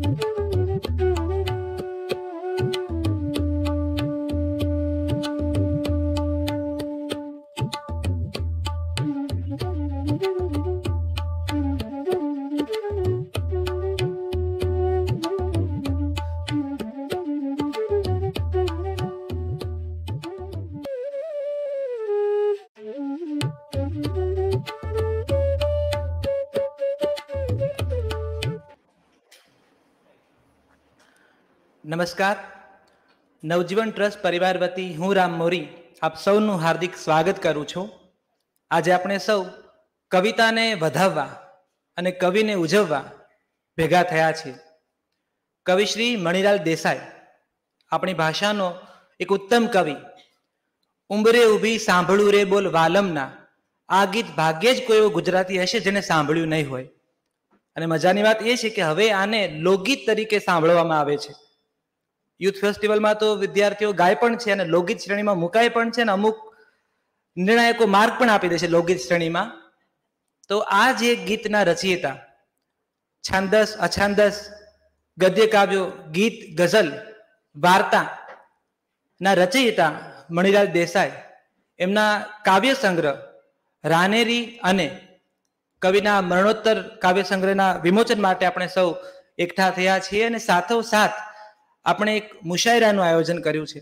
Thank you. નમસ્કાર નવજીવન trust પરિવાર વતી હું રામ મોરી આપ સૌનું હાર્દિક સ્વાગત કરું છું આજે આપણે સૌ કવિતાને વધાવવા અને કવિને ઉજવવા ભેગા થયા છે કવિશ્રી મણિલાલ દેસાઈ આપણી ભાષાનો એક ઉત્તમ કવિ ઉંબરે ઊભી સાંભળું રે બોલ વાલમના આ ગીત ભાગ્યે જ કોઈ એવો ગુજરાતી હશે જેને સાંભળ્યું નહીં હોય અને મજાની વાત એ છે કે હવે આને લોકગીત તરીકે સાંભળવામાં આવે છે યુથ ફેસ્ટિવલમાં તો વિદ્યાર્થીઓ ગાય પણ છે અને લૌકિક શ્રેણીમાં મુકાય પણ છે અને અમુક નિર્ણાયકો માર્ગ પણ આપી દે છે લૌકિક શ્રેણીમાં તો આ જે ગીતના રચયિતા છાંદસ અછાંદસ ગદ્ય કાવ્યો ગીત ગઝલ વાર્તા ના રચયિતા મણિલાલ દેસાઈ એમના કાવ્ય સંગ્રહ રાનેરી અને કવિના મરણોત્તર કાવ્ય સંગ્રહના વિમોચન માટે આપણે સૌ એકઠા થયા છીએ અને સાથો સાથ આપણે એક મુશાયરાનું આયોજન કર્યું છે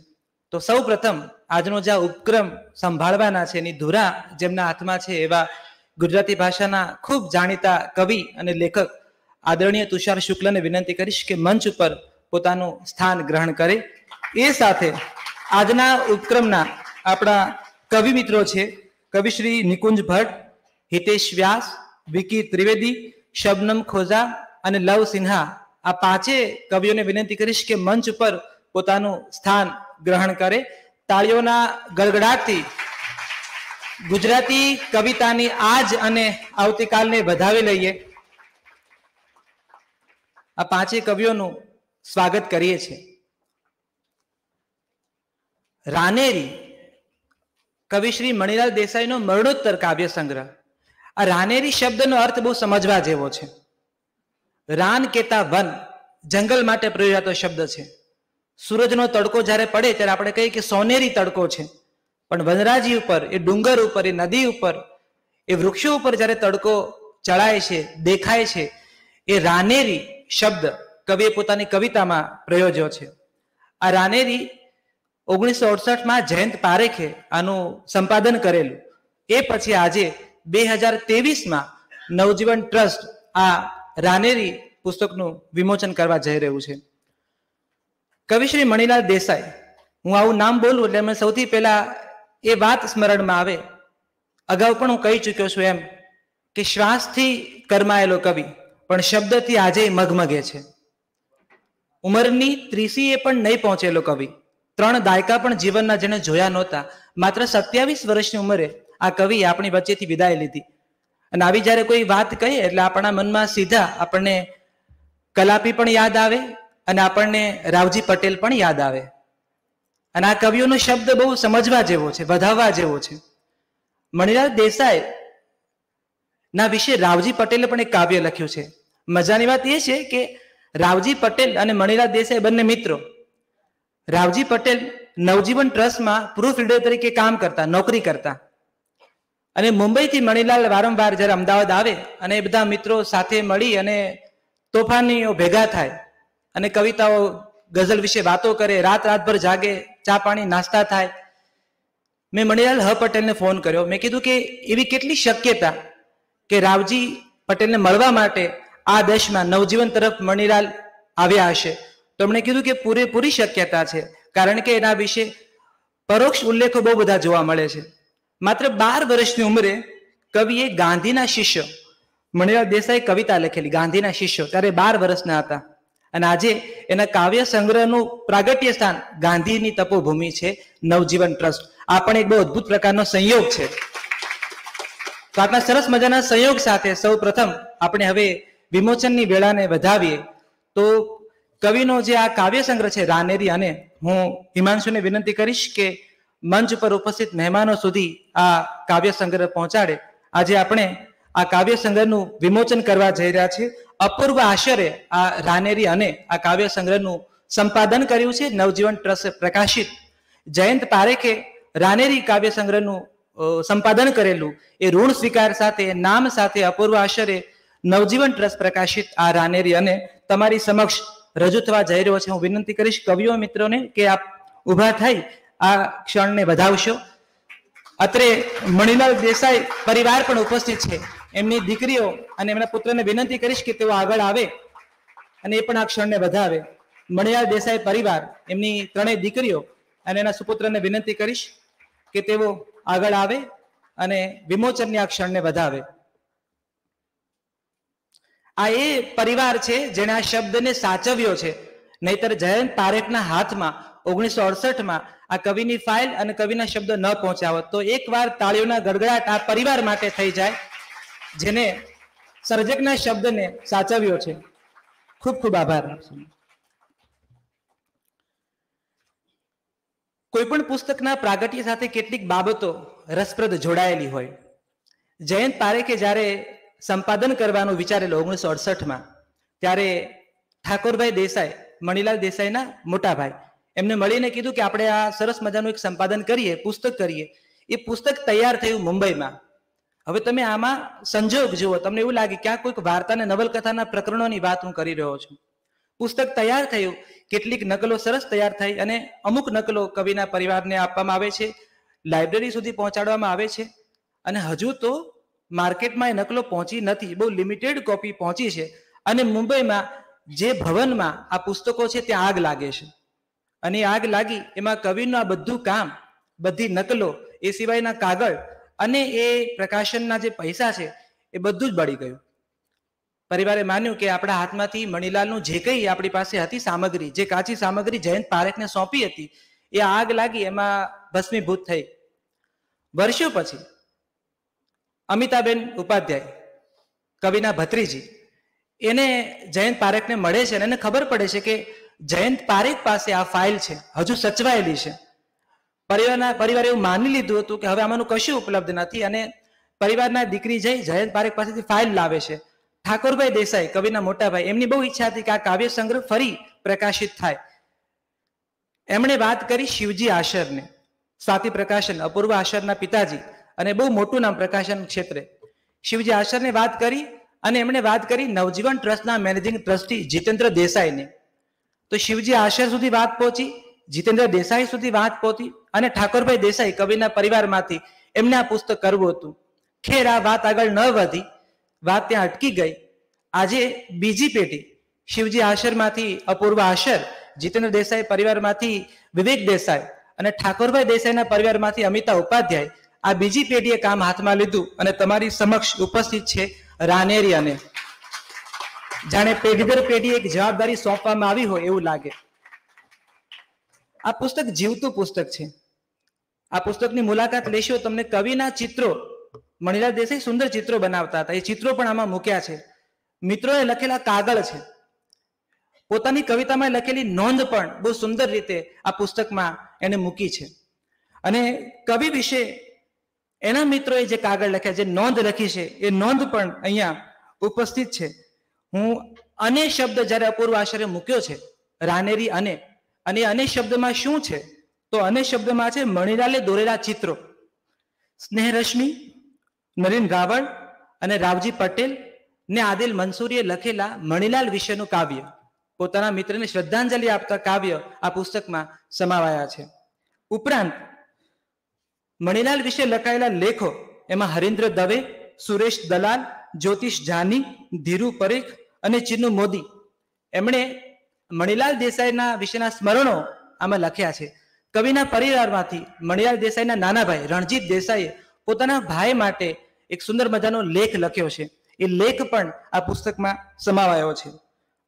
તો સૌ પ્રથમ આજનો જે ઉપક્રમ સંભાળવાના છે એની ધુરા જેમના હાથમાં છે એવા ગુજરાતી ભાષાના ખૂબ જાણીતા કવિ અને લેખક આદરણીય તુષાર શુક્લને વિનંતી કરીશ કે મંચ ઉપર પોતાનું સ્થાન ગ્રહણ કરે એ સાથે આજના ઉપક્રમના આપણા કવિ મિત્રો છે કવિશ્રી નિકુંજ ભટ્ટ હિતેશ વ્યાસ વિકી ત્રિવેદી શબનમ ખોઝા અને લવ સિન્હા આ પાંચે કવિઓને વિનંતી કરીશ કે મંચ ઉપર પોતાનું સ્થાન ગ્રહણ કરે તાળીઓના ગળગડાટથી ગુજરાતી કવિતાની આજ અને આવતીકાલને વધાવી લઈએ આ પાંચે કવિઓનું સ્વાગત કરીએ છીએ રાનેરી કવિશ્રી મણિલાલ દેસાઈનો મરણોત્તર કાવ્ય સંગ્રહ આ રાનેરી શબ્દનો અર્થ બહુ સમજવા જેવો છે રાન કેતા વન જંગલ માટે પ્રયોજાતો શબ્દ છે સૂરજનો તડકો જ્યારે પડે ત્યારે આપણે કહીએ કે સોનેરી તડકો છે પણ વનરાજી ઉપર એ ડુંગર ઉપર એ નદી ઉપર એ વૃક્ષો ઉપર જ્યારે તડકો ચડાય છે દેખાય છે એ રાનેરી શબ્દ કવિએ પોતાની કવિતામાં પ્રયોજ્યો છે આ રાનેરી ઓગણીસો અડસઠમાં જયંત પારેખે આનું સંપાદન કરેલું એ પછી આજે બે હજાર ત્રેવીસમાં નવજીવન ટ્રસ્ટ આ રાનેરી પુસ્તકનું વિમોચન કરવા જઈ રહ્યું છે કવિશ્રી મણિલાલ દેસાઈ હું આવું નામ બોલું એટલે મને સૌથી પહેલા એ વાત સ્મરણમાં આવે અગાઉ પણ હું કહી ચૂક્યો છું એમ કે શ્વાસથી કરમાયેલો કવિ પણ શબ્દથી આજે મગમગે છે ઉંમરની ત્રીસીએ પણ નહીં પહોંચેલો કવિ ત્રણ દાયકા પણ જીવનના જેને જોયા નહોતા માત્ર સત્યાવીસ વર્ષની ઉંમરે આ કવિ આપણી વચ્ચેથી વિદાય લીધી અને આવી જ્યારે કોઈ વાત કહીએ એટલે આપણા મનમાં સીધા આપણને કલાપી પણ યાદ આવે અને આપણને રાવજી પટેલ પણ યાદ આવે અને આ કવિઓનો શબ્દ બહુ સમજવા જેવો છે વધાવવા જેવો છે મણિલાલ દેસાઈ ના વિશે રાવજી પટેલે પણ એક કાવ્ય લખ્યું છે મજાની વાત એ છે કે રાવજી પટેલ અને મણિલાલ દેસાઈ બંને મિત્રો રાવજી પટેલ નવજીવન ટ્રસ્ટમાં પ્રૂફ રીડર તરીકે કામ કરતા નોકરી કરતા અને મુંબઈથી મણિલાલ વારંવાર જ્યારે અમદાવાદ આવે અને એ બધા મિત્રો સાથે મળી અને તોફાનીઓ ભેગા થાય અને કવિતાઓ ગઝલ વિશે વાતો કરે રાત રાતભર જાગે ચા પાણી નાસ્તા થાય મેં મણિલાલ હ પટેલને ફોન કર્યો મેં કીધું કે એવી કેટલી શક્યતા કે રાવજી પટેલને મળવા માટે આ દેશમાં નવજીવન તરફ મણિલાલ આવ્યા હશે તો એમણે કીધું કે પૂરેપૂરી શક્યતા છે કારણ કે એના વિશે પરોક્ષ ઉલ્લેખો બહુ બધા જોવા મળે છે માત્ર બાર વર્ષની ઉંમરે કવિએ ગાંધીના શિષ્ય મણિલાલ દેસાઈ કવિતા લખેલી ગાંધીના શિષ્ય ત્યારે બાર વર્ષના હતા અને આજે એના કાવ્ય સંગ્રહનું પ્રાગટ્ય સ્થાન ગાંધીની તપોભૂમિ છે નવજીવન ટ્રસ્ટ આ પણ એક બહુ અદભુત પ્રકારનો સંયોગ છે તો આપણા સરસ મજાના સંયોગ સાથે સૌ પ્રથમ આપણે હવે વિમોચનની વેળાને વધાવીએ તો કવિનો જે આ કાવ્ય સંગ્રહ છે રાનેરી અને હું હિમાંશુને વિનંતી કરીશ કે મંચ પર ઉપસ્થિત મહેમાનો સુધી આ કાવ્ય સંગ્રહ પહોંચાડે આજે આપણે આ કાવ્ય સંગ્રહનું વિમોચન કરવા જઈ રહ્યા છીએ અપૂર્વ આશરે આ રાનેરી અને આ કાવ્ય સંગ્રહનું સંપાદન કર્યું છે નવજીવન ટ્રસ્ટ પ્રકાશિત જયંત પારેખે રાનેરી કાવ્ય સંગ્રહનું સંપાદન કરેલું એ ઋણ સ્વીકાર સાથે નામ સાથે અપૂર્વ આશરે નવજીવન ટ્રસ્ટ પ્રકાશિત આ રાનેરી અને તમારી સમક્ષ રજૂ થવા જઈ રહ્યો છે હું વિનંતી કરીશ કવિઓ મિત્રોને કે આપ ઊભા થઈ આ ક્ષણને વધાવશો અત્રે મણિલાલ દેસાઈ પરિવાર પણ ઉપસ્થિત છે એમની દીકરીઓ અને એમના પુત્રને વિનંતી કરીશ કે તેઓ આગળ આવે અને એ પણ આ ક્ષણને વધાવે મણિલાલ દેસાઈ પરિવાર એમની ત્રણેય દીકરીઓ અને એના સુપુત્રને વિનંતી કરીશ કે તેઓ આગળ આવે અને વિમોચનની આ ક્ષણને વધાવે આ એ પરિવાર છે જેણે આ શબ્દને સાચવ્યો છે નહીતર જયંત પારેખના હાથમાં ઓગણીસો અડસઠમાં આ કવિની ફાઇલ અને કવિના શબ્દ ન પહોંચ્યા હોત તો એકવાર તાળીઓના ગડગડાટ આ પરિવાર માટે થઈ જાય જેને સર્જકના શબ્દને સાચવ્યો છે ખૂબ ખૂબ આભાર કોઈ પણ પુસ્તકના પ્રાગટ્ય સાથે કેટલીક બાબતો રસપ્રદ જોડાયેલી હોય જયંત પારેખે જ્યારે સંપાદન કરવાનું વિચારેલું ઓગણીસો અડસઠમાં ત્યારે ઠાકોરભાઈ દેસાઈ મણિલાલ દેસાઈના મોટા ભાઈ એમને મળીને કીધું કે આપણે આ સરસ મજાનું એક સંપાદન કરીએ પુસ્તક કરીએ એ પુસ્તક તૈયાર થયું મુંબઈમાં હવે તમે આમાં સંજોગ જુઓ તમને એવું લાગે ક્યાં કોઈક વાર્તા અને નવલકથાના પ્રકરણોની વાત હું કરી રહ્યો છું પુસ્તક તૈયાર થયું કેટલીક નકલો સરસ તૈયાર થઈ અને અમુક નકલો કવિના પરિવારને આપવામાં આવે છે લાઇબ્રેરી સુધી પહોંચાડવામાં આવે છે અને હજુ તો માર્કેટમાં એ નકલો પહોંચી નથી બહુ લિમિટેડ કોપી પહોંચી છે અને મુંબઈમાં જે ભવનમાં આ પુસ્તકો છે ત્યાં આગ લાગે છે અને આગ લાગી એમાં કવિનું આ બધું કામ બધી નકલો એ સિવાયના કાગળ અને એ પ્રકાશનના જે પૈસા છે એ બધું જ બળી ગયું પરિવારે માન્યું કે આપણા હાથમાંથી મણિલાલનું જે કંઈ આપણી પાસે હતી સામગ્રી જે કાચી સામગ્રી જયંત પારેખને સોંપી હતી એ આગ લાગી એમાં ભસ્મીભૂત થઈ વર્ષો પછી અમિતાબેન ઉપાધ્યાય કવિના ભત્રીજી એને જયંત પારેખને મળે છે અને એને ખબર પડે છે કે જયંત પારેખ પાસે આ ફાઇલ છે હજુ સચવાયેલી છે પરિવારના પરિવારે એવું માની લીધું હતું કે હવે આમાંનું કશું ઉપલબ્ધ નથી અને પરિવારના દીકરી જઈ જયંત પારેખ પાસેથી ફાઇલ લાવે છે ઠાકોરભાઈ દેસાઈ કવિના મોટાભાઈ એમની બહુ ઈચ્છા હતી કે આ કાવ્ય સંગ્રહ ફરી પ્રકાશિત થાય એમણે વાત કરી શિવજી આશરને સ્વાતિ પ્રકાશન અપૂર્વ આશરના પિતાજી અને બહુ મોટું નામ પ્રકાશન ક્ષેત્રે શિવજી આશરને વાત કરી અને એમણે વાત કરી નવજીવન ટ્રસ્ટના મેનેજિંગ ટ્રસ્ટી જીતેન્દ્ર દેસાઈને તો શિવજી આશર સુધી વાત પહોંચી જીતેન્દ્ર દેસાઈ સુધી વાત પહોંચી અને ઠાકોરભાઈ દેસાઈ કવિના પરિવારમાંથી એમને આ પુસ્તક કરવું હતું ખેર આ વાત આગળ ન વધી વાત ત્યાં અટકી ગઈ આજે બીજી પેઢી શિવજી આશરમાંથી અપૂર્વ આશર જીતેન્દ્ર દેસાઈ પરિવારમાંથી વિવેક દેસાઈ અને ઠાકોરભાઈ દેસાઈના પરિવારમાંથી અમિતા ઉપાધ્યાય આ બીજી પેઢીએ કામ હાથમાં લીધું અને તમારી સમક્ષ ઉપસ્થિત છે રાનેરી અને જાણે પેઢી દર પેઢી એક જવાબદારી સોંપવામાં આવી હોય એવું લાગે આ પુસ્તક જીવતું પુસ્તક છે આ પુસ્તકની મુલાકાત લેશો તમને કવિના ચિત્રો મણિલાલ દેસાઈ સુંદર ચિત્રો બનાવતા હતા એ ચિત્રો પણ આમાં મૂક્યા છે મિત્રોએ લખેલા કાગળ છે પોતાની કવિતામાં લખેલી નોંધ પણ બહુ સુંદર રીતે આ પુસ્તકમાં એને મૂકી છે અને કવિ વિશે એના મિત્રોએ જે કાગળ લખ્યા જે નોંધ લખી છે એ નોંધ પણ અહીંયા ઉપસ્થિત છે હું અને શબ્દ જ્યારે અપૂર્વ આશ્રય મૂક્યો છે રાનેરી અને અને અને શબ્દમાં શું છે તો અને શબ્દમાં છે મણિલાલે દોરેલા ચિત્રો સ્નેહરશ્મિ નરેન રાવળ અને રાવજી પટેલ ને આદિલ મંસૂરીએ લખેલા મણિલાલ વિશેનું કાવ્ય પોતાના મિત્રને શ્રદ્ધાંજલિ આપતા કાવ્ય આ પુસ્તકમાં સમાવાયા છે ઉપરાંત મણિલાલ વિશે લખાયેલા લેખો એમાં હરેન્દ્ર દવે સુરેશ દલાલ જ્યોતિષ જાની ધીરુ પરેખ અને ચિન્નુ મોદી એમણે મણિલાલ દેસાઈના વિશેના સ્મરણો આમાં લખ્યા છે કવિના પરિવારમાંથી મણિલાલ દેસાઈના નાના ભાઈ રણજીત દેસાઈએ પોતાના ભાઈ માટે એક સુંદર મજાનો લેખ લખ્યો છે એ લેખ પણ આ પુસ્તકમાં સમાવાયો છે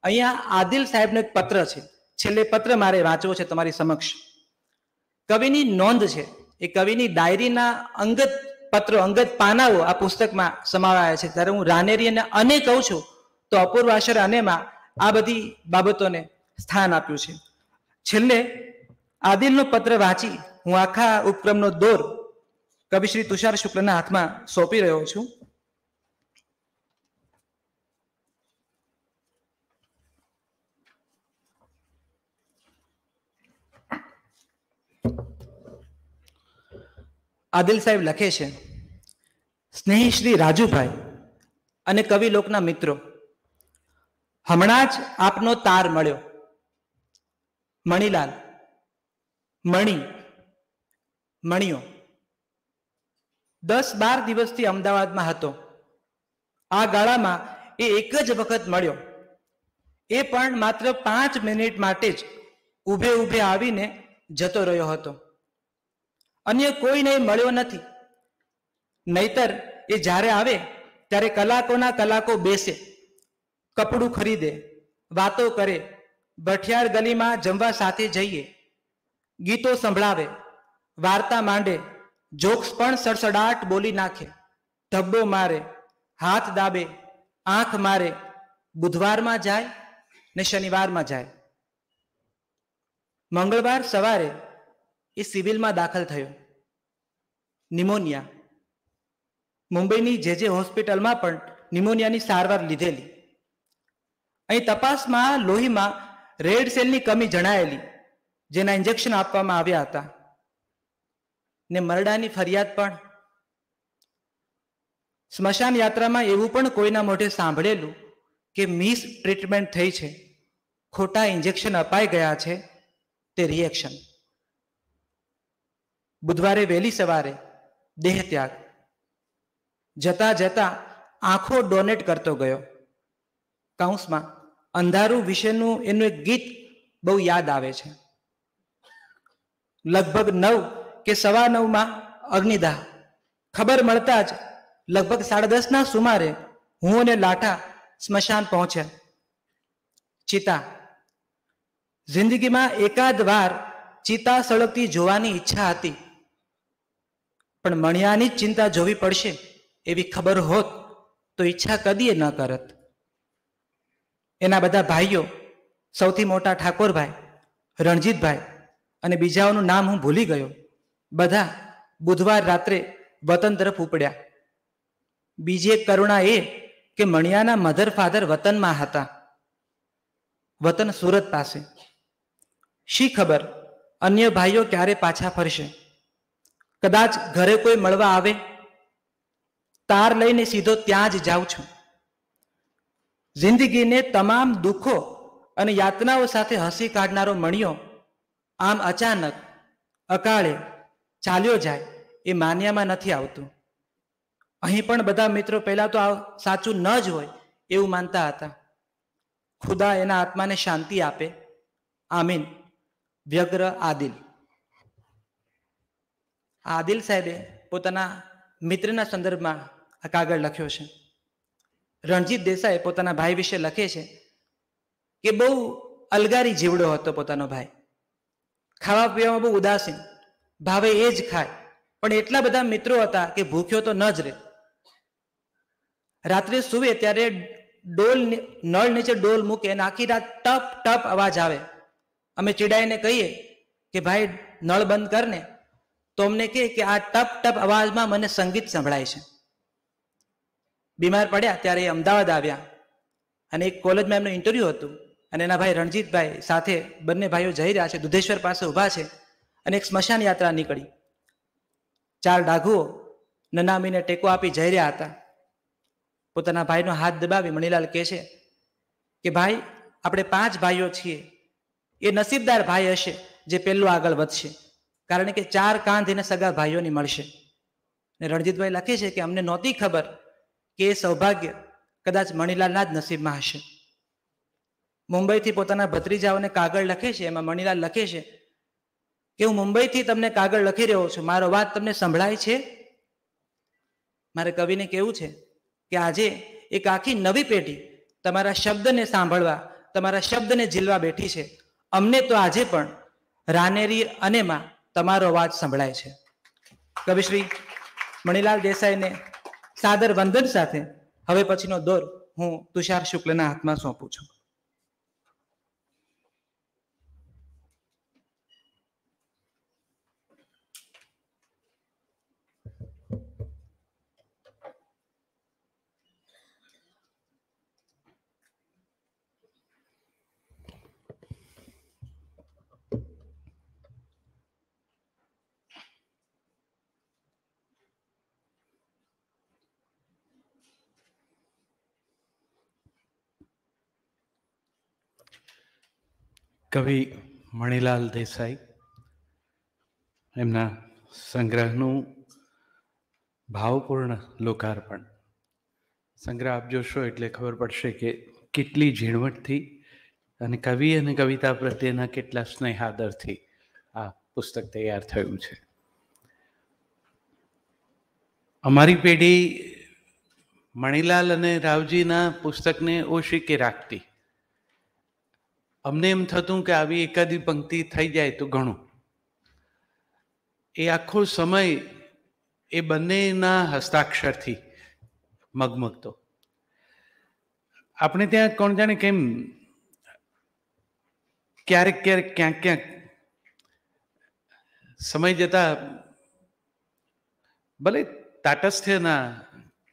અહીંયા આદિલ સાહેબનો એક પત્ર છે છેલ્લે પત્ર મારે વાંચવો છે તમારી સમક્ષ કવિની નોંધ છે એ કવિની ડાયરીના અંગત પત્રો અંગત પાનાઓ આ પુસ્તકમાં સમાવાયા છે ત્યારે હું રાનેરી અને અને કહું છું તો અપૂર્વ આશર અનેમાં આ બધી બાબતોને સ્થાન આપ્યું છે છેલ્લે આદિલનો પત્ર વાંચી હું આખા ઉપક્રમનો દોર કવિશ્રી તુષાર શુક્લના હાથમાં સોંપી રહ્યો છું આદિલ સાહેબ લખે છે સ્નેહી શ્રી રાજુભાઈ અને કવિ લોકના મિત્રો હમણાં જ આપનો તાર મળ્યો મણીલાલ મણી મણિયો દસ બાર દિવસથી અમદાવાદમાં હતો આ ગાળામાં એ એક જ વખત મળ્યો એ પણ માત્ર પાંચ મિનિટ માટે જ ઊભે ઊભે આવીને જતો રહ્યો હતો અન્ય કોઈને મળ્યો નથી નહીતર એ જ્યારે આવે ત્યારે કલાકોના કલાકો બેસે કપડું ખરીદે વાતો કરે ભઠિયાર ગલીમાં જમવા સાથે જઈએ ગીતો સંભળાવે વાર્તા માંડે જોક્સ પણ સડસડાટ બોલી નાખે ધબ્બો મારે હાથ દાબે આંખ મારે બુધવારમાં જાય ને શનિવારમાં જાય મંગળવાર સવારે એ સિવિલમાં દાખલ થયો નિમોનિયા મુંબઈની જે જે હોસ્પિટલમાં પણ નિમોનિયાની સારવાર લીધેલી અહીં તપાસમાં લોહીમાં રેડ સેલની કમી જણાયેલી જેના ઇન્જેક્શન આપવામાં આવ્યા હતા ને મરડાની ફરિયાદ પણ સ્મશાન યાત્રામાં એવું પણ કોઈના મોઢે સાંભળેલું કે મિસ ટ્રીટમેન્ટ થઈ છે ખોટા ઇન્જેક્શન અપાઈ ગયા છે તે રિએક્શન બુધવારે વહેલી સવારે દેહ ત્યાગ જતા જતા આંખો ડોનેટ કરતો ગયો કાઉન્સમાં અંધારું વિશેનું એનું એક ગીત બહુ યાદ આવે છે લગભગ નવ કે સવા નવમાં અગ્નિદાહ ખબર મળતા જ લગભગ સાડા દસના સુમારે હું અને લાઠા સ્મશાન પહોંચ્યા ચિતા જિંદગીમાં એકાદ વાર ચિતા સળગતી જોવાની ઈચ્છા હતી પણ મણિયાની જ ચિંતા જોવી પડશે એવી ખબર હોત તો ઈચ્છા કદીએ ન કરત એના બધા ભાઈઓ સૌથી મોટા ઠાકોરભાઈ રણજીતભાઈ અને બીજાઓનું નામ હું ભૂલી ગયો બધા બુધવાર રાત્રે વતન તરફ ઉપડ્યા બીજી એક કરુણા એ કે મણિયાના મધર ફાધર વતનમાં હતા વતન સુરત પાસે શી ખબર અન્ય ભાઈઓ ક્યારે પાછા ફરશે કદાચ ઘરે કોઈ મળવા આવે તાર લઈને સીધો ત્યાં જ જાઉં છું જિંદગીને તમામ દુઃખો અને યાતનાઓ સાથે હસી કાઢનારો મણિયો આમ અચાનક અકાળે ચાલ્યો જાય એ માન્યામાં નથી આવતું અહીં પણ બધા મિત્રો પહેલાં તો સાચું ન જ હોય એવું માનતા હતા ખુદા એના આત્માને શાંતિ આપે આમીન વ્યગ્ર આદિલ આ આદિલ સાહેબે પોતાના મિત્રના સંદર્ભમાં આ કાગળ લખ્યો છે રણજીત દેસાઈ પોતાના ભાઈ વિશે લખે છે કે બહુ અલગારી જીવડો હતો પોતાનો ભાઈ ખાવા પીવામાં બહુ ઉદાસીન ભાવે એ જ ખાય પણ એટલા બધા મિત્રો હતા કે ભૂખ્યો તો ન જ રહે રાત્રે સુવે ત્યારે ડોલ નળ નીચે ડોલ મૂકે અને આખી રાત ટપ ટપ અવાજ આવે અમે ચીડાઈને કહીએ કે ભાઈ નળ બંધ કરને તો અમને કહે કે આ ટપ ટપ અવાજમાં મને સંગીત સંભળાય છે બીમાર પડ્યા ત્યારે એ અમદાવાદ આવ્યા અને એક કોલેજમાં એમનું ઇન્ટરવ્યૂ હતું અને એના ભાઈ રણજીતભાઈ સાથે બંને ભાઈઓ જઈ રહ્યા છે દુધેશ્વર પાસે ઊભા છે અને એક સ્મશાન યાત્રા નીકળી ચાર ડાઘુઓ નનામીને ટેકો આપી જઈ રહ્યા હતા પોતાના ભાઈનો હાથ દબાવી મણિલાલ કહે છે કે ભાઈ આપણે પાંચ ભાઈઓ છીએ એ નસીબદાર ભાઈ હશે જે પહેલો આગળ વધશે કારણ કે ચાર કાંધ એને સગા ભાઈઓની મળશે ને રણજીતભાઈ લખે છે કે અમને નહોતી ખબર કે એ સૌભાગ્ય કદાચ મણિલાલના જ નસીબમાં હશે મુંબઈથી પોતાના ભત્રીજાઓને કાગળ લખે છે એમાં મણિલાલ લખે છે કે હું મુંબઈથી તમને કાગળ લખી રહ્યો છું મારો વાત તમને સંભળાય છે મારે કવિને કેવું છે કે આજે એક આખી નવી પેઢી તમારા શબ્દને સાંભળવા તમારા શબ્દને ઝીલવા બેઠી છે અમને તો આજે પણ રાનેરી અને અનેમાં તમારો અવાજ સંભળાય છે કવિશ્રી મણિલાલ દેસાઈને સાદર વંદન સાથે હવે પછીનો દોર હું તુષાર શુક્લના હાથમાં સોંપું છું કવિ મણિલાલ દેસાઈ એમના સંગ્રહનું ભાવપૂર્ણ લોકાર્પણ સંગ્રહ આપ જોશો એટલે ખબર પડશે કે કેટલી ઝીણવટથી અને કવિ અને કવિતા પ્રત્યેના કેટલા સ્નેહાદરથી આ પુસ્તક તૈયાર થયું છે અમારી પેઢી મણિલાલ અને રાવજીના પુસ્તકને ઓછી કે રાખતી અમને એમ થતું કે આવી એકાદી પંક્તિ થઈ જાય તો ઘણું એ આખો સમય એ બંનેના હસ્તાક્ષરથી મગમગતો આપણે ત્યાં કોણ જાણે કેમ ક્યારેક ક્યારેક ક્યાંક ક્યાંક સમય જતા ભલે તાટસ્થ્યના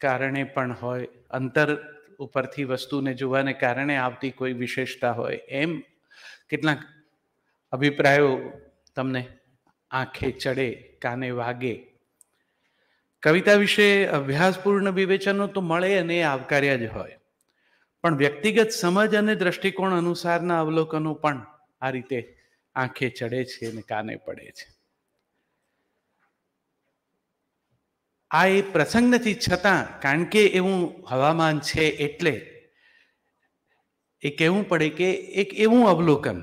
કારણે પણ હોય અંતર ઉપરથી વસ્તુને જોવાને કારણે આવતી કોઈ વિશેષતા હોય એમ કેટલાક અભિપ્રાયો તમને આંખે ચડે કાને વાગે કવિતા વિશે અભ્યાસપૂર્ણ વિવેચનો તો મળે અને એ આવકાર્ય જ હોય પણ વ્યક્તિગત સમજ અને દ્રષ્ટિકોણ અનુસારના અવલોકનો પણ આ રીતે આંખે ચડે છે અને કાને પડે છે આ એ પ્રસંગ નથી છતાં કારણ કે એવું હવામાન છે એટલે એ કહેવું પડે કે એક એવું અવલોકન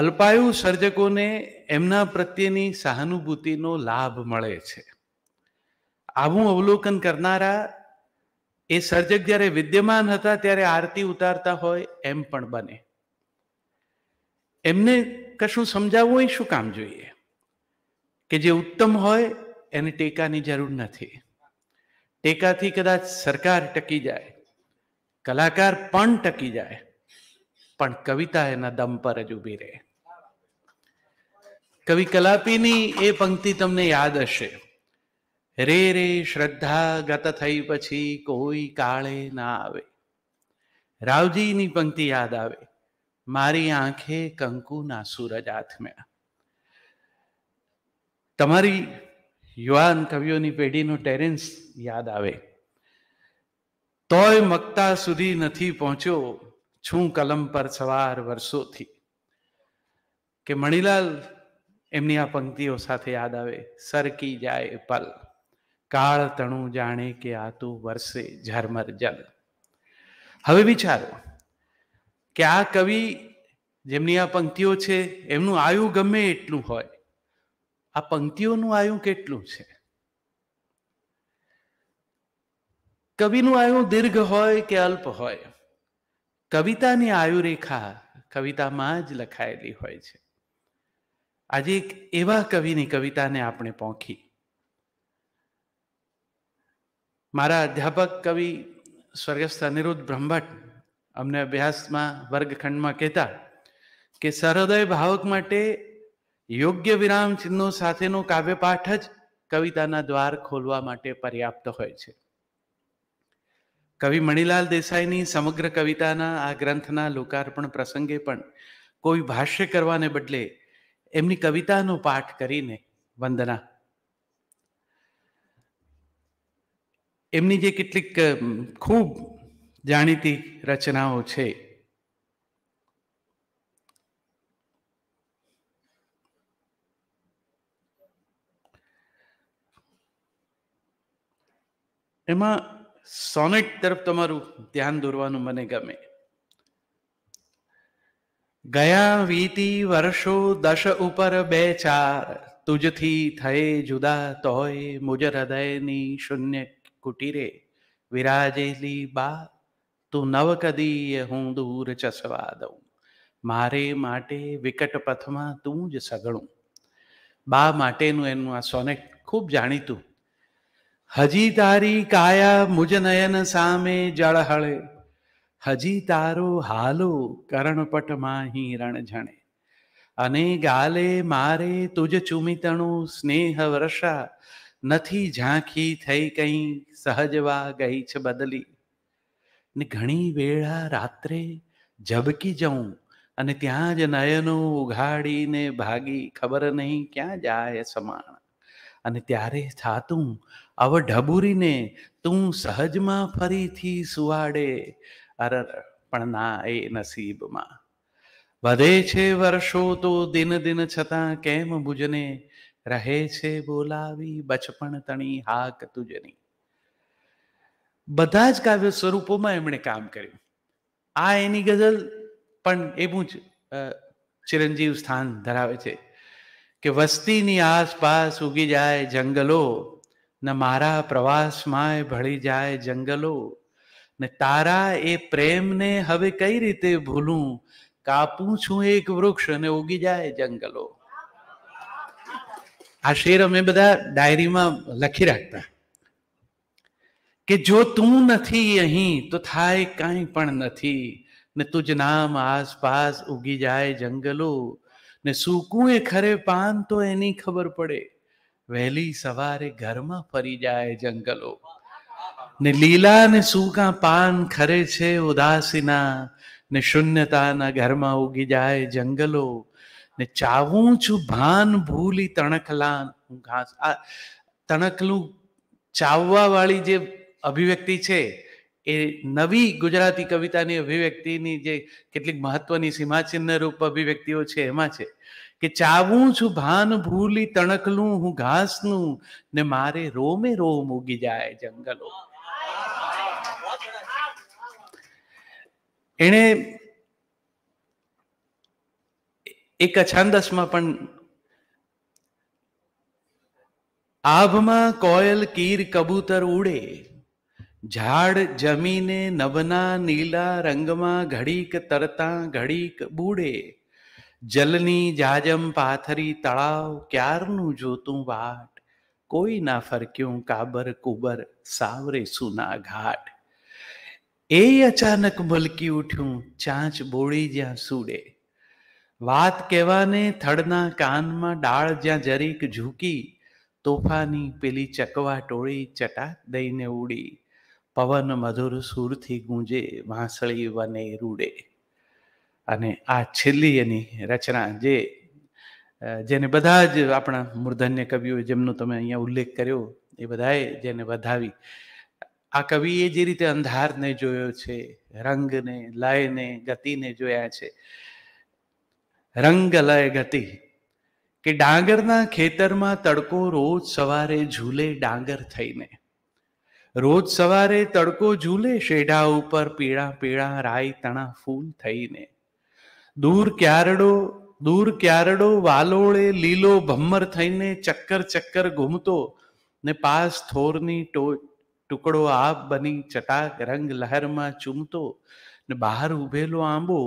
અલ્પાયુ સર્જકોને એમના પ્રત્યેની સહાનુભૂતિનો લાભ મળે છે આવું અવલોકન કરનારા એ સર્જક જ્યારે વિદ્યમાન હતા ત્યારે આરતી ઉતારતા હોય એમ પણ બને એમને કશું સમજાવવું શું કામ જોઈએ કે જે ઉત્તમ હોય એને ટેકાની જરૂર નથી ટેકાથી કદાચ સરકાર ટકી જાય કલાકાર પણ ટકી જાય પણ કવિતા એના દમ પર જ ઊભી રહે કવિ કલાપીની એ પંક્તિ તમને યાદ હશે રે રે શ્રદ્ધા ગત થઈ પછી કોઈ કાળે ના આવે રાવજીની પંક્તિ યાદ આવે મારી આંખે કંકુના સૂરજ હાથમાં તમારી યુવાન કવિઓની પેઢીનો ટેરેન્સ યાદ આવે તોય મક્તા સુધી નથી પહોંચ્યો છું કલમ પર સવાર વર્ષોથી કે મણિલાલ એમની આ પંક્તિઓ સાથે યાદ આવે સરકી જાય પલ કાળ તણું જાણે કે આતું વરસે ઝરમર જલ હવે વિચારો કે આ કવિ જેમની આ પંક્તિઓ છે એમનું આયુ ગમે એટલું હોય આ પંક્તિઓનું આયું કેટલું છે કવિનું આયુ દીર્ઘ હોય કે અલ્પ હોય કવિતાની આયુરેખા કવિતામાં જ લખાયેલી હોય છે આજે એક એવા કવિની કવિતાને આપણે પોંખી મારા અધ્યાપક કવિ સ્વર્ગસ્થ અનિરુદ્ધ બ્રહ્મભટ્ટ અમને અભ્યાસમાં વર્ગખંડમાં કહેતા કે સરહદય ભાવક માટે યોગ્ય વિરામ ચિહ્નો સાથેનો કાવ્યપાઠ જ કવિતાના દ્વાર ખોલવા માટે પર્યાપ્ત હોય છે કવિ મણિલાલ દેસાઈની સમગ્ર કવિતાના આ ગ્રંથના લોકાર્પણ પ્રસંગે પણ કોઈ ભાષ્ય કરવાને બદલે એમની કવિતાનો પાઠ કરીને વંદના એમની જે કેટલીક ખૂબ જાણીતી રચનાઓ છે એમાં સોનેટ તરફ તમારું ધ્યાન દોરવાનું મને ગમે ગયા વીતી વર્ષો દશ ઉપર બે ચાર તુજથી થયે જુદા તોય મુજ હૃદયની શૂન્ય કુટીરે વિરાજેલી બા તું નવ કદી હું દૂર ચસવા દઉં મારે માટે વિકટ પથમાં તું જ સગળું બા માટેનું એનું આ સોનેટ ખૂબ જાણીતું હજી તારી કાયા મુજ નયન સામે જળહળે હજી તારો હાલો કરણપટમાં હિરણ જણે અને ગાલે મારે તુજ ચુમિતણું સ્નેહ વર્ષા નથી ઝાંખી થઈ કઈ સહજવા ગઈ છે બદલી ને ઘણી વેળા રાત્રે ઝબકી જઉં અને ત્યાં જ નયનો ઉઘાડીને ભાગી ખબર નહીં ક્યાં જાય સમાણ અને ત્યારે થાતું આવ ઢબુરીને તું સહજમાં ફરીથી સુવાડે અર પણ ના એ નસીબમાં વધે છે વર્ષો તો દિન દિન છતાં કેમ ભુજને રહે છે બોલાવી બચપણ તણી હાક તુજની બધા જ કાવ્ય સ્વરૂપોમાં એમણે કામ કર્યું આ એની ગઝલ પણ એવું જ ચિરંજીવ સ્થાન ધરાવે છે કે વસ્તીની આસપાસ ઉગી જાય જંગલો ને મારા પ્રવાસમાંય ભળી જાય જંગલો ને તારા એ પ્રેમને હવે કઈ રીતે ભૂલું કાપું છું એક વૃક્ષ અને ઉગી જાય જંગલો આ શેર અમે બધા ડાયરીમાં લખી રાખતા કે જો તું નથી અહીં તો થાય કાંઈ પણ નથી ને તુજ નામ આસપાસ ઉગી જાય જંગલો ને સૂકું એ ખરે પાન તો એની ખબર પડે વહેલી સવારે ઘરમાં ફરી જાય જંગલો ને લીલા ને સૂકા પાન ખરે છે ઉદાસીના ને શૂન્યતાના ઘરમાં ઉગી જાય જંગલો ને ચાવું છું ભાન ભૂલી તણખલા હું ઘાસ આ તણખલું ચાવવા વાળી જે અભિવ્યક્તિ છે એ નવી ગુજરાતી કવિતાની અભિવ્યક્તિની જે કેટલીક મહત્વની સીમાચિહ્ન રૂપ અભિવ્યક્તિઓ છે એમાં છે કે ચાવું છું ભાન ભૂલી તણકલું હું ઘાસનું ને મારે રોમે રોમ ઉગી જાય જંગલો એણે એક અછાંદસમાં પણ આભમાં કોયલ કીર કબૂતર ઉડે ઝાડ જમીને નવના નીલા રંગમાં ઘડીક તરતા ઘડીક બુડે જલની જાજમ પાથરી તળાવ ક્યારનું જોતું વાટ કોઈ ના ફરક્યું કાબર કુબર સાવરે સુના ઘાટ એ અચાનક મલકી ઉઠ્યું ચાંચ બોળી જ્યાં સૂડે વાત કહેવાને થડના કાનમાં ડાળ જ્યાં જરીક ઝૂકી તોફાની પેલી ચકવા ટોળી ચટાક દઈને ઉડી પવન મધુર સૂરથી ગુંજે વાંસળી વને રૂડે અને આ છેલ્લી એની રચના જે જેને બધા જ આપણા મૂર્ધન્ય કવિઓ જેમનો તમે અહીંયા ઉલ્લેખ કર્યો એ બધાએ જેને વધાવી આ કવિએ જે રીતે અંધારને જોયો છે રંગને લયને ગતિને જોયા છે રંગ લય ગતિ કે ડાંગરના ખેતરમાં તડકો રોજ સવારે ઝૂલે ડાંગર થઈને રોજ સવારે તડકો ઝૂલે શેઢા ઉપર પીળા પીળા રાય તણા ફૂલ થઈને દૂર ક્યારડો દૂર ક્યારડો વાલોળે લીલો ભમ્મર થઈને ચક્કર ચક્કર ઘૂમતો ને પાસ થોરની ટુકડો આપ બની ચટાક રંગ લહેરમાં ચૂમતો ને બહાર ઉભેલો આંબો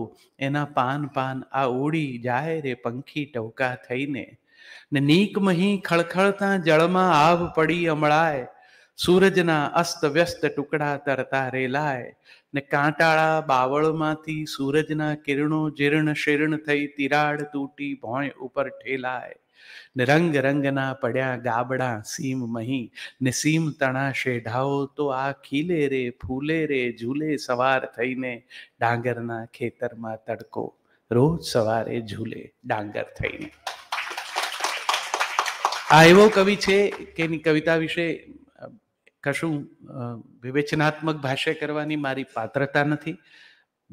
એના પાન પાન આ ઉડી જાય રે પંખી ટવકા થઈને ને નીક મહી ખળખળતા જળમાં આભ પડી અમળાય સૂરજના અસ્ત વ્યસ્ત ટુકડા તરતા રેલાય ને કાંટાળા બાવળમાંથી સૂરજના કિરણો જીર્ણ શીર્ણ થઈ તિરાડ તૂટી ભોય ઉપર ઠેલાય ને રંગ રંગના પડ્યા ગાબડા સીમ મહી ને સીમ તણા શેઢાઓ તો આ ખીલે રે ફૂલે રે ઝૂલે સવાર થઈને ડાંગરના ખેતરમાં તડકો રોજ સવારે ઝૂલે ડાંગર થઈને આ એવો કવિ છે કે એની કવિતા વિશે કશું વિવેચનાત્મક ભાષ્ય કરવાની મારી પાત્રતા નથી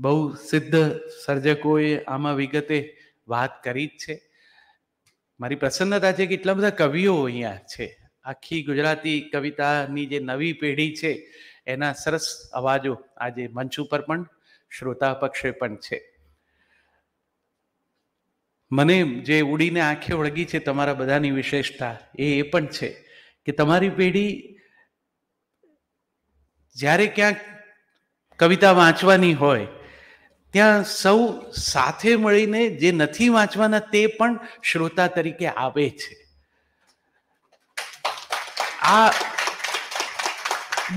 બહુ સિદ્ધ સર્જકોએ આમાં વિગતે વાત કરી જ છે મારી પ્રસન્નતા છે કે એટલા બધા કવિઓ અહીંયા છે આખી ગુજરાતી કવિતાની જે નવી પેઢી છે એના સરસ અવાજો આજે મંચ ઉપર પણ શ્રોતા પક્ષે પણ છે મને જે ઉડીને આંખે ઓળગી છે તમારા બધાની વિશેષતા એ એ પણ છે કે તમારી પેઢી જ્યારે ક્યાંક કવિતા વાંચવાની હોય ત્યાં સૌ સાથે મળીને જે નથી વાંચવાના તે પણ શ્રોતા તરીકે આવે છે આ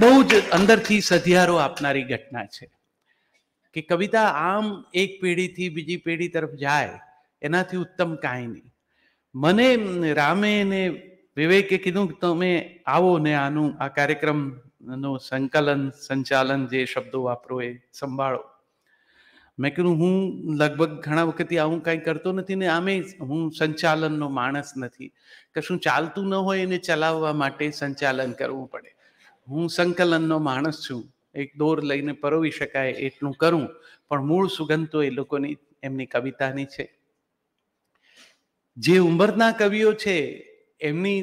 બહુ જ અંદરથી સધિયારો આપનારી ઘટના છે કે કવિતા આમ એક પેઢીથી બીજી પેઢી તરફ જાય એનાથી ઉત્તમ કાંઈ નહીં મને રામે ને વિવેકે કીધું કે તમે આવો ને આનું આ કાર્યક્રમ નું સંકલન સંચાલન જે શબ્દો વાપરો એ સંભાળો મેં કીધું હું લગભગ ઘણા વખતે આવું કાંઈ કરતો નથી ને આમે હું સંચાલનનો માણસ નથી કશું ચાલતું ન હોય એને ચલાવવા માટે સંચાલન કરવું પડે હું સંકલનનો માણસ છું એક દોર લઈને પરોવી શકાય એટલું કરું પણ મૂળ સુગંધ તો એ લોકોની એમની કવિતાની છે જે ઉંમરના કવિઓ છે એમની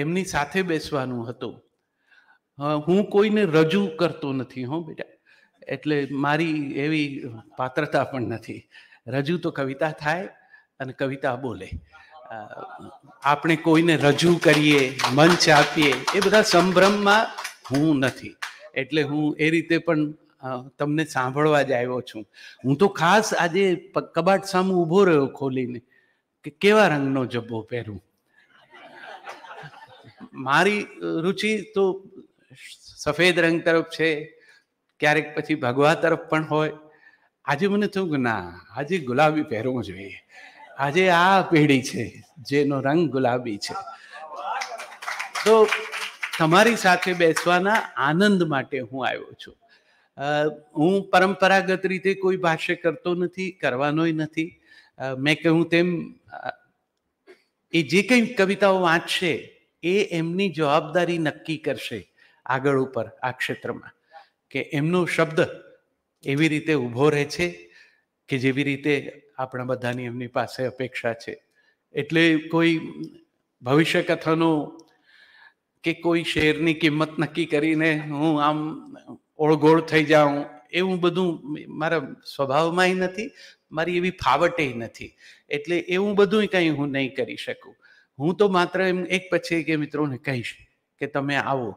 એમની સાથે બેસવાનું હતું હું કોઈને રજૂ કરતો નથી હો બેટા એટલે મારી એવી પાત્રતા પણ નથી રજૂ તો કવિતા થાય અને કવિતા બોલે આપણે કોઈને રજૂ કરીએ મંચ આપીએ એ બધા સંભ્રમમાં હું નથી એટલે હું એ રીતે પણ તમને સાંભળવા જ આવ્યો છું હું તો ખાસ આજે કબાટ સામે ઊભો રહ્યો ખોલીને કે કેવા રંગનો જબ્બો પહેરું મારી રુચિ તો સફેદ રંગ તરફ છે ક્યારેક પછી ભગવા તરફ પણ હોય આજે મને થયું કે ના આજે ગુલાબી પહેરવું જોઈએ આજે આ પેઢી છે જેનો રંગ ગુલાબી છે તો તમારી સાથે બેસવાના આનંદ માટે હું આવ્યો છું હું પરંપરાગત રીતે કોઈ ભાષ્ય કરતો નથી કરવાનોય નથી મેં કહ્યું તેમ એ જે કંઈ કવિતાઓ વાંચશે એ એમની જવાબદારી નક્કી કરશે આગળ ઉપર આ ક્ષેત્રમાં કે એમનો શબ્દ એવી રીતે ઊભો રહે છે કે જેવી રીતે આપણા બધાની એમની પાસે અપેક્ષા છે એટલે કોઈ ભવિષ્ય કથાનો કે કોઈ શેરની કિંમત નક્કી કરીને હું આમ ઓળગોળ થઈ જાઉં એવું બધું મારા સ્વભાવમાંય નથી મારી એવી ફાવટેય નથી એટલે એવું બધું કંઈ હું નહીં કરી શકું હું તો માત્ર એમ એક પછી કે મિત્રોને કહીશ કે તમે આવો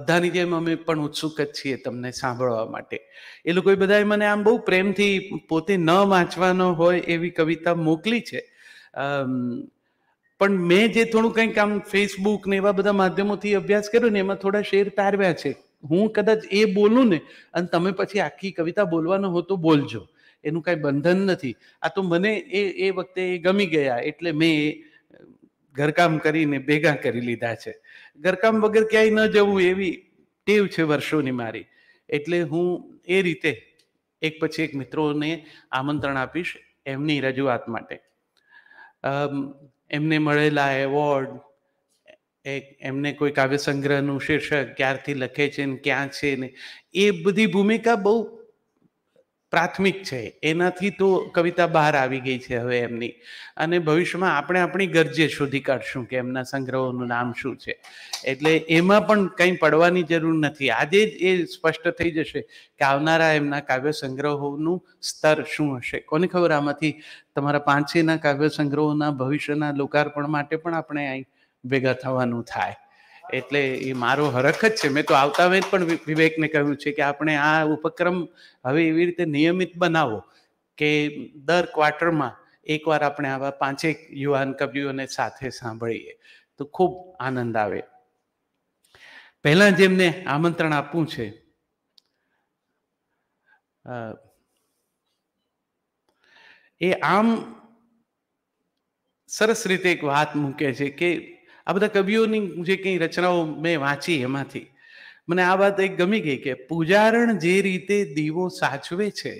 બધાની જેમ અમે પણ ઉત્સુક જ છીએ તમને સાંભળવા માટે એ લોકોએ બધાએ મને આમ બહુ પ્રેમથી પોતે ન વાંચવાનો હોય એવી કવિતા મોકલી છે પણ મેં જે થોડું કંઈક આમ ફેસબુક ને એવા બધા માધ્યમોથી અભ્યાસ કર્યો ને એમાં થોડા શેર તારવ્યા છે હું કદાચ એ બોલું ને અને તમે પછી આખી કવિતા બોલવાનો હો તો બોલજો એનું કાંઈ બંધન નથી આ તો મને એ એ વખતે ગમી ગયા એટલે મેં ઘરકામ કરીને ભેગા કરી લીધા છે ઘરકામ વગર ક્યાંય ન જવું એવી ટેવ છે વર્ષોની મારી એટલે હું એ રીતે એક પછી એક મિત્રોને આમંત્રણ આપીશ એમની રજૂઆત માટે એમને મળેલા એવોર્ડ એક એમને કોઈ કાવ્ય સંગ્રહનું શીર્ષક ક્યારથી લખે છે ને ક્યાં છે ને એ બધી ભૂમિકા બહુ પ્રાથમિક છે એનાથી તો કવિતા બહાર આવી ગઈ છે હવે એમની અને ભવિષ્યમાં આપણે આપણી ગરજે શોધી કાઢશું કે એમના સંગ્રહોનું નામ શું છે એટલે એમાં પણ કંઈ પડવાની જરૂર નથી આજે જ એ સ્પષ્ટ થઈ જશે કે આવનારા એમના કાવ્ય સંગ્રહોનું સ્તર શું હશે કોને ખબર આમાંથી તમારા પાંચેના કાવ્ય સંગ્રહોના ભવિષ્યના લોકાર્પણ માટે પણ આપણે અહીં ભેગા થવાનું થાય એટલે એ મારો હરખ જ છે મેં તો આવતા વેત પણ વિવેકને કહ્યું છે કે આપણે આ ઉપક્રમ હવે એવી રીતે નિયમિત બનાવો કે દર ક્વાર્ટરમાં એકવાર આપણે આવા પાંચેક યુવાન કવિઓને સાથે સાંભળીએ તો ખૂબ આનંદ આવે પહેલાં જેમને આમંત્રણ આપવું છે એ આમ સરસ રીતે એક વાત મૂકે છે કે આ બધા કવિઓની જે કંઈ રચનાઓ મેં વાંચી એમાંથી મને આ વાત એક ગમી ગઈ કે પૂજારણ જે રીતે દીવો સાચવે છે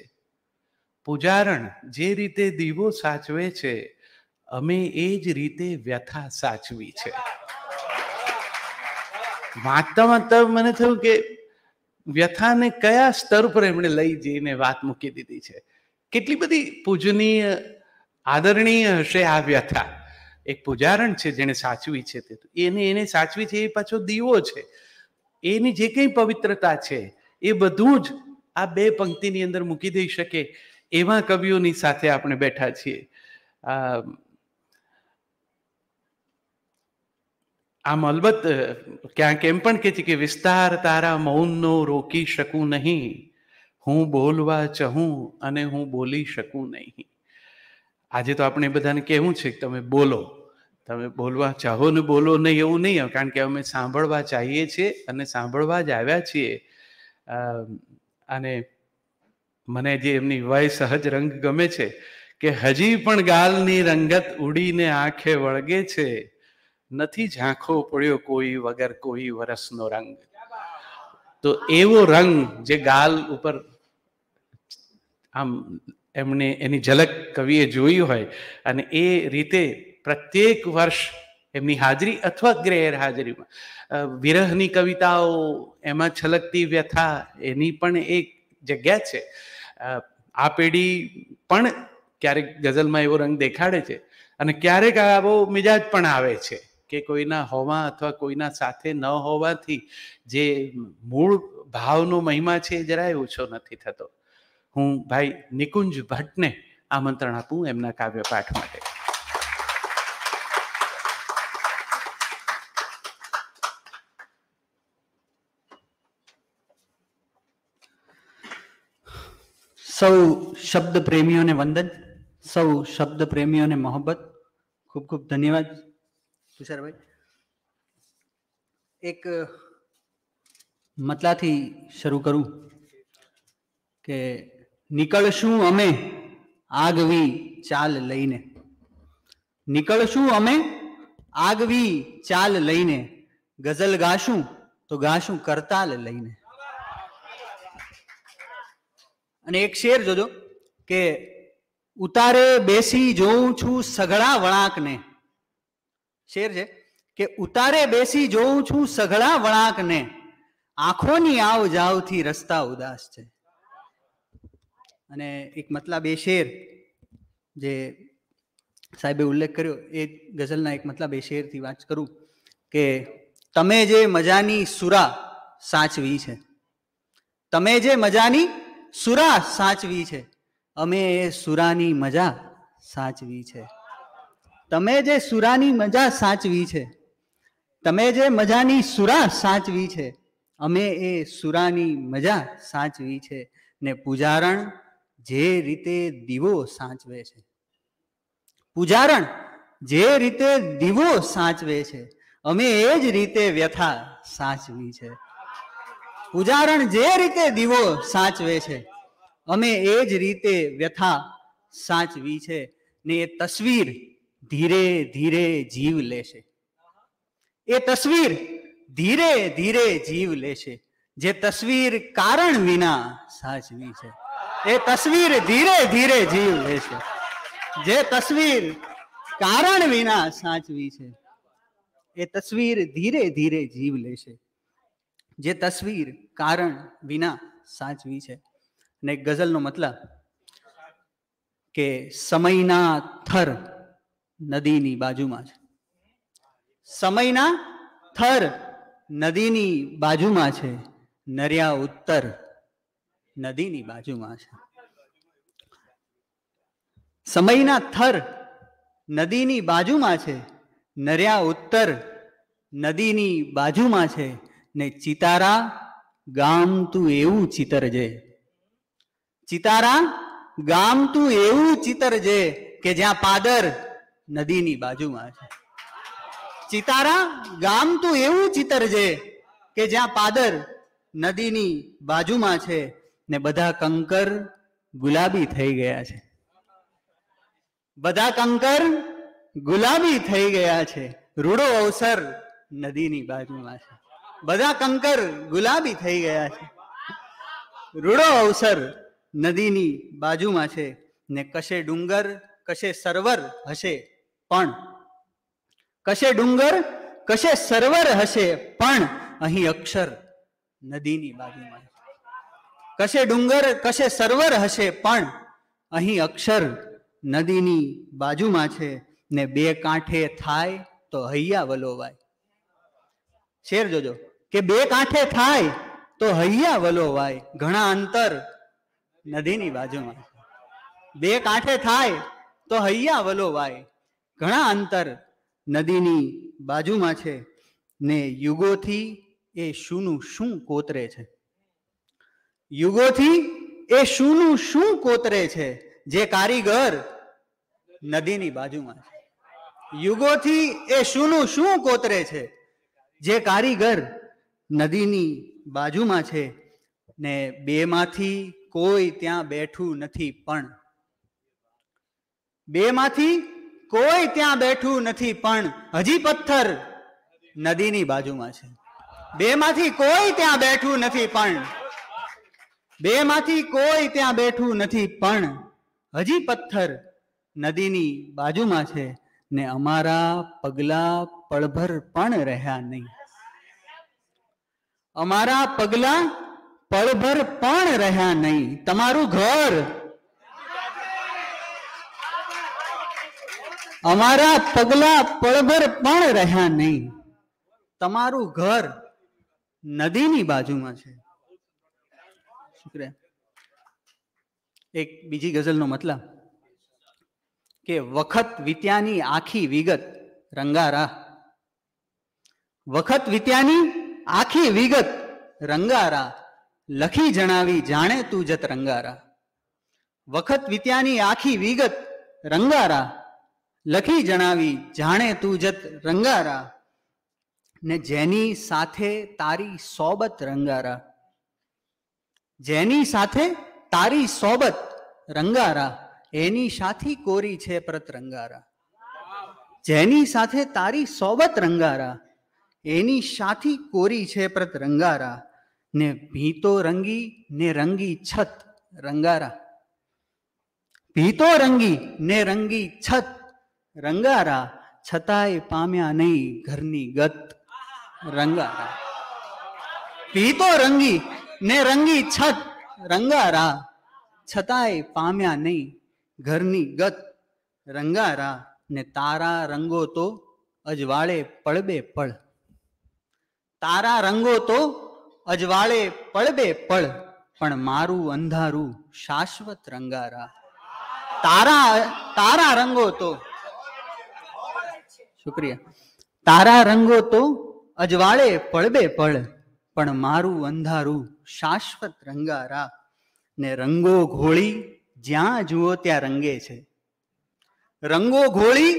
પૂજારણ જે રીતે દીવો સાચવે છે અમે એ જ રીતે વ્યથા સાચવી છે વાંચતા વાંચતા મને થયું કે વ્યથાને કયા સ્તર પર એમણે લઈ જઈને વાત મૂકી દીધી છે કેટલી બધી પૂજનીય આદરણીય હશે આ વ્યથા એક પુજારણ છે જેણે સાચવી છે તે એને એને સાચવી છે એ પાછો દીવો છે એની જે કંઈ પવિત્રતા છે એ બધું જ આ બે પંક્તિની અંદર મૂકી દઈ શકે એવા કવિઓની સાથે આપણે બેઠા છીએ આમ અલબત્ત ક્યાંક એમ પણ કે છે કે વિસ્તાર તારા મૌનનો રોકી શકું નહીં હું બોલવા ચહું અને હું બોલી શકું નહીં આજે તો આપણે બધાને કહેવું છે કે તમે બોલો તમે બોલવા ચાહો ને બોલો નહીં એવું નહીં કારણ કે અમે સાંભળવા ચાહીએ છીએ અને સાંભળવા જ આવ્યા છીએ અને મને જે એમની વય સહજ રંગ ગમે છે કે હજી પણ ગાલની રંગત ઉડીને આંખે વળગે છે નથી ઝાંખો પડ્યો કોઈ વગર કોઈ વરસનો રંગ તો એવો રંગ જે ગાલ ઉપર આમ એમને એની ઝલક કવિએ જોઈ હોય અને એ રીતે પ્રત્યેક વર્ષ એમની હાજરી અથવા ગેરહાજરીમાં વિરહની કવિતાઓ એમાં છલકતી વ્યથા એની પણ એક જગ્યા છે આ પેઢી પણ ક્યારેક ગઝલમાં એવો રંગ દેખાડે છે અને ક્યારેક આવો મિજાજ પણ આવે છે કે કોઈના હોવા અથવા કોઈના સાથે ન હોવાથી જે મૂળ ભાવનો મહિમા છે જરાય ઓછો નથી થતો હું ભાઈ નિકુંજ ભટ્ટને આમંત્રણ આપું એમના કાવ્ય પાઠ માટે સૌ શબ્દ પ્રેમીઓને વંદન સૌ શબ્દ પ્રેમીઓને મોહબ્બત ખૂબ ખૂબ ધન્યવાદ તુષારભાઈ એક મતલાથી શરૂ કરું કે નીકળશું અમે આગવી ચાલ લઈને નીકળશું અમે આગવી ચાલ લઈને ગઝલ ગાશું તો ગાશું કરતાલ લઈને અને એક શેર જોજો કે ઉતારે બેસી જોઉં છું સઘળા વળાંકને શેર છે કે ઉતારે બેસી જોઉં છું સઘળા વળાંકને આંખોની આવ જાવથી રસ્તા ઉદાસ છે અને એક મતલબ એ શેર જે સાહેબે ઉલ્લેખ કર્યો એ ગઝલના એક મતલબ એ શેરથી વાત કરું કે તમે જે મજાની સુરા સાચવી છે તમે જે મજાની સુરા સાચવી છે અમે એ સુરાની મજા સાચવી છે તમે જે સુરાની મજા સાચવી છે તમે જે મજાની સુરા સાચવી છે અમે એ સુરાની મજા સાચવી છે ને પૂજારણ જે રીતે દીવો સાચવે છે પૂજારણ જે રીતે દીવો સાચવે છે અમે એ જ રીતે વ્યથા સાચવી છે પૂજારણ જે રીતે દીવો સાચવે છે અમે એ જ રીતે વ્યથા સાચવી છે ને એ તસવીર ધીરે ધીરે જીવ લેશે એ તસવીર ધીરે ધીરે જીવ લેશે જે તસવીર કારણ વિના સાચવી છે એ તસવીર ધીરે ધીરે જીવ લે છે જે તસવીર કારણ વિના સાચવી છે એ તસવીર ધીરે ધીરે જીવ લે છે જે તસવીર કારણ વિના સાચવી છે ને ગઝલનો મતલબ કે સમયના થર નદીની બાજુમાં છે સમયના થર નદીની બાજુમાં છે નર્યા ઉત્તર નદીની બાજુમાં છે સમયના થર નદીની બાજુમાં છે નર્યા ઉત્તર નદીની બાજુમાં છે ને ચિતારા ગામ તું એવું ચિતરજે ચિતારા ગામ તું એવું ચિતરજે કે જ્યાં પાદર નદીની બાજુમાં છે ચિતારા ગામ તું એવું ચિતરજે કે જ્યાં પાદર નદીની બાજુમાં છે ને બધા કંકર ગુલાબી થઈ ગયા છે બધા કંકર ગુલાબી થઈ ગયા છે રૂડો અવસર નદીની બાજુમાં છે બધા કંકર ગુલાબી થઈ ગયા છે રૂડો અવસર નદીની બાજુમાં છે ને કશે ડુંગર કશે સરોવર હશે પણ કશે ડુંગર કશે સરોવર હશે પણ અહીં અક્ષર નદીની બાજુમાં છે કશે ડુંગર કશે સરોવર હશે પણ અહીં અક્ષર નદીની બાજુમાં છે ને બે કાંઠે થાય તો હૈયા વલોવાય શેર જોજો કે બે કાંઠે થાય તો હૈયા વલોવાય ઘણા અંતર નદીની બાજુમાં બે કાંઠે થાય તો હૈયા વલોવાય ઘણા અંતર નદીની બાજુમાં છે ને યુગોથી એ શુંનું શું કોતરે છે યુગોથી એ શુંનું શું કોતરે છે જે કારીગર નદીની બાજુમાં છે યુગોથી એ શુંનું શું કોતરે છે જે કારીગર નદીની બાજુમાં છે ને બેમાંથી કોઈ ત્યાં બેઠું નથી પણ બેમાંથી કોઈ ત્યાં બેઠું નથી પણ હજી પથ્થર નદીની બાજુમાં છે બેમાંથી કોઈ ત્યાં બેઠું નથી પણ બેમાંથી કોઈ ત્યાં બેઠું નથી પણ હજી પથ્થર નદીની બાજુમાં છે ને અમારા પગલા પળભર પણ રહ્યા નહીં અમારા પગલા પળભર પણ રહ્યા નહીં તમારું ઘર અમારા પગલા પળભર પણ રહ્યા નહીં તમારું ઘર નદીની બાજુમાં છે શુક્રિયા એક બીજી ગઝલનો મતલબ કે વખત વિત્યાની આખી વિગત રંગારા વખત વિત્યાની આખી વિગત રંગારા લખી જણાવી જાણે તું જત રંગારા વખત વિત્યાની આખી વિગત રંગારા લખી જણાવી જાણે તું જત રંગારા ને જેની સાથે તારી સોબત રંગારા જેની સાથે તારી સોબત રંગારા એની સાથી કોરી છે પ્રત રંગારા જેની સાથે તારી સોબત રંગારા એની સાથી કોરી છે પ્રત રંગારા ને ભીતો રંગી ને રંગી છત રંગારા ભીતો રંગી ને રંગી છત રંગારા છતાંય પામ્યા નહીં ઘરની ગત રંગારા ભીતો રંગી ને રંગી છત રંગારા છતાંય પામ્યા નહીં ઘરની ગત રંગારા ને તારા રંગો તો અજવાળે પળબે પળ તારા રંગો તો અજવાળે પળબે પળ પણ મારું અંધારું શાશ્વત રંગારા તારા તારા રંગો તો શુક્રિયા તારા રંગો તો અજવાળે પળબે પળ પણ મારું અંધારું શાશ્વત રંગારા ને રંગો ઘોળી જ્યાં જુઓ ત્યાં રંગે છે રંગો ઘોળી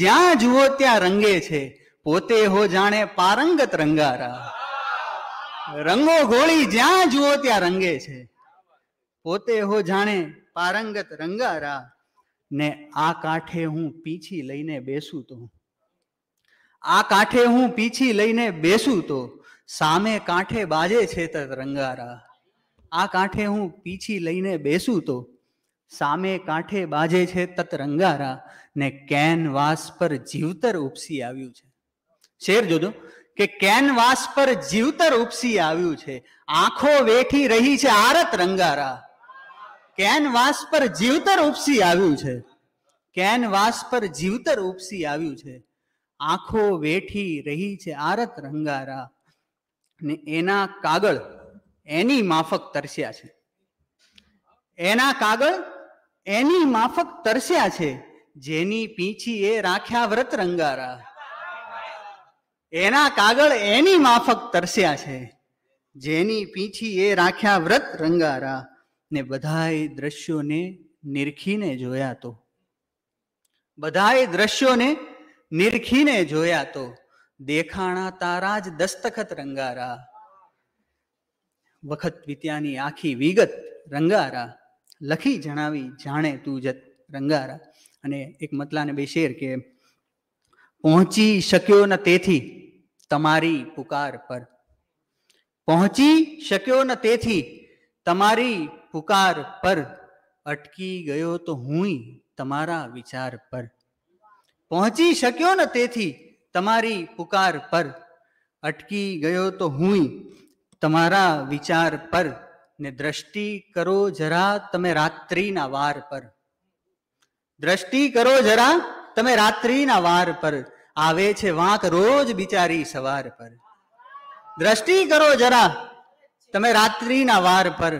જ્યાં જુઓ ત્યાં રંગે છે પોતે હો જાણે પારંગત રંગારા રંગો ઘોળી જ્યાં જુઓ ત્યાં રંગે છે પોતે હો જાણે પારંગત રંગારા ને આ કાંઠે હું પીછી લઈને બેસું તો આ કાંઠે હું પીછી લઈને બેસું તો સામે કાંઠે બાજે છે રંગારા આ કાંઠે હું પીછી લઈને બેસું તો સામે કાંઠે બાજે છે તત રંગારા ને કેન વાસ પર જીવતર ઉપસી આવ્યું છે શેર જોજો કે કેન વાસ પર જીવતર ઉપસી આવ્યું છે આંખો વેઠી રહી છે આરત રંગારા કેન વાસ પર જીવતર ઉપસી આવ્યું છે કેન વાસ પર જીવતર ઉપસી આવ્યું છે આંખો વેઠી રહી છે આરત રંગારા ને એના કાગળ એની માફક તરસ્યા છે એના કાગળ એની માફક તરસ્યા છે જેની પીંછી એ રાખ્યા વ્રત રંગારા એના કાગળ એની માફક તરસ્યા છે જેની પીંછી એ રાખ્યા વ્રત રંગારા ને બધાએ દ્રશ્યોને નિરખીને જોયા તો બધાય દ્રશ્યોને નિરખીને જોયા તો દેખાણા તારા જ દસ્તખત રંગારા વખત વિત્યાની આખી વિગત રંગારા લખી જણાવી જાણે તું જત રંગારા અને એક મતલાને બે શેર કે પહોંચી શક્યો ન તેથી તમારી પુકાર પર પહોંચી શક્યો ન તેથી તમારી પુકાર પર અટકી ગયો તો હું તમારા વિચાર પર પહોંચી શક્યો ન તેથી તમારી પુકાર પર અટકી ગયો તો હું તમારા વિચાર પર ને દ્રષ્ટિ કરો જરા તમે રાત્રિના વાર પર દ્રષ્ટિ કરો જરા તમે રાત્રિના વાર પર આવે છે વાંક રોજ બિચારી સવાર પર દ્રષ્ટિ કરો જરા તમે રાત્રિના વાર પર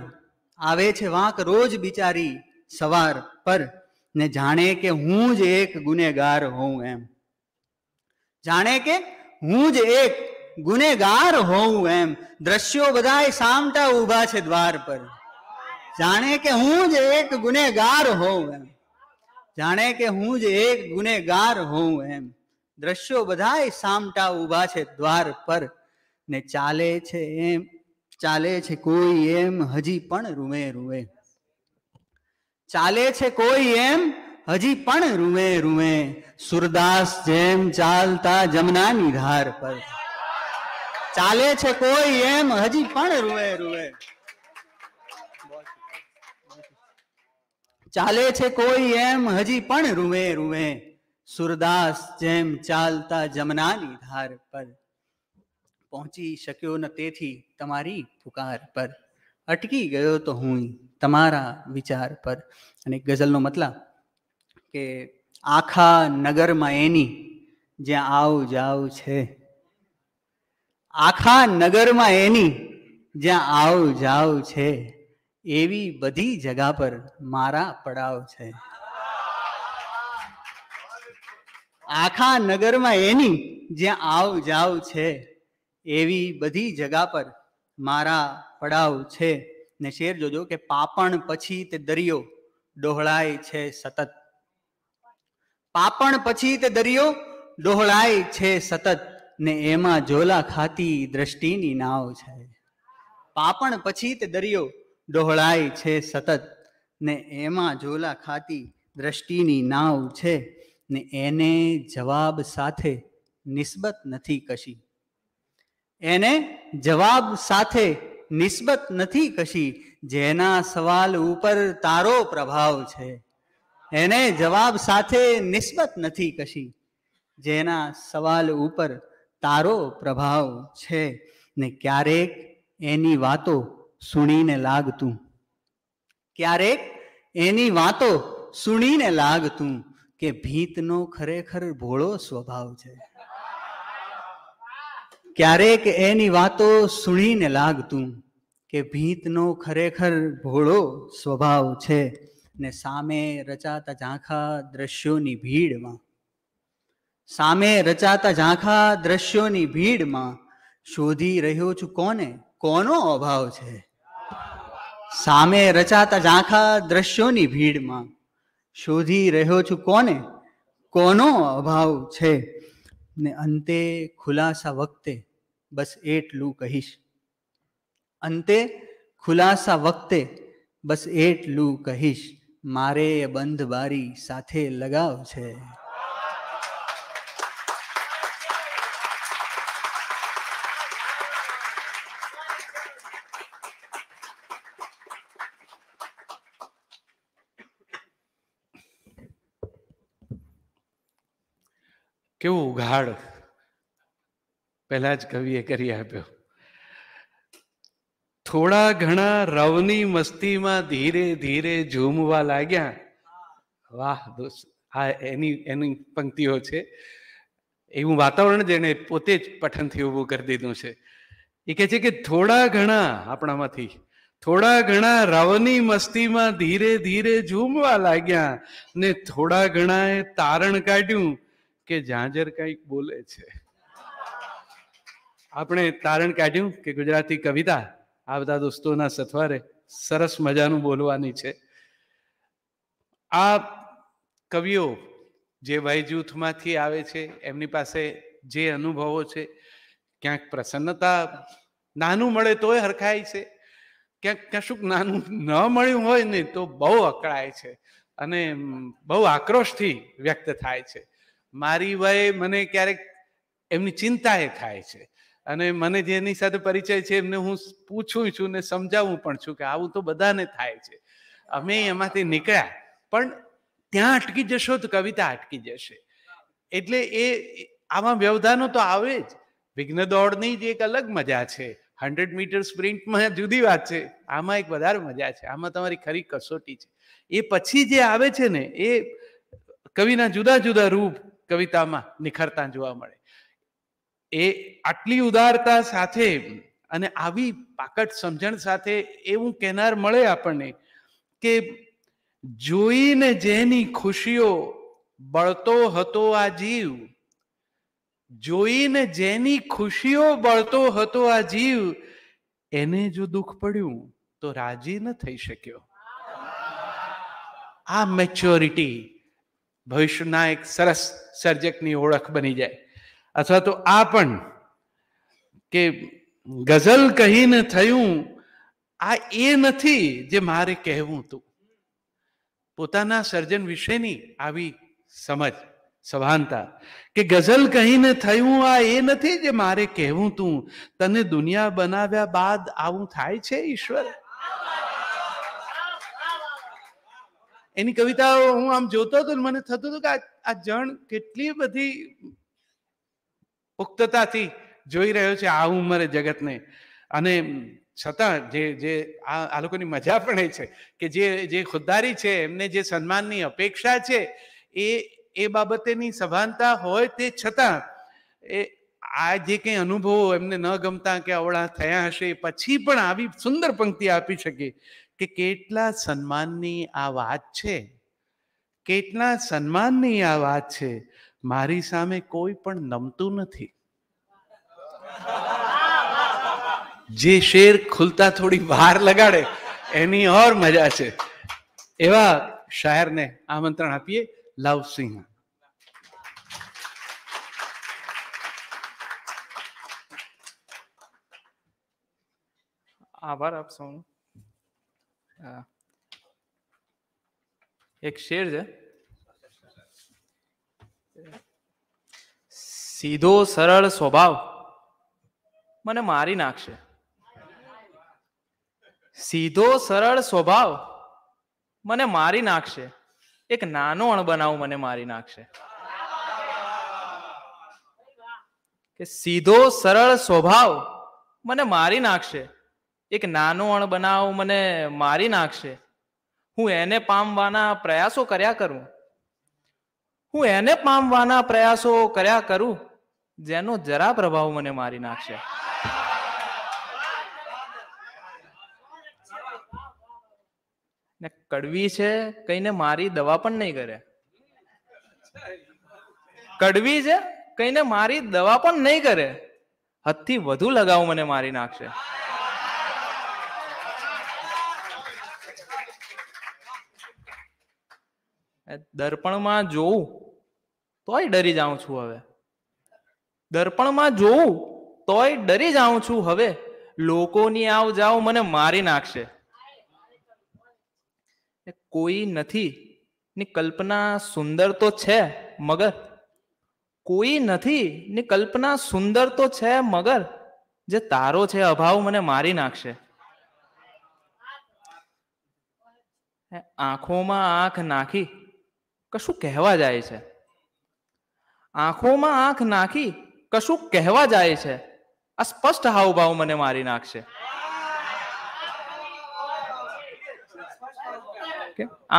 આવે છે વાંક રોજ બિચારી સવાર પર ને જાણે કે હું જ એક ગુનેગાર હોઉં એમ જાણે કે હું જ એક ગુનેગાર હોઉં એમ દ્રશ્યો બધા સામટા ઊભા છે દ્વાર પર જાણે કે હું જ એક ગુનેગાર હોઉં એમ જાણે કે હું જ એક ગુનેગાર હોઉં એમ દ્રશ્યો બધા સામટા ઊભા છે દ્વાર પર ને ચાલે છે એમ ચાલે છે કોઈ એમ હજી પણ રૂવે રૂવે ચાલે છે કોઈ એમ હજી પણ રૂવે રૂવે સુરદાસ જેમ ચાલતા જમનાની ધાર પર ચાલે છે કોઈ એમ હજી પણ રૂવે રૂવે ચાલે છે કોઈ એમ હજી પણ રૂવે રૂવે સુરદાસ જેમ ચાલતા જમનાની ધાર પર પહોંચી શક્યો ન તેથી તમારી પુકાર પર અટકી ગયો તો હું તમારા વિચાર પર અને ગઝલનો મતલબ કે આખા નગરમાં એની જ્યાં આવ જાવ છે આખા નગરમાં એની જ્યાં આવ જાવ છે એવી બધી જગા પર મારા પડાવ છે આખા નગરમાં એની જ્યાં આવ જાવ છે એવી બધી જગા પર મારા પડાવ છે ને શેર જોજો કે પાપણ પછી તે દરિયો ડોહળાય છે સતત પાપણ પછી તે દરિયો ડોહળાય છે સતત ને એમાં જોલા ખાતી દ્રષ્ટિની નાવ છે પાપણ પછી તે દરિયો ડોહળાય છે સતત ને એમાં જોલા ખાતી દ્રષ્ટિની નાવ છે ને એને જવાબ સાથે નિસ્બત નથી કશી એને જવાબ સાથે નિસ્બત નથી કશી જેના સવાલ ઉપર તારો પ્રભાવ છે એને જવાબ સાથે નિસ્બત નથી કશી જેના સવાલ ઉપર તારો પ્રભાવ છે ને ક્યારેક એની વાતો સુણીને લાગતું ક્યારેક એની વાતો સુણીને લાગતું કે ભીતનો ખરેખર ભોળો સ્વભાવ છે ક્યારેક એની વાતો સુણીને લાગતું કે ભીતનો ખરેખર ભોળો સ્વભાવ છે ને સામે રચાતા ઝાંખા દ્રશ્યોની ભીડમાં સામે રચાતા ઝાંખા દ્રશ્યોની ભીડમાં શોધી રહ્યો છું કોને કોનો અભાવ છે સામે રચાતા ઝાંખા દ્રશ્યોની ભીડમાં શોધી રહ્યો છું કોને કોનો અભાવ છે ને અંતે ખુલાસા વખતે બસ એટલું કહીશ અંતે ખુલાસા વખતે બસ એટલું કહીશ મારે બંધ બારી સાથે લગાવ છે કેવું ઉઘાડ પહેલા જ કવિએ કરી આપ્યો થોડા ઘણા રવની મસ્તીમાં ધીરે ધીરે ઝૂમવા લાગ્યા વાહ દોસ્ત હા એની એની પંક્તિઓ છે એવું વાતાવરણ જેને પોતે જ પઠનથી ઊભું કરી દીધું છે એ કહે છે કે થોડા ઘણા આપણામાંથી થોડા ઘણા રવની મસ્તીમાં ધીરે ધીરે ઝૂમવા લાગ્યા ને થોડા ઘણાએ તારણ કાઢ્યું કે ઝાંઝર કંઈક બોલે છે આપણે તારણ કાઢ્યું કે ગુજરાતી કવિતા આ બધા દોસ્તોના સથવારે સરસ મજાનું બોલવાની છે આ કવિઓ જે વય જૂથમાંથી આવે છે એમની પાસે જે અનુભવો છે ક્યાંક પ્રસન્નતા નાનું મળે તોય હરખાય છે ક્યાંક કશુંક નાનું ન મળ્યું હોય ને તો બહુ અકળાય છે અને બહુ આક્રોશથી વ્યક્ત થાય છે મારી વય મને ક્યારેક એમની ચિંતાએ થાય છે અને મને જેની સાથે પરિચય છે એમને હું પૂછું છું ને સમજાવું પણ છું કે આવું તો બધાને થાય છે અમે એમાંથી નીકળ્યા પણ ત્યાં અટકી જશો તો કવિતા અટકી જશે એટલે એ આમાં વ્યવધાનો તો આવે જ વિઘ્ન દોડની જ એક અલગ મજા છે હંડ્રેડ મીટર સ્પ્રિન્ટમાં જુદી વાત છે આમાં એક વધારે મજા છે આમાં તમારી ખરી કસોટી છે એ પછી જે આવે છે ને એ કવિના જુદા જુદા રૂપ કવિતામાં નિખરતા જોવા મળે એ આટલી ઉદારતા સાથે અને આવી પાકટ સમજણ સાથે એવું કહેનાર મળે આપણને કે જોઈને જેની ખુશીઓ બળતો હતો આ જીવ જોઈને જેની ખુશીઓ બળતો હતો આ જીવ એને જો દુઃખ પડ્યું તો રાજી ન થઈ શક્યો આ મેચ્યોરિટી ભવિષ્યના એક સરસ સર્જકની ઓળખ બની જાય અથવા તો આ પણ કે ગઝલ કહીને થયું આ એ નથી જે મારે કહેવું હતું પોતાના સર્જન વિશેની આવી સમજ સભાનતા કે ગઝલ કહીને થયું આ એ નથી જે મારે કહેવું તું તને દુનિયા બનાવ્યા બાદ આવું થાય છે ઈશ્વર એની કવિતાઓ હું આમ જોતો હતો મને થતું હતું કે આ જણ કેટલી બધી પુખ્તતાથી જોઈ રહ્યો છે આ ઉંમરે જગતને અને છતાં જે જે આ આ લોકોની મજા પણ એ છે કે જે જે ખુદ્દારી છે એમને જે સન્માનની અપેક્ષા છે એ એ બાબતેની સભાનતા હોય તે છતાં એ આ જે કંઈ અનુભવો એમને ન ગમતા કે અવળા થયા હશે પછી પણ આવી સુંદર પંક્તિ આપી શકે કે કેટલા સન્માનની આ વાત છે કેટલા સન્માનની આ વાત છે મારી સામે કોઈ પણ નમતું નથી જે શેર ખુલતા થોડી બહાર લગાડે એની ઓર મજા છે એવા શાયરને આમંત્રણ આપીએ લવસિંહ આભાર આપ સૌનો એક શેર છે સીધો સરળ સ્વભાવ મને મારી નાખશે સીધો સરળ સ્વભાવ મને મારી નાખશે એક નાનો અણબનાવ મને મારી નાખશે કે સીધો સરળ સ્વભાવ મને મારી નાખશે એક નાનો અણબનાવ મને મારી નાખશે હું એને પામવાના પ્રયાસો કર્યા કરું હું એને પામવાના પ્રયાસો કર્યા કરું જેનો જરા પ્રભાવ મને મારી નાખશે ને કડવી છે કઈને મારી દવા પણ નહીં કરે કડવી છે કઈને મારી દવા પણ નહીં કરે હદથી વધુ લગાવ મને મારી નાખશે દર્પણમાં જોઉં તોય ડરી જાઉં છું હવે દર્પણમાં જોઉં તોય ડરી જાઉં છું હવે લોકોની આવ જાવ મને મારી નાખશે કોઈ નથી ની કલ્પના સુંદર તો છે મગર કોઈ નથી ની કલ્પના સુંદર તો છે મગર જે તારો છે અભાવ મને મારી નાખશે આંખોમાં આંખ નાખી કશું કહેવા જાય છે આંખોમાં આંખ નાખી કશું કહેવા જાય છે આ સ્પષ્ટ હાવભાવ મને મારી નાખશે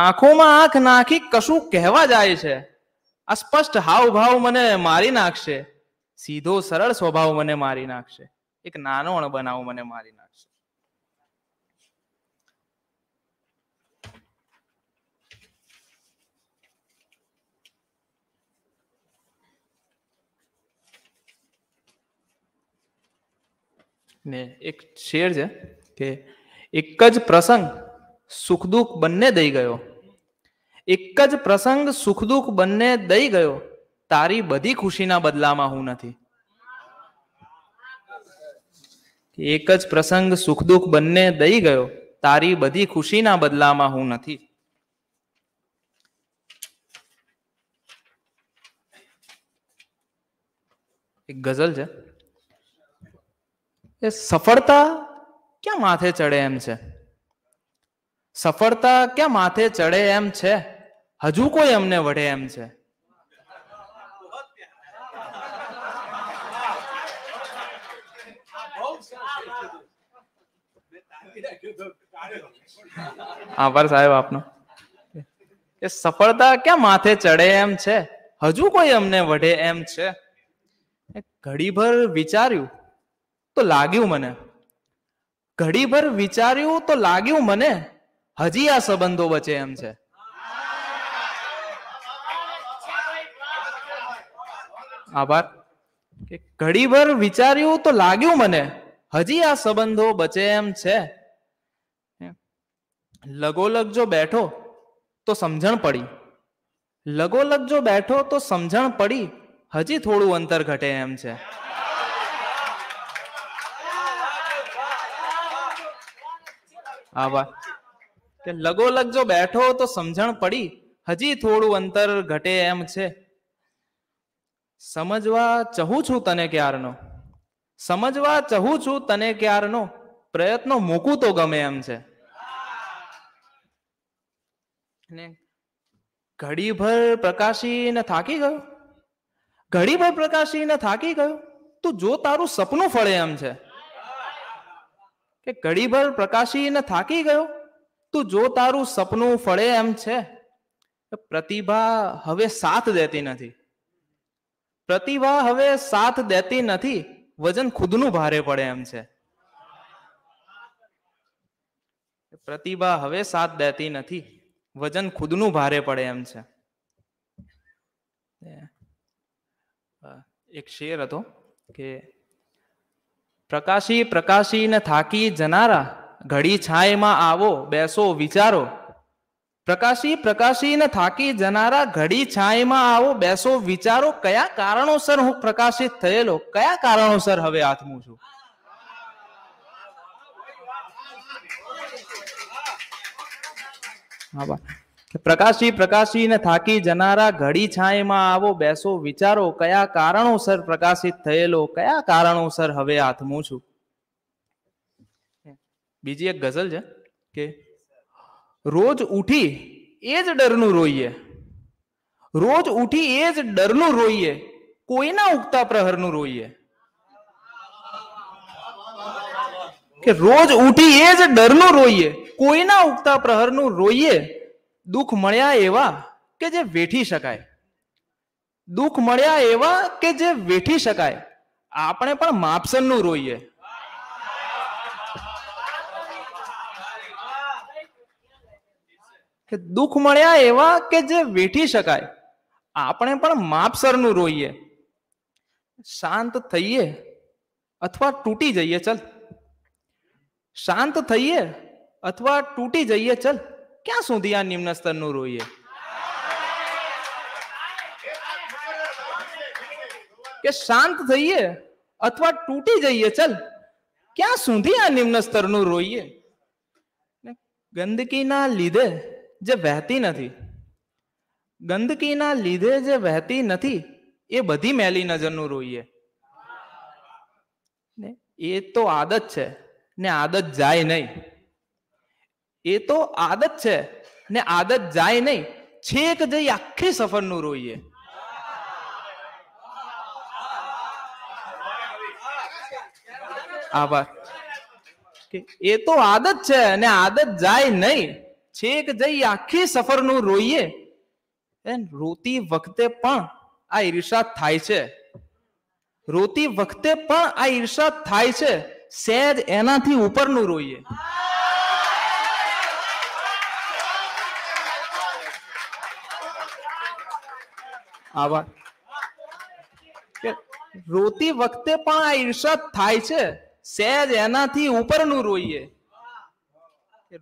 આંખોમાં આંખ નાખી કશું કહેવા જાય છે આ સ્પષ્ટ હાવભાવ મને મારી નાખશે સીધો સરળ સ્વભાવ મને મારી નાખશે એક નાનો અણબનાવ મને મારી નાખશે ને એક શેર છે કે એક જ પ્રસંગ સુખ દુઃખ બંને દઈ ગયો એક જ પ્રસંગ સુખ દુઃખ બંને દઈ ગયો તારી બધી ખુશીના બદલામાં હું નથી એક જ પ્રસંગ સુખ દુઃખ બંને દઈ ગયો તારી બધી ખુશીના બદલામાં હું નથી એક ગઝલ છે એ સફળતા ક્યાં માથે ચડે એમ છે સફળતા ક્યાં માથે ચડે એમ છે હજુ કોઈ અમને વઢે એમ છે આભાર સાહેબ આપનો એ સફળતા ક્યાં માથે ચડે એમ છે હજુ કોઈ અમને વઢે એમ છે ઘડીભર વિચાર્યું તો લાગ્યું મને ઘડીભર વિચાર્યું તો લાગ્યું મને હજી આ સંબંધો બચે એમ છે આભાર ઘડીભર વિચાર્યું તો લાગ્યું મને હજી આ સંબંધો બચે એમ છે લગોલગ જો બેઠો તો સમજણ પડી લગોલગ જો બેઠો તો સમજણ પડી હજી થોડું અંતર ઘટે એમ છે આ વાત કે લગોલગ જો બેઠો તો સમજણ પડી હજી થોડું અંતર ઘટે એમ છે સમજવા ચહું છું તને ક્યારનો સમજવા ચહું છું તને ક્યારનો પ્રયત્નો મૂકું તો ગમે એમ છે ને ઘડીભર પ્રકાશીને થાકી ગયો ઘડીભર પ્રકાશીને થાકી ગયો તું જો તારું સપનું ફળે એમ છે કે ઘડીભર પ્રકાશી પ્રકાશીને થાકી ગયો તું જો તારું સપનું ફળે એમ છે પ્રતિભા હવે સાથ દેતી નથી પ્રતિભા હવે સાથ દેતી નથી વજન ખુદનું ભારે પડે એમ છે પ્રતિભા હવે સાથ દેતી નથી વજન ખુદનું ભારે પડે એમ છે એક શેર હતો કે પ્રકાશી પ્રકાશીને થાકી જનારા ઘડી છાંયમાં આવો બેસો વિચારો પ્રકાશી પ્રકાશીને થાકી જનારા ઘડી છાંયમાં આવો બેસો વિચારો કયા કારણોસર હું પ્રકાશિત થયેલો કયા કારણોસર હવે આત્મું છું હા બા પ્રકાશજી પ્રકાશીને થાકી જનારા ઘડી છાંયમાં આવો બેસો વિચારો કયા કારણોસર પ્રકાશિત થયેલો કયા કારણોસર હવે આથમું છું બીજી એક ગઝલ છે કે રોજ ઉઠી એ જ ડરનું રોઈએ રોજ ઉઠી એ જ ડરનું રોઈએ કોઈના ઉગતા પ્રહરનું રોઈએ કે રોજ ઉઠી એ જ ડરનું રોઈએ કોઈના ઉગતા પ્રહરનું રોઈએ દુઃખ મળ્યા એવા કે જે વેઠી શકાય દુઃખ મળ્યા એવા કે જે વેઠી શકાય આપણે પણ માપસનનું રોઈએ કે દુઃખ મળ્યા એવા કે જે વેઠી શકાય આપણે પણ માપસરનું રોઈએ શાંત થઈએ અથવા તૂટી જઈએ ચલ શાંત થઈએ અથવા તૂટી જઈએ ચલ ક્યાં સુધી આ નિમ્ન સ્તરનું રોઈએ કે શાંત થઈએ અથવા તૂટી જઈએ ચલ ક્યાં સુધી આ નિમ્ન સ્તરનું રોઈએ ગંદકીના લીધે જે વહેતી નથી ગંદકીના લીધે જે વહેતી નથી એ બધી મેલી નજરનું રોઈએ ને એ તો આદત છે ને આદત જાય નહીં એ તો આદત છે ને આદત જાય નહીં છેક જઈ આખી સફરનું રોઈએ આભાર એ તો આદત છે ને આદત જાય નહીં છેક જઈ આખી સફરનું રોઈએ રોતી વખતે પણ આ ઈર્ષા થાય છે રોતી વખતે પણ આ ઈર્ષા થાય છે સહેજ એનાથી ઉપરનું રોઈએ આવા કે રોતી વખતે પણ આ ઈર્ષા થાય છે સહેજ એનાથી ઉપરનું રોઈએ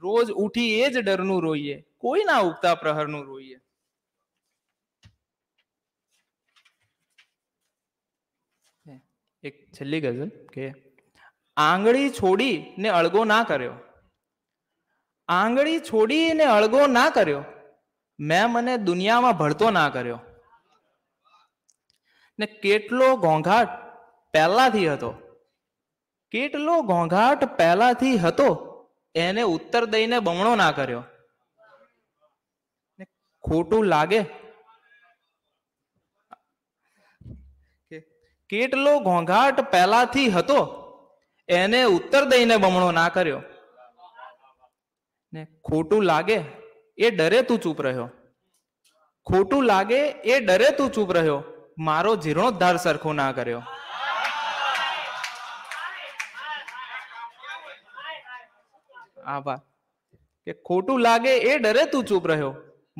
રોજ ઉઠી એ જ ડરનું રોઈએ કોઈ ના ઉગતા પ્રહરનું રોઈએ એક છેલ્લી ગઝલ કે આંગળી છોડી ને અળગો ના કર્યો આંગળી છોડી ને અળગો ના કર્યો મેં મને દુનિયામાં ભળતો ના કર્યો ને કેટલો ઘોંઘાટ પહેલાથી હતો કેટલો ઘોંઘાટ પહેલાથી હતો એને ઉત્તર દઈને બમણો ના કર્યો ખોટું લાગે કેટલો ઘોંઘાટ પહેલાથી હતો એને ઉત્તર દઈને બમણો ના કર્યો ને ખોટું લાગે એ ડરે તું ચૂપ રહ્યો ખોટું લાગે એ ડરે તું ચૂપ રહ્યો મારો જીર્ણોદ્ધાર સરખો ના કર્યો આભાર કે ખોટું લાગે એ ડરે તું ચૂપ રહ્યો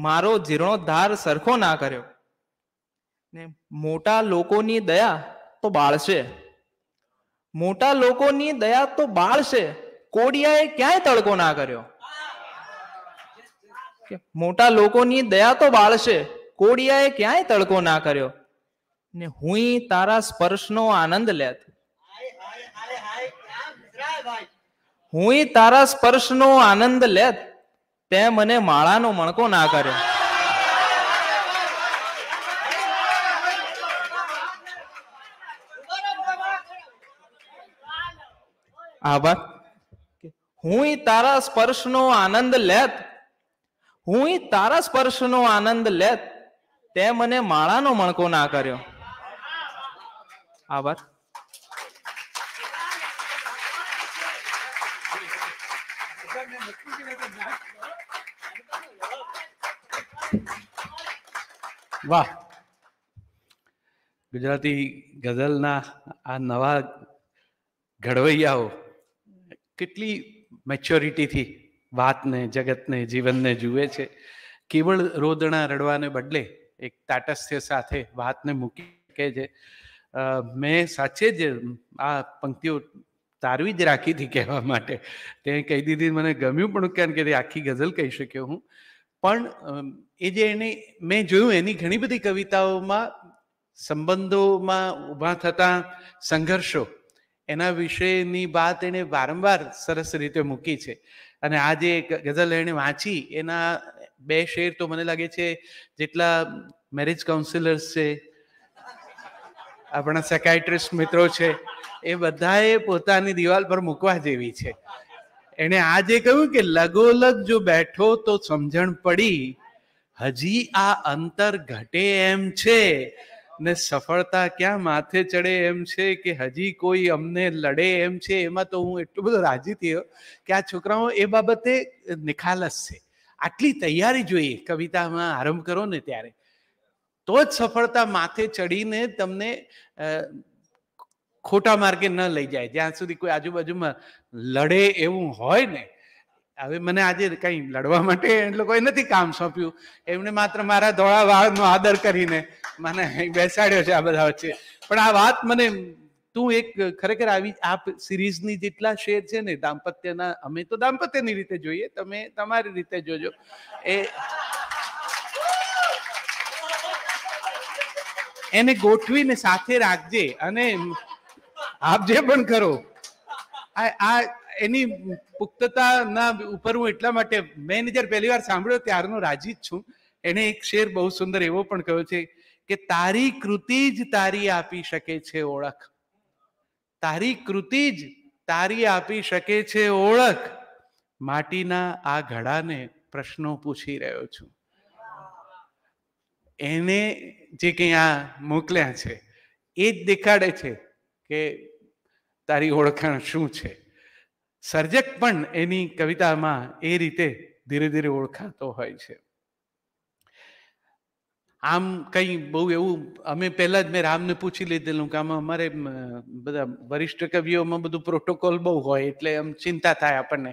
મારો જીર્ણોદ્ધાર સરખો ના કર્યો ને મોટા લોકોની દયા તો બાળશે મોટા લોકોની દયા તો બાળશે કોડિયાએ ક્યાંય તડકો ના કર્યો મોટા લોકોની દયા તો બાળશે કોડિયાએ ક્યાંય તડકો ના કર્યો ને હું તારા સ્પર્શનો આનંદ લેત હું તારા સ્પર્શનો આનંદ લેત તે મને માળાનો મણકો ના કર્યો આભાર હું તારા સ્પર્શનો આનંદ લેત હું તારા સ્પર્શનો આનંદ લેત તે મને માળાનો મણકો ના કર્યો આભાર વાહ ગુજરાતી ગઝલના આ નવા ઘડવૈયાઓ કેટલી મેચ્યોરિટીથી વાતને જગતને જીવનને જુએ છે કેવળ રોદણા રડવાને બદલે એક તાટસ્થ્ય સાથે વાતને મૂકી કે છે મેં સાચે જ આ પંક્તિઓ તારવી જ રાખી હતી કહેવા માટે તે કહી દીધી મને ગમ્યું પણ કારણ કે આખી ગઝલ કહી શક્યો હું પણ એ જે એને મેં જોયું એની ઘણી બધી કવિતાઓમાં સંબંધોમાં ઊભા થતા સંઘર્ષો એના વિશેની વાત એણે વારંવાર સરસ રીતે મૂકી છે અને આ જે ગઝલ એણે વાંચી એના બે શેર તો મને લાગે છે જેટલા મેરેજ કાઉન્સિલર્સ છે આપણા સેકાઇટ્રિસ્ટ મિત્રો છે એ બધાએ પોતાની દિવાલ પર મૂકવા જેવી છે એણે આજે કહ્યું કે લગોલગ જો બેઠો તો સમજણ પડી હજી આ અંતર ઘટે એમ છે ને સફળતા ક્યાં માથે ચડે એમ છે કે હજી કોઈ અમને લડે એમ છે એમાં તો હું એટલું બધું રાજી થયો કે આ છોકરાઓ એ બાબતે નિખાલસ છે આટલી તૈયારી જોઈએ કવિતામાં આરંભ કરો ને ત્યારે તો જ સફળતા માથે ચડીને તમને ખોટા માર્ગે ન લઈ જાય જ્યાં સુધી કોઈ આજુબાજુમાં લડે એવું હોય ને હવે મને આજે કંઈ લડવા માટે એ લોકોએ નથી કામ સોંપ્યું એમને માત્ર મારા ધોળા વાળનો આદર કરીને મને બેસાડ્યો છે આ બધા વચ્ચે પણ આ વાત મને તું એક ખરેખર આવી આ સિરીઝની જેટલા શેર છે ને દાંપત્યના અમે તો દાંપત્યની રીતે જોઈએ તમે તમારી રીતે જોજો એ એને ગોઠવીને સાથે રાખજે અને આપ જે પણ કરો આ એની પુખ્તતાના ઉપર હું એટલા માટે મેં જ્યારે પહેલી વાર સાંભળ્યો ત્યારનો રાજી જ છું એને એક શેર બહુ સુંદર એવો પણ કહ્યો છે કે તારી કૃતિ જ તારી આપી શકે છે ઓળખ તારી કૃતિ જ તારી આપી શકે છે ઓળખ માટીના આ ઘડાને પ્રશ્નો પૂછી રહ્યો છું એને જે કંઈ આ મોકલ્યા છે એ જ દેખાડે છે કે તારી ઓળખાણ શું છે સર્જક પણ એની કવિતામાં એ રીતે ધીરે ધીરે ઓળખાતો હોય છે આમ કંઈ બહુ એવું અમે પહેલાં જ મેં રામને પૂછી લીધેલું કે આમાં અમારે બધા વરિષ્ઠ કવિઓમાં બધું પ્રોટોકોલ બહુ હોય એટલે આમ ચિંતા થાય આપણને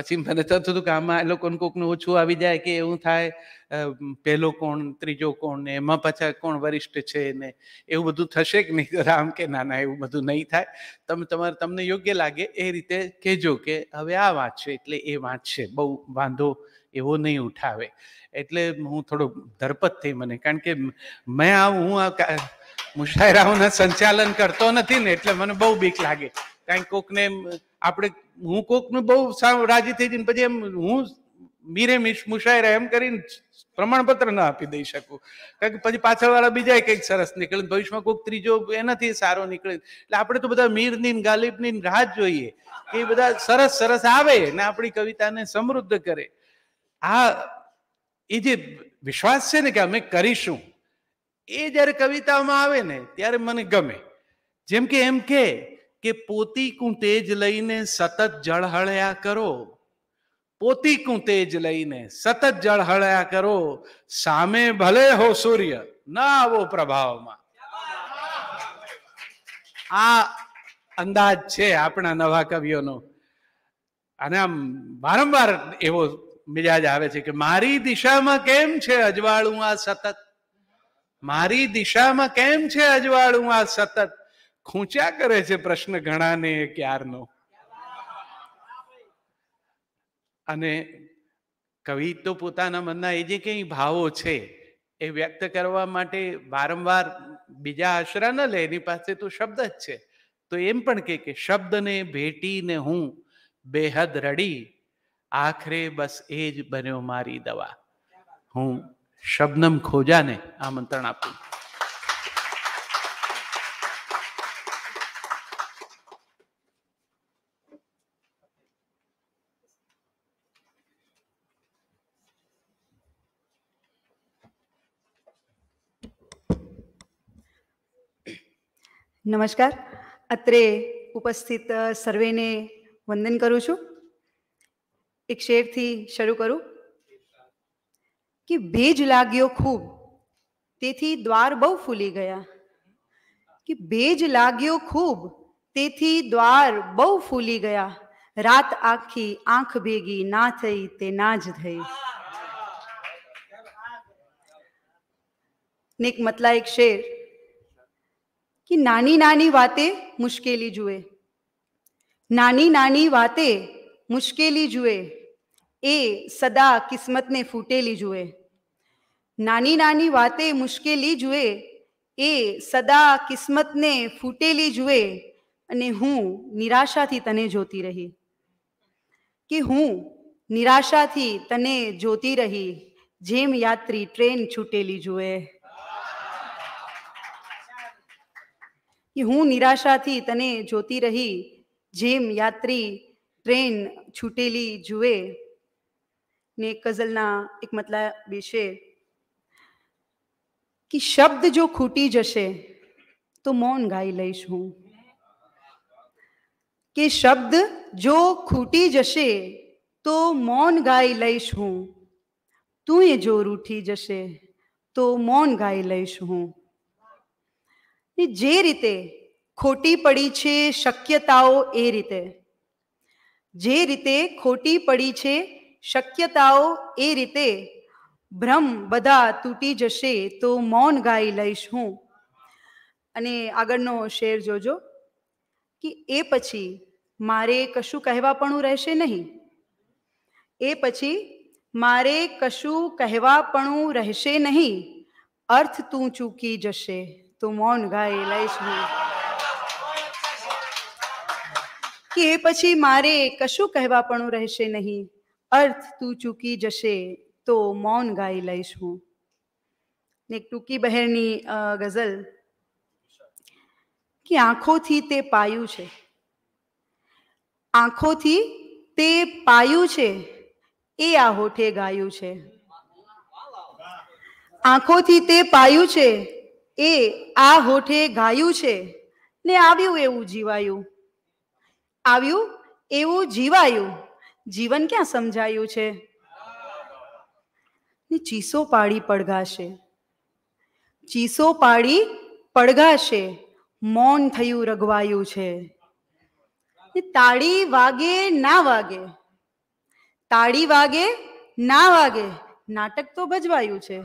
પછી મને થતું હતું કે આમાં એ લોકોને કોકનું ઓછું આવી જાય કે એવું થાય પહેલો કોણ ત્રીજો કોણ ને એમાં પાછા કોણ વરિષ્ઠ છે ને એવું બધું થશે કે નહીં રામ કે ના ના એવું બધું નહીં થાય તમે તમારે તમને યોગ્ય લાગે એ રીતે કહેજો કે હવે આ વાંચશે એટલે એ વાંચશે બહુ વાંધો એવો નહીં ઉઠાવે એટલે હું થોડો ધરપત થઈ મને કારણ કે મેં આ હું આ મુશાયરાઓના સંચાલન કરતો નથી ને એટલે મને બહુ બીક લાગે કારણ કોકને આપણે હું કોકને બહુ રાજી થઈ જઈને પછી એમ હું મીરે મુશાયરા એમ કરીને પ્રમાણપત્ર ના આપી દઈ શકું કારણ કે પછી પાછળવાળા બીજા કંઈક સરસ નીકળે ભવિષ્યમાં કોઈક ત્રીજો એનાથી સારો નીકળે એટલે આપણે તો બધા મીરની ગાલિબની રાહ જોઈએ એ બધા સરસ સરસ આવે ને આપણી કવિતાને સમૃદ્ધ કરે આ એ જે વિશ્વાસ છે ને કે અમે કરીશું એ જ્યારે કવિતામાં આવે ને ત્યારે મને ગમે જેમ કે એમ કે કે પોતી કું તેજ લઈને સતત જળહળ્યા કરો પોતી કું તેજ લઈને સતત જળહળ્યા કરો સામે ભલે હો સૂર્ય ના આવો પ્રભાવમાં આ અંદાજ છે આપણા નવા કવિઓનો અને આમ વારંવાર એવો મિજાજ આવે છે કે મારી દિશામાં કેમ છે અજવાળું આ સતત મારી દિશામાં કેમ છે અજવાળું આ સતત ખૂંચ્યા કરે છે પ્રશ્ન ઘણાને ક્યારનો અને કવિ તો પોતાના મનના એ જે કંઈ ભાવો છે એ વ્યક્ત કરવા માટે વારંવાર બીજા આશરા ન લે એની પાસે તો શબ્દ જ છે તો એમ પણ કે શબ્દને ભેટીને હું બેહદ રડી આખરે બસ એ જ બન્યો મારી દવા હું શબનમ ખોજાને આમંત્રણ આપું નમસ્કાર અત્રે ઉપસ્થિત સર્વેને વંદન કરું છું એક શેરથી શરૂ કરું કે ભેજ લાગ્યો ખૂબ તેથી દ્વાર બહુ ફૂલી ગયા કે ભેજ લાગ્યો ખૂબ તેથી દ્વાર બહુ ફૂલી ગયા રાત આખી આંખ ભેગી ના થઈ તે ના જ થઈ નેક મતલા એક શેર કે નાની નાની વાતે મુશ્કેલી જુએ નાની નાની વાતે મુશ્કેલી જુએ એ સદા કિસ્મતને ફૂટેલી જુએ નાની નાની વાતે મુશ્કેલી જુએ એ સદા કિસ્મતને ફૂટેલી જુએ અને હું નિરાશાથી તને જોતી રહી કે હું નિરાશાથી તને જોતી રહી જેમ યાત્રી ટ્રેન છૂટેલી જુએ કે હું નિરાશાથી તને જોતી રહી જેમ યાત્રી ટ્રેન છૂટેલી જુએ ને કઝલના એક મતલબ છે કે શબ્દ જો ખૂટી જશે તો મૌન ગાઈ લઈશ હું કે શબ્દ જો ખૂટી જશે તો મૌન ગાઈ લઈશ હું તું એ જો રૂઠી જશે તો મૌન ગાઈ લઈશ હું જે રીતે ખોટી પડી છે શક્યતાઓ એ રીતે જે રીતે ખોટી પડી છે શક્યતાઓ એ રીતે ભ્રમ બધા તૂટી જશે તો મૌન ગાઈ લઈશ હું અને આગળનો શેર જોજો કે એ પછી મારે કશું કહેવાપણું રહેશે નહીં એ પછી મારે કશું કહેવાપણું રહેશે નહીં અર્થ તું ચૂકી જશે તો મૌન ગાઈ લઈશ હું કે પછી મારે કશું કહેવા પણ રહેશે નહીં અર્થ તું ચૂકી જશે તો મૌન ગાઈ લઈશ હું ને ટૂંકી બહેરની ગઝલ કે આંખોથી તે પાયું છે આંખોથી તે પાયું છે એ આ હોઠે ગાયું છે આંખોથી તે પાયું છે એ આ હોઠે ગાયું છે ને આવ્યું એવું જીવાયું આવ્યું એવું જીવાયું જીવન ક્યાં સમજાયું છે ચીસો પાડી પડઘાશે ચીસો પાડી પડઘાશે મૌન થયું રઘવાયું છે તાળી વાગે ના વાગે તાળી વાગે ના વાગે નાટક તો ભજવાયું છે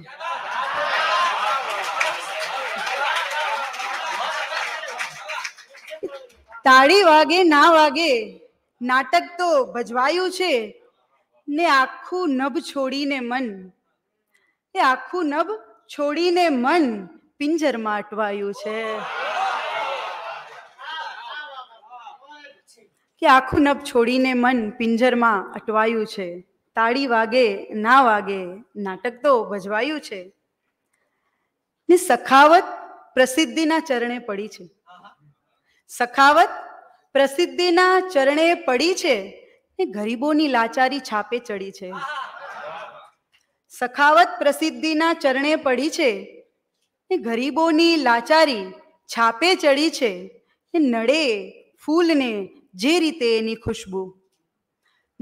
તાળી વાગે ના વાગે નાટક તો ભજવાયું છે ને આખું નભ છોડીને મન એ આખું નભ છોડીને મન પિંજરમાં અટવાયું છે કે આખું નભ છોડીને મન પિંજરમાં અટવાયું છે તાળી વાગે ના વાગે નાટક તો ભજવાયું છે ને સખાવત પ્રસિદ્ધિના ચરણે પડી છે સખાવત પ્રસિદ્ધિના ચરણે પડી છે ને ગરીબોની લાચારી છાપે ચડી છે સખાવત પ્રસિદ્ધિના ચરણે પડી છે ને ગરીબોની લાચારી છાપે ચડી છે ને નડે ફૂલને જે રીતે એની ખુશ્બુ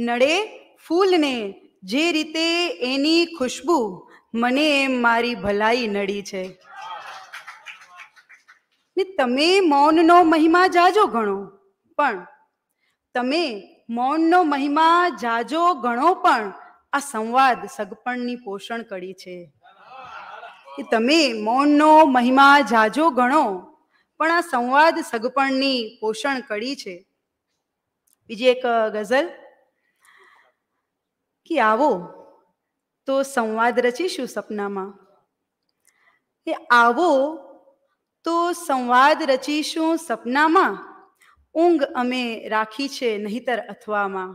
નડે ફૂલને જે રીતે એની ખુશ્બુ મને એમ મારી ભલાઈ નડી છે ને તમે મૌનનો મહિમા જાજો ગણો પણ તમે મૌનનો મહિમા જાજો ગણો પણ આ સંવાદ સગપણની પોષણ કડી છે એ તમે મૌનનો મહિમા જાજો ગણો પણ આ સંવાદ સગપણની પોષણ કડી છે બીજી એક ગઝલ કે આવો તો સંવાદ રચીશું સપનામાં કે આવો તો સંવાદ રચીશું સપનામાં ઊંઘ અમે રાખી છે નહીતર અથવામાં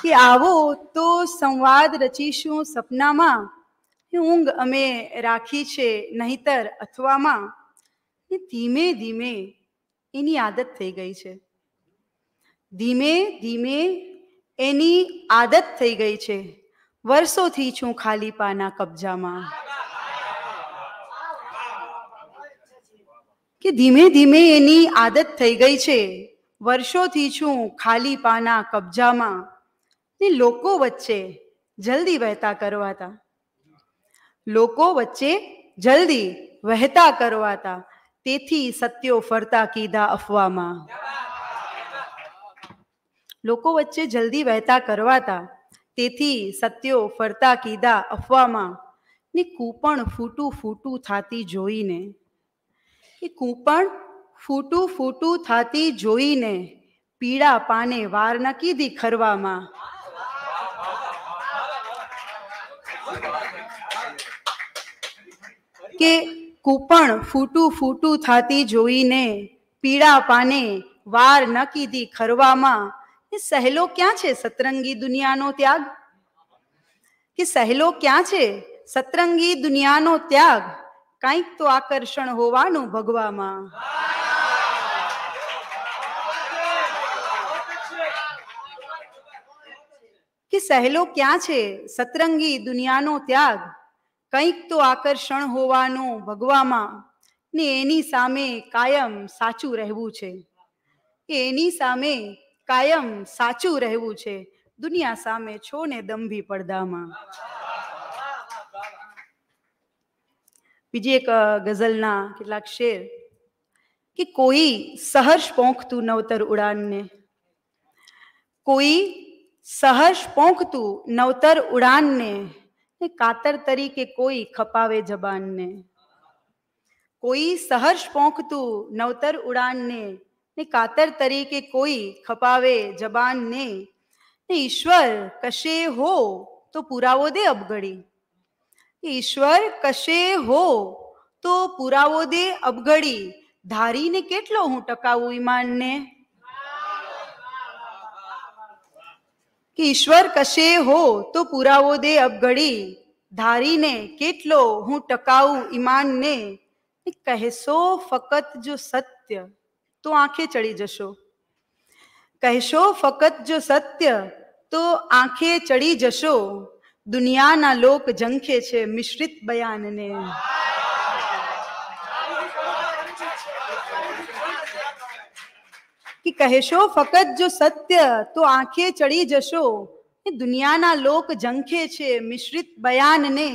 કે આવો તો સંવાદ રચીશું સપનામાં ઊંઘ અમે રાખી છે નહીતર અથવામાં ધીમે ધીમે એની આદત થઈ ગઈ છે ધીમે ધીમે એની આદત થઈ ગઈ છે વર્ષોથી છું ખાલી પાના કબજામાં કે ધીમે ધીમે એની આદત થઈ ગઈ છે વર્ષોથી છું ખાલી પાના કબજામાં ને લોકો વચ્ચે જલ્દી વહેતા કરવાતા લોકો વચ્ચે જલ્દી વહેતા કરવાતા તેથી સત્યો ફરતા કીધા અફવામાં લોકો વચ્ચે જલ્દી વહેતા કરવાતા તેથી સત્યો ફરતા કીધા અફવામાં ને કૂપણ ફૂટું ફૂટું થતી જોઈને એ કૂપણ ફૂટું ફૂટું થાતી જોઈને પીળા પાને વાર ન કીધી ખરવામાં કે કૂપણ ફૂટું ફૂટું થાતી જોઈને પીળા પાને વાર ન કીધી ખરવામાં એ સહેલો ક્યાં છે સતરંગી દુનિયાનો ત્યાગ કે સહેલો ક્યાં છે સતરંગી દુનિયાનો ત્યાગ કંઈક તો આકર્ષણ હોવાનું ભગવામાં કે સહેલો ક્યાં છે સતરંગી દુનિયાનો ત્યાગ કંઈક તો આકર્ષણ હોવાનું ભગવામાં ને એની સામે કાયમ સાચું રહેવું છે એની સામે કાયમ સાચું રહેવું છે દુનિયા સામે છો ને દંભી પડદામાં બીજી એક ગઝલના કેટલાક શેર કે કોઈ સહર્ષ પોંખતું નવતર ઉડાનને કોઈ સહર્ષ પોંખતું નવતર ઉડાનને કાતર તરીકે કોઈ ખપાવે જબાનને કોઈ સહર્ષ પોંખતું નવતર ઉડાનને ને કાતર તરીકે કોઈ ખપાવે જબાનને ને ઈશ્વર કશે હો તો પુરાવો દે અબગડી ઈશ્વર કશે હો તો પુરાવો દે અબગડી ધારીને કેટલો હું ટકાવું ઈમાનને કે ઈશ્વર કશે હો તો પુરાવો દે અબગડી ધારીને કેટલો હું ટકાવું ઈમાનને કહેશો ફકત જો સત્ય તો આંખે ચડી જશો કહેશો ફકત જો સત્ય તો આંખે ચડી જશો દુનિયાના લોક જંખે છે મિશ્રિત બયાનને કે કહેશો ફકત જો સત્ય તો આંખે ચડી જશો દુનિયાના લોક ઝંખે છે મિશ્રિત બયાનને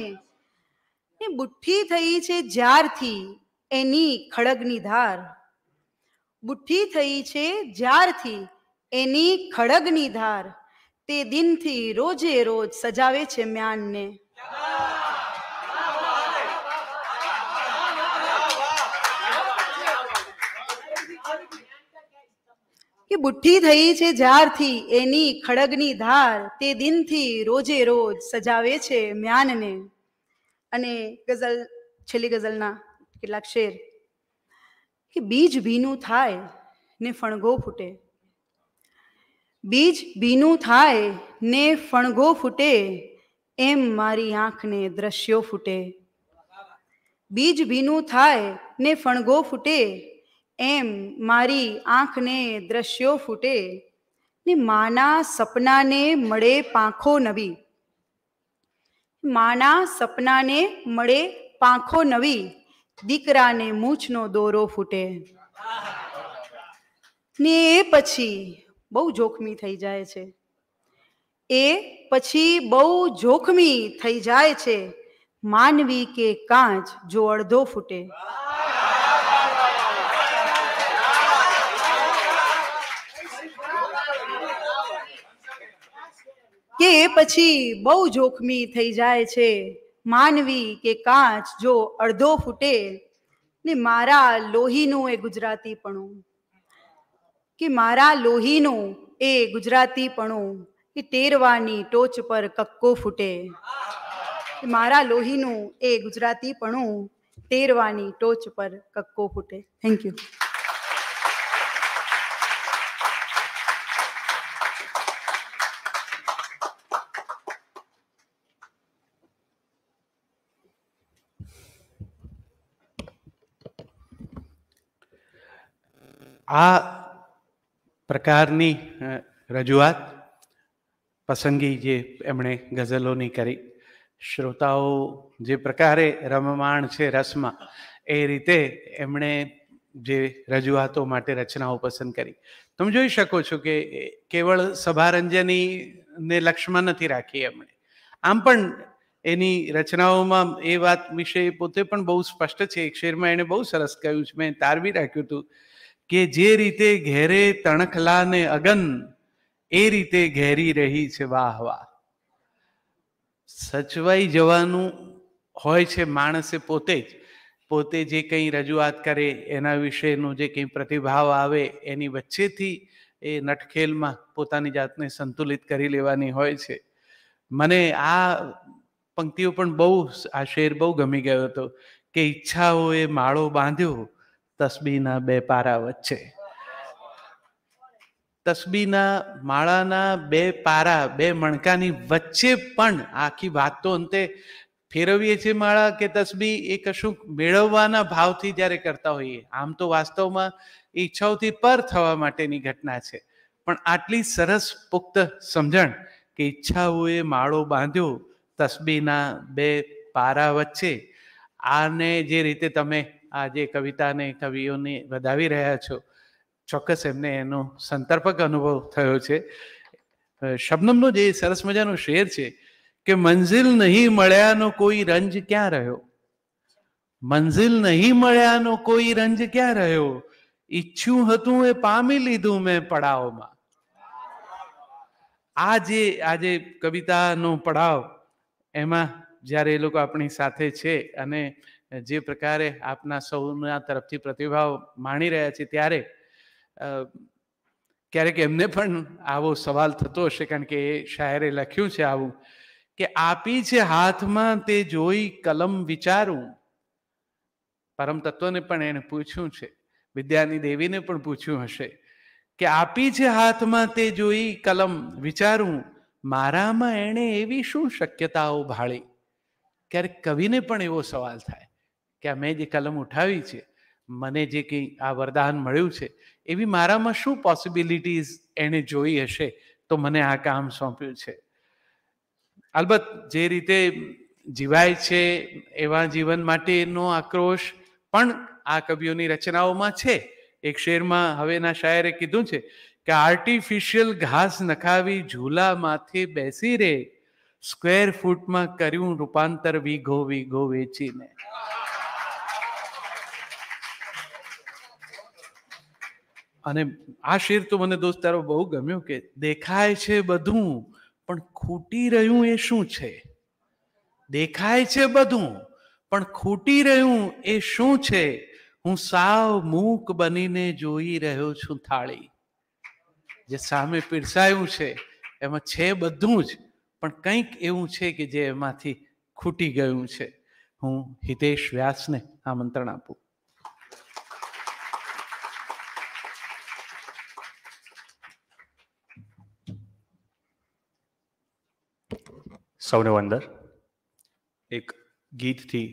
એ બુઠ્ઠી થઈ છે જ્યારથી એની ખડગની ધાર બુઠ્ઠી થઈ છે જ્યારથી એની ખડગની ધાર તે દિનથી રોજે રોજ સજાવે છે મ્યાનને કે બુઠ્ઠી થઈ છે જ્યારથી એની ખડગની ધાર તે દિનથી રોજે રોજ સજાવે છે મ્યાનને અને ગઝલ છેલ્લી ગઝલના કેટલાક શેર કે બીજ ભીનું થાય ને ફણગો ફૂટે બીજ ભીનું થાય ને ફણગો ફૂટે એમ મારી આંખને દ્રશ્યો ફૂટે બીજ ભીનું થાય ને ફણગો ફૂટે એમ મારી આંખને દ્રશ્યો ફૂટે ને માના સપનાને મળે પાંખો નવી માના સપનાને મળે પાંખો નવી દીકરાને મૂછનો દોરો ફૂટે ને એ પછી બહુ જોખમી થઈ જાય છે એ પછી બહુ જોખમી થઈ જાય છે માનવી કે કાચ જો અડધો ફૂટે કે પછી બહુ જોખમી થઈ જાય છે માનવી કે કાચ જો અડધો ફૂટે ને મારા લોહીનું એ ગુજરાતીપણું કે મારા લોહીનું એ ગુજરાતીપણું કે તેરવાની ટોચ પર કક્કો ફૂટે મારા લોહીનું એ ગુજરાતીપણું તેરવાની ટોચ પર કક્કો ફૂટે થેન્ક યુ આ પ્રકારની રજૂઆત પસંદગી જે એમણે ગઝલોની કરી શ્રોતાઓ જે પ્રકારે રમમાણ છે રસમાં એ રીતે એમણે જે રજૂઆતો માટે રચનાઓ પસંદ કરી તમે જોઈ શકો છો કે કેવળ સભારંજની ને લક્ષ્યમાં નથી રાખી એમણે આમ પણ એની રચનાઓમાં એ વાત વિશે પોતે પણ બહુ સ્પષ્ટ છે એક શેરમાં એણે બહુ સરસ કહ્યું છે મેં તારવી રાખ્યું હતું કે જે રીતે ઘેરે તણખલા ને અગન એ રીતે ઘેરી રહી છે વાહ વાહ સચવાઈ જવાનું હોય છે માણસે પોતે જ પોતે જે કંઈ રજૂઆત કરે એના વિશેનું જે કંઈ પ્રતિભાવ આવે એની વચ્ચેથી એ નટખેલમાં પોતાની જાતને સંતુલિત કરી લેવાની હોય છે મને આ પંક્તિઓ પણ બહુ આ શેર બહુ ગમી ગયો હતો કે ઈચ્છાઓએ માળો બાંધ્યો તસબીના બે પારા વચ્ચે તસબીના માળાના બે પારા બે મણકાની વચ્ચે પણ આખી વાત તો અંતે ફેરવીએ છીએ માળા કે તસબી એ કશું મેળવવાના ભાવથી જ્યારે કરતા હોઈએ આમ તો વાસ્તવમાં ઈચ્છાઓથી પર થવા માટેની ઘટના છે પણ આટલી સરસ પુખ્ત સમજણ કે ઈચ્છાઓએ માળો બાંધ્યો તસબીના બે પારા વચ્ચે આને જે રીતે તમે આ જે કવિતાને કવિઓને વધાવી રહ્યા છો ચોક્કસ એમને એનો સંતર્પક અનુભવ થયો છે શબનમનો જે સરસ મજાનો શેર છે કે મંજિલ નહીં મળ્યાનો કોઈ રંજ ક્યાં રહ્યો મંજિલ નહીં મળ્યાનો કોઈ રંજ ક્યાં રહ્યો ઈચ્છું હતું એ પામી લીધું મેં પડાવમાં આ જે આ જે કવિતાનો પડાવ એમાં જ્યારે એ લોકો આપણી સાથે છે અને જે પ્રકારે આપના સૌના તરફથી પ્રતિભાવ માણી રહ્યા છે ત્યારે ક્યારેક એમને પણ આવો સવાલ થતો હશે કારણ કે એ શાયરે લખ્યું છે આવું કે આપી છે હાથમાં તે જોઈ કલમ વિચારું પરમ તત્વને પણ એને પૂછ્યું છે વિદ્યાની દેવીને પણ પૂછ્યું હશે કે આપી છે હાથમાં તે જોઈ કલમ વિચારું મારામાં એણે એવી શું શક્યતાઓ ભાળી ક્યારેક કવિને પણ એવો સવાલ થાય કે આ મેં જે કલમ ઉઠાવી છે મને જે કંઈ આ વરદાન મળ્યું છે એવી મારામાં શું પોસિબિલિટીઝ એણે જોઈ હશે તો મને આ કામ સોંપ્યું છે અલબત્ત જે રીતે જીવાય છે એવા જીવન માટેનો આક્રોશ પણ આ કવિઓની રચનાઓમાં છે એક શેરમાં હવેના શાયરે કીધું છે કે આર્ટિફિશિયલ ઘાસ નખાવી ઝૂલામાંથી માથે બેસી રે સ્ક્વેર ફૂટમાં કર્યું રૂપાંતર વીઘો વીઘો વેચીને અને આ શેર તો મને દોસ્ત દોસ્તારો બહુ ગમ્યો કે દેખાય છે બધું પણ ખૂટી રહ્યું એ શું છે દેખાય છે બધું પણ ખૂટી રહ્યું એ શું છે હું સાવ મૂક બનીને જોઈ રહ્યો છું થાળી જે સામે પીરસાયું છે એમાં છે બધું જ પણ કંઈક એવું છે કે જે એમાંથી ખૂટી ગયું છે હું હિતેશ વ્યાસને આમંત્રણ આપું સૌને અંદર એક ગીતથી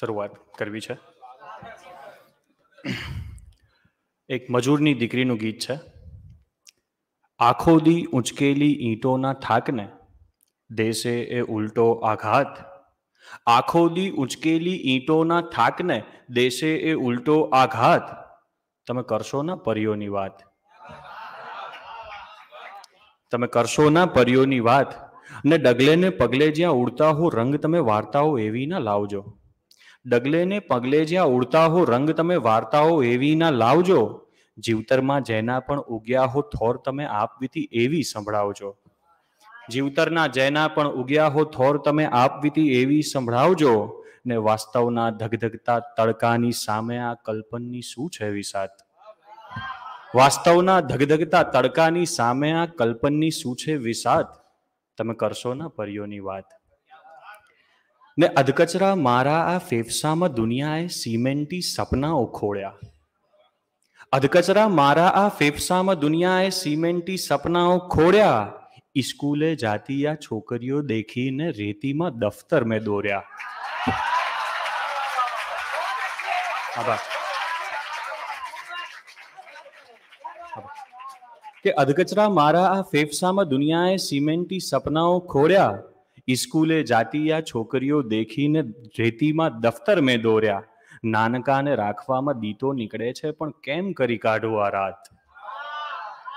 શરૂઆત કરવી છે એક મજૂરની દીકરીનું ગીત છે આખો દી ઉંચકેલી ઈંટોના થાકને દેશે એ ઉલટો આઘાત આખો દી ઉંચકેલી ઈંટોના થાકને દેશે એ ઉલટો આઘાત તમે કરશો ના પરીઓની વાત તમે કરશો ના પરીઓની વાત ને ડગલે ને પગલે જ્યાં ઉડતા હો રંગ તમે વાર્તાઓ એવી ના લાવજો ડગલે ને પગલે જ્યાં ઉડતા હો રંગ તમે વાર્તાઓ એવી ના લાવજો જીવતરમાં જેના પણ ઉગ્યા હો થોર તમે આપવીતી એવી સંભળાવજો જીવતરના જેના પણ ઉગ્યા હો થોર તમે આપવીતી એવી સંભળાવજો ને વાસ્તવના ધગધગતા તડકાની સામે આ કલ્પનની શું છે વિસાત વાસ્તવના ધગધગતા તડકાની સામે આ કલ્પનની શું છે વિસાદ તમે કરશો ને પરીઓની વાત ને અધકચરા મારા આ ફેફસામાં દુનિયાએ સિમેન્ટી સપનાઓ ખોળ્યા અધકચરા મારા આ ફેફસામાં દુનિયાએ સિમેન્ટી સપનાઓ ખોળ્યા સ્કૂલે જાતી આ છોકરીઓ દેખીને રેતીમાં દફતર મેં દોર્યા આભાર કે અધકચરા મારા આ ફેફસામાં દુનિયાએ સિમેન્ટની સપનાઓ ખોડ્યા સ્કૂલે જાતિયા છોકરીઓ દેખીને રેતીમાં દફતર મેં દોર્યા નાનકાને રાખવામાં દીતો નીકળે છે પણ કેમ કરી કાઢો આ રાત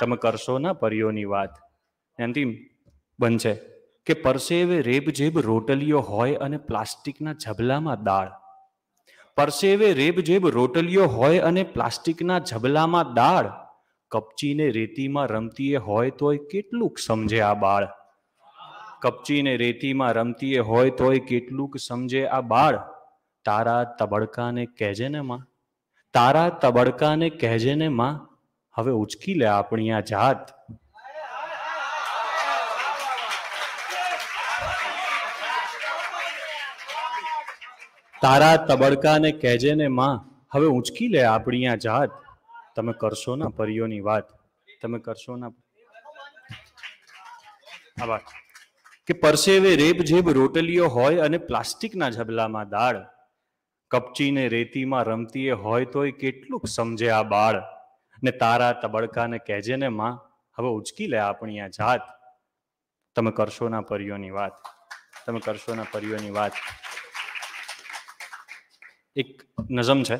તમે કરશો ના પરીઓની વાત એમથી બનશે કે પરસેવે રેબજેબ રોટલીઓ હોય અને પ્લાસ્ટિકના ઝબલામાં દાળ પરસેવે રેબજેબ રોટલીઓ હોય અને પ્લાસ્ટિકના ઝબલામાં દાળ કપચીને રેતીમાં રમતીએ હોય તોય કેટલુંક સમજે આ બાળ કપચીને રેતીમાં રમતીએ હોય તોય કેટલુંક સમજે આ બાળ તારા તબડકાને કહેજે ને માં તારા તબડકાને કહેજે ને માં હવે ઉચકી લે આપણી આ જાત તારા તબડકાને કહેજે ને માં હવે ઉંચકી લે આપણી આ જાત તમે કરશો ના પરીઓની વાત તમે કરશો ના આભાર કે પરસેવે રેપ જેબ રોટલીઓ હોય અને પ્લાસ્ટિકના ઝબલામાં દાળ કપચીને રેતીમાં રમતીએ હોય તોય કેટલુંક સમજે આ બાળ ને તારા તબડકાને કહેજે ને માં હવે ઉચકી લે આપણી આ જાત તમે કરશો ના પરીઓની વાત તમે કરશો ના પરીઓની વાત એક નઝમ છે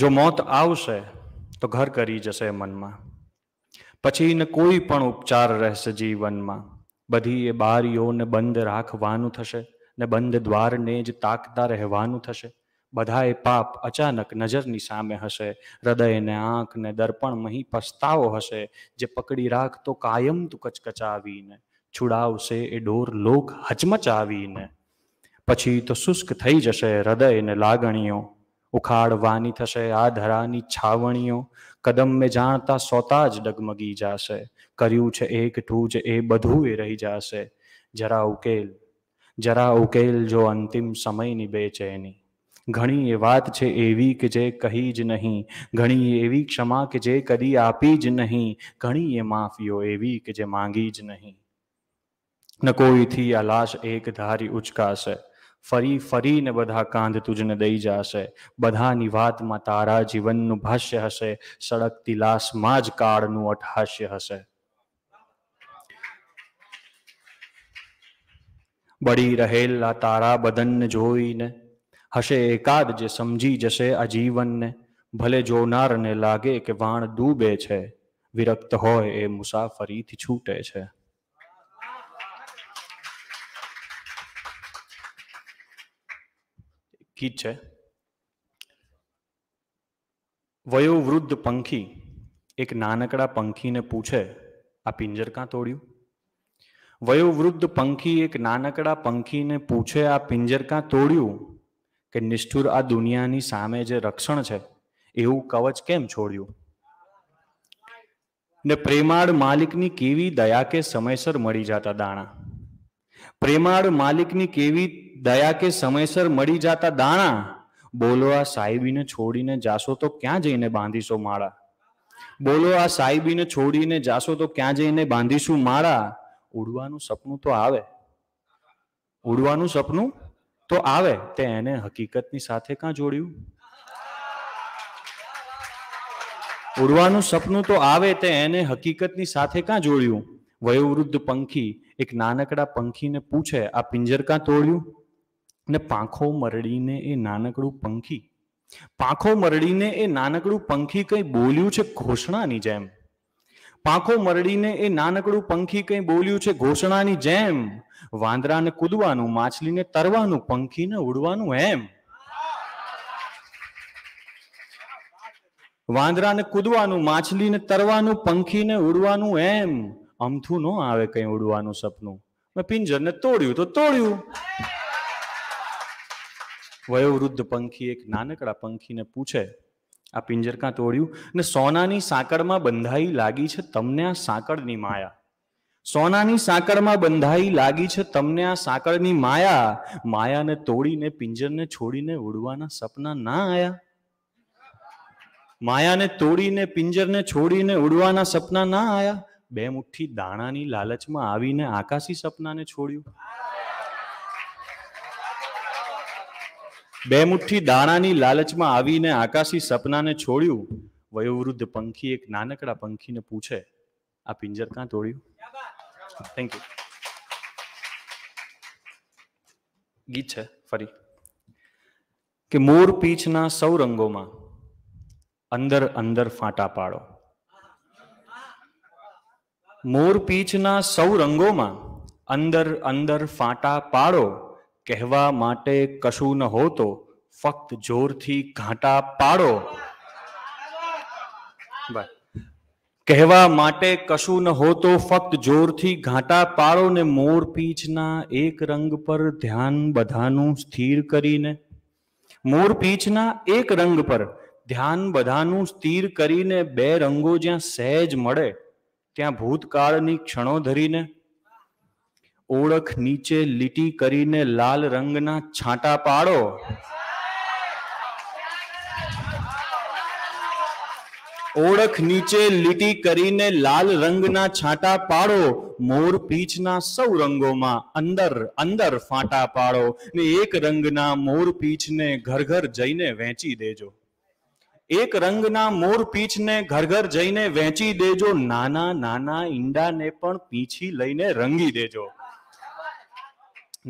જો મોત આવશે તો ઘર કરી જશે મનમાં પછીને કોઈ પણ ઉપચાર રહેશે જીવનમાં બધી એ બારીઓને બંધ રાખવાનું થશે ને બંધ દ્વારને જ તાકતા રહેવાનું થશે બધા એ પાપ અચાનક નજરની સામે હશે હૃદયને આંખને દર્પણ મહી પસ્તાવો હશે જે પકડી રાખતો કાયમ તું કચકચાવીને છુડાવશે એ ડોર લોક હચમચાવીને પછી તો શુષ્ક થઈ જશે હૃદયને લાગણીઓ ઉખાડવાની થશે આ ધરાની છાવણીઓ કદમ મેં જાણતા સોતા જ ડગમગી જશે કર્યું છે એકઠું જ એ બધું એ રહી જશે જરા ઉકેલ જરા ઉકેલ જો અંતિમ સમયની બેચેની ઘણી એ વાત છે એવી કે જે કહી જ નહીં ઘણી એવી ક્ષમા કે જે કદી આપી જ નહીં ઘણી એ માફીઓ એવી કે જે માંગી જ નહીં ન કોઈથી આ લાશ એક ધારી ઉચકાશે ફરી ફરીને બધા કાંધ તુજને દઈ જશે બધાની વાતમાં તારા જીવનનું ભાષ્ય હશે સળગતી લાશમાં જ કાળનું અઠાશ્ય હશે બળી રહેલા તારા બદનને જોઈને હશે એકાદ જે સમજી જશે આ જીવનને ભલે જોનારને લાગે કે વાણ ડૂબે છે વિરક્ત હોય એ મુસાફરીથી છૂટે છે ગીત છે વયોવૃદ્ધ પંખી એક નાનકડા પંખીને પૂછે આ પિંજર કાં તોડ્યું વયોવૃદ્ધ પંખી એક નાનકડા પંખીને પૂછે આ પિંજર કાં તોડ્યું કે નિષ્ઠુર આ દુનિયાની સામે જે રક્ષણ છે એવું કવચ કેમ છોડ્યું ને પ્રેમાળ માલિકની કેવી દયા કે સમયસર મળી જતા દાણા પ્રેમાળ માલિકની કેવી દયા કે સમયસર મળી જતા દાણા બોલો આ સાહેબીને છોડીને જાશો તો ક્યાં જઈને બાંધીશો માળા બોલો આ સાહેબીને છોડીને જાશો તો ક્યાં જઈને બાંધીશું માળા ઉડવાનું સપનું તો આવે ઉડવાનું સપનું તો આવે તે એને હકીકતની સાથે ક્યાં જોડ્યું ઉડવાનું સપનું તો આવે તે એને હકીકતની સાથે ક્યાં જોડ્યું વયોવૃદ્ધ પંખી એક નાનકડા પંખીને પૂછે આ પિંજર ક્યાં તોડ્યું ને પાંખો મરડીને એ નાનકડું પંખી પાંખો મરડીને એ નાનકડું પંખી કંઈ બોલ્યું છે ઘોષણાની જેમ પાંખો મરડીને એ નાનકડું પંખી કંઈ બોલ્યું છે ઘોષણાની જેમ વાંદરાને કૂદવાનું માછલીને તરવાનું પંખીને ઉડવાનું એમ વાંદરાને કૂદવાનું માછલીને તરવાનું પંખીને ઉડવાનું એમ અમથું ન આવે કંઈ ઉડવાનું સપનું મેં પિંજરને તોડ્યું તો તોડ્યું વયોવૃદ્ધ પંખી એક નાનકડા પંખીને પૂછે આ પિંજર કાં તોડ્યું ને સોનાની સાંકળમાં બંધાઈ લાગી છે તમને આ સાંકળની માયા સોનાની સાંકળમાં બંધાઈ લાગી છે તમને આ સાંકળની માયા માયાને તોડીને પિંજરને છોડીને ઉડવાના સપના ના આયા માયાને તોડીને પિંજરને છોડીને ઉડવાના સપના ના આયા બે મુઠ્ઠી દાણાની લાલચમાં આવીને આકાશી સપનાને છોડ્યું બે મુઠ્ઠી દાણાની લાલચમાં આવીને આકાશી સપનાને છોડ્યું વયોવૃદ્ધ પંખી એક નાનકડા પંખીને પૂછે આ પિંજર ક્યાં તોડ્યું થેન્ક યુ ગીત છે ફરી કે મોર પીછના સૌ રંગોમાં અંદર અંદર ફાંટા પાડો મોર પીછના સૌ રંગોમાં અંદર અંદર ફાંટા પાડો કહેવા માટે કશું ન હોતો ફક્ત જોરથી ઘાટા પાડો બસ કહેવા માટે કશું ન હોતો ફક્ત જોરથી ઘાટા પાડો ને મોર પીંછના એક રંગ પર ધ્યાન બધાનું સ્થિર કરીને મોર પીંછના એક રંગ પર ધ્યાન બધાનું સ્થિર કરીને બે રંગો જ્યાં સહેજ મળે ત્યાં ભૂતકાળની ક્ષણો ધરીને ઓળખ નીચે લીટી કરીને લાલ રંગના છાંટા પાડો ઓળખ નીચે લીટી કરીને લાલ રંગના છાંટા પાડો મોર પીંછના સૌ રંગોમાં અંદર અંદર ફાંટા પાડો ને એક રંગના મોર પીંછને ઘર ઘર જઈને વેચી દેજો એક રંગના મોર પીંછને ઘર ઘર જઈને વેચી દેજો નાના નાના ઈંડાને પણ પીંછી લઈને રંગી દેજો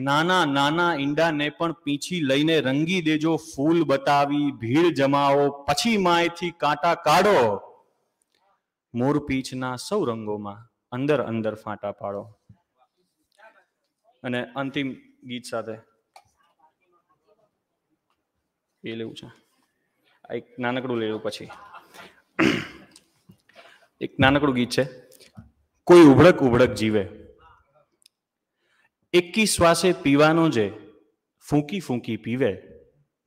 નાના નાના ઈંડાને પણ પીંછી લઈને રંગી દેજો ફૂલ બતાવી ભીડ જમાવો પછી માયથી કાંટા કાઢો મોર પીંછના સૌ રંગોમાં અંદર અંદર ફાંટા પાડો અને અંતિમ ગીત સાથે એ લેવું છે આ એક નાનકડું લેવું પછી એક નાનકડું ગીત છે કોઈ ઉભડક ઉભડક જીવે એકી શ્વાસે પીવાનો જે ફૂંકી ફૂંકી પીવે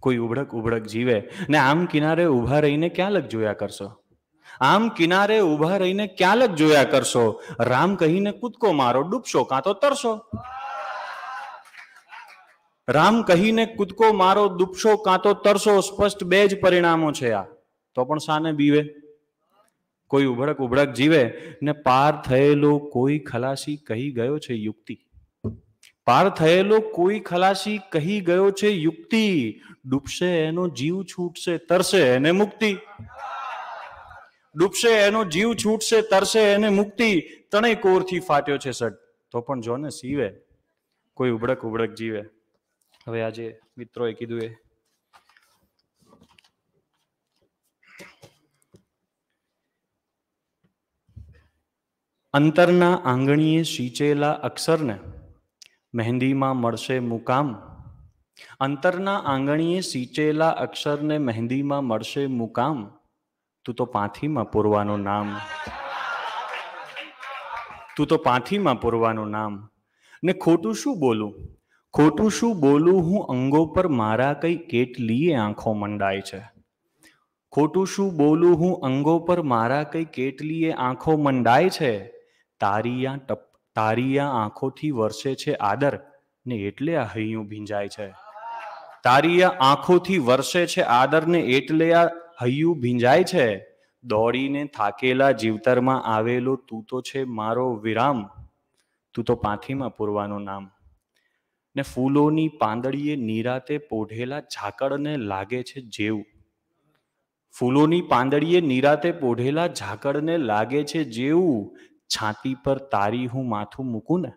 કોઈ ઉભડક ઉભડક જીવે ને આમ કિનારે ઊભા રહીને ક્યાંલક જોયા કરશો આમ કિનારે ઊભા રહીને ક્યાંલક જોયા કરશો રામ કહીને કૂદકો મારો ડૂબશો કાં તો તરશો રામ કહીને કૂદકો મારો ડૂબશો કાં તો તરશો સ્પષ્ટ બે જ પરિણામો છે આ તો પણ સાને બીવે કોઈ ઉભડક ઉભડક જીવે ને પાર થયેલો કોઈ ખલાસી કહી ગયો છે યુક્તિ પાર થયેલો કોઈ ખલાસી કહી ગયો છે યુક્તિ ડૂબશે એનો જીવ છૂટશે તરશે એને મુક્તિ ડૂબશે એનો જીવ છૂટશે તરશે એને મુક્તિ તણે કોરથી ફાટ્યો છે સટ તો પણ જો ને સીવે કોઈ ઉબડક ઉબડક જીવે હવે આજે મિત્રોએ કીધું એ અંતરના આંગણીએ સિંચેલા અક્ષરને મહેંદીમાં મળશે મુકામ અંતરના આંગણીએ સિંચેલા અક્ષરને મહેંદીમાં મળશે મુકામ તું તો પાથીમાં પૂરવાનું નામ તું તો પાથીમાં પૂરવાનું નામ ને ખોટું શું બોલું ખોટું શું બોલું હું અંગો પર મારા કઈ કેટલીએ આંખો મંડાય છે ખોટું શું બોલું હું અંગો પર મારા કઈ કેટલીએ આંખો મંડાય છે તારી આ ટપ તારી આંખોથી વરસે છે આદર ને એટલે આ હૈયું ભીંજાય છે તારીયા આંખોથી વરસે છે આદર ને એટલે આ હૈયું ભીંજાય છે દોડીને થાકેલા જીવતરમાં આવેલો તું તો છે મારો વિરામ તું તો પાથીમાં પૂરવાનું નામ ને ફૂલોની પાંદડીએ નિરાતે પોઢેલા ઝાકળને લાગે છે જેવું ફૂલોની પાંદડીએ નિરાતે પોઢેલા ઝાકળને લાગે છે જેવું છાતી પર તારી હું માથું મૂકું ને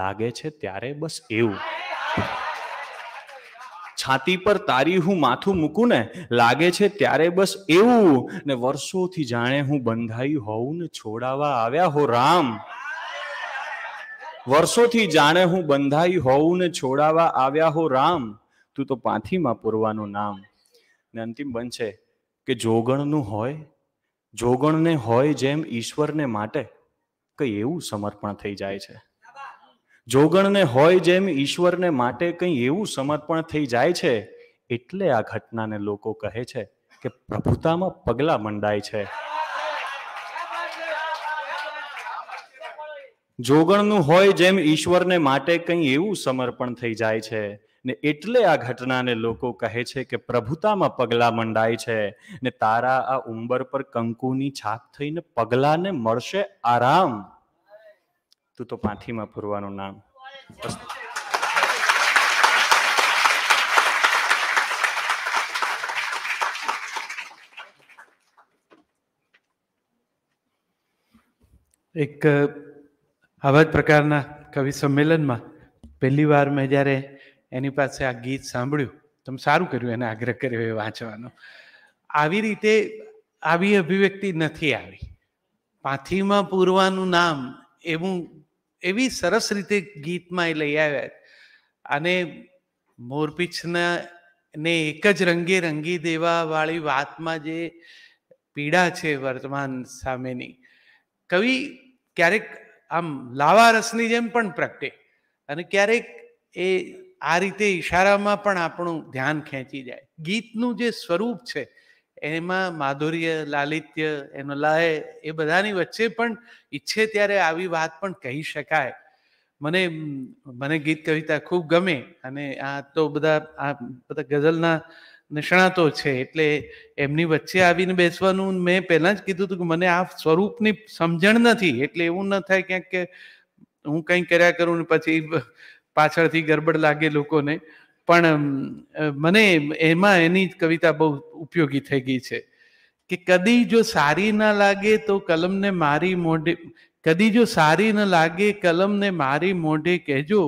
લાગે છે ત્યારે બસ એવું છાતી પર તારી હું માથું મૂકું ને લાગે છે ત્યારે બસ એવું ને વર્ષોથી જાણે હું બંધાઈ હોઉં ને છોડાવા આવ્યા હો રામ વર્ષોથી જાણે હું બંધાઈ હોઉં ને છોડાવા આવ્યા હો રામ તું તો પાથીમાં પૂરવાનું નામ ને અંતિમ બનશે કે જોગણનું હોય જોગણને હોય જેમ ઈશ્વરને માટે કંઈ એવું સમર્પણ થઈ જાય છે જોગણને હોય જેમ ઈશ્વરને માટે કંઈ એવું સમર્પણ થઈ જાય છે એટલે આ ઘટનાને લોકો કહે છે કે પ્રભુતામાં પગલા મંડાય છે જોગણનું હોય જેમ ઈશ્વરને માટે કંઈ એવું સમર્પણ થઈ જાય છે ને એટલે આ ઘટનાને લોકો કહે છે કે પ્રભુતામાં પગલા મંડાય છે ને તારા આ ઉંબર પર કંકુની છાપ થઈને પગલાને મળશે આરામ તું તો પાથીમાં ફૂરવાનું નામ એક આવા જ પ્રકારના કવિ સંમેલનમાં પહેલી વાર મેં જ્યારે એની પાસે આ ગીત સાંભળ્યું તમે સારું કર્યું એને આગ્રહ કર્યો એ વાંચવાનો આવી રીતે આવી અભિવ્યક્તિ નથી આવી પાથીમાં પૂરવાનું નામ એવું એવી સરસ રીતે ગીતમાં એ લઈ આવ્યા અને મોરપીછના ને એક જ રંગે રંગી દેવાવાળી વાતમાં જે પીડા છે વર્તમાન સામેની કવિ ક્યારેક આમ લાવા રસની જેમ પણ પ્રગટે અને ક્યારેક એ આ રીતે ઈશારામાં પણ આપણું ધ્યાન ખેંચી જાય ગીતનું જે સ્વરૂપ છે એમાં માધુર્ય લાલિત્ય એનો લય એ બધાની વચ્ચે પણ ઈચ્છે ત્યારે આવી વાત પણ કહી શકાય મને મને ગીત કવિતા ખૂબ ગમે અને આ તો બધા આ બધા ગઝલના નિષ્ણાતો છે એટલે એમની વચ્ચે આવીને બેસવાનું મેં પહેલાં જ કીધું હતું કે મને આ સ્વરૂપની સમજણ નથી એટલે એવું ન થાય ક્યાંક કે હું કંઈ કર્યા કરું ને પછી પાછળથી ગરબડ લાગે લોકોને પણ મને એમાં એની કવિતા બહુ ઉપયોગી થઈ ગઈ છે કે કદી જો સારી ના લાગે તો કલમને મારી મોઢે કદી જો સારી ન લાગે કલમને મારી મોઢે કહેજો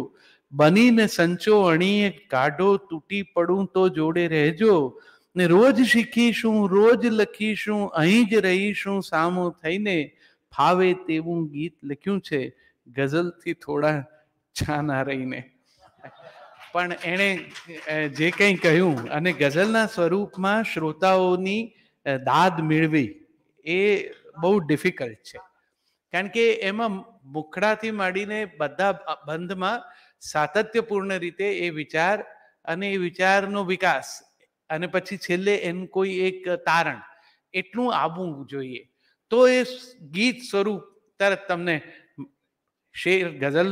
બનીને સંચો અણીએ કાઢો તૂટી પડું તો જોડે રહેજો ને રોજ શીખીશું રોજ લખીશું અહીં જ રહીશું સામો થઈને ફાવે તેવું ગીત લખ્યું છે ગઝલથી થોડા છાના રહીને પણ એણે જે કંઈ કહ્યું અને ગઝલના સ્વરૂપમાં શ્રોતાઓની દાદ મેળવી એ બહુ ડિફિકલ્ટ છે કારણ કે એમાં મુખડાથી માંડીને બધા બંધમાં સાતત્યપૂર્ણ રીતે એ વિચાર અને એ વિચારનો વિકાસ અને પછી છેલ્લે એનું કોઈ એક તારણ એટલું આવવું જોઈએ તો એ ગીત સ્વરૂપ તરત તમને શેર ગઝલ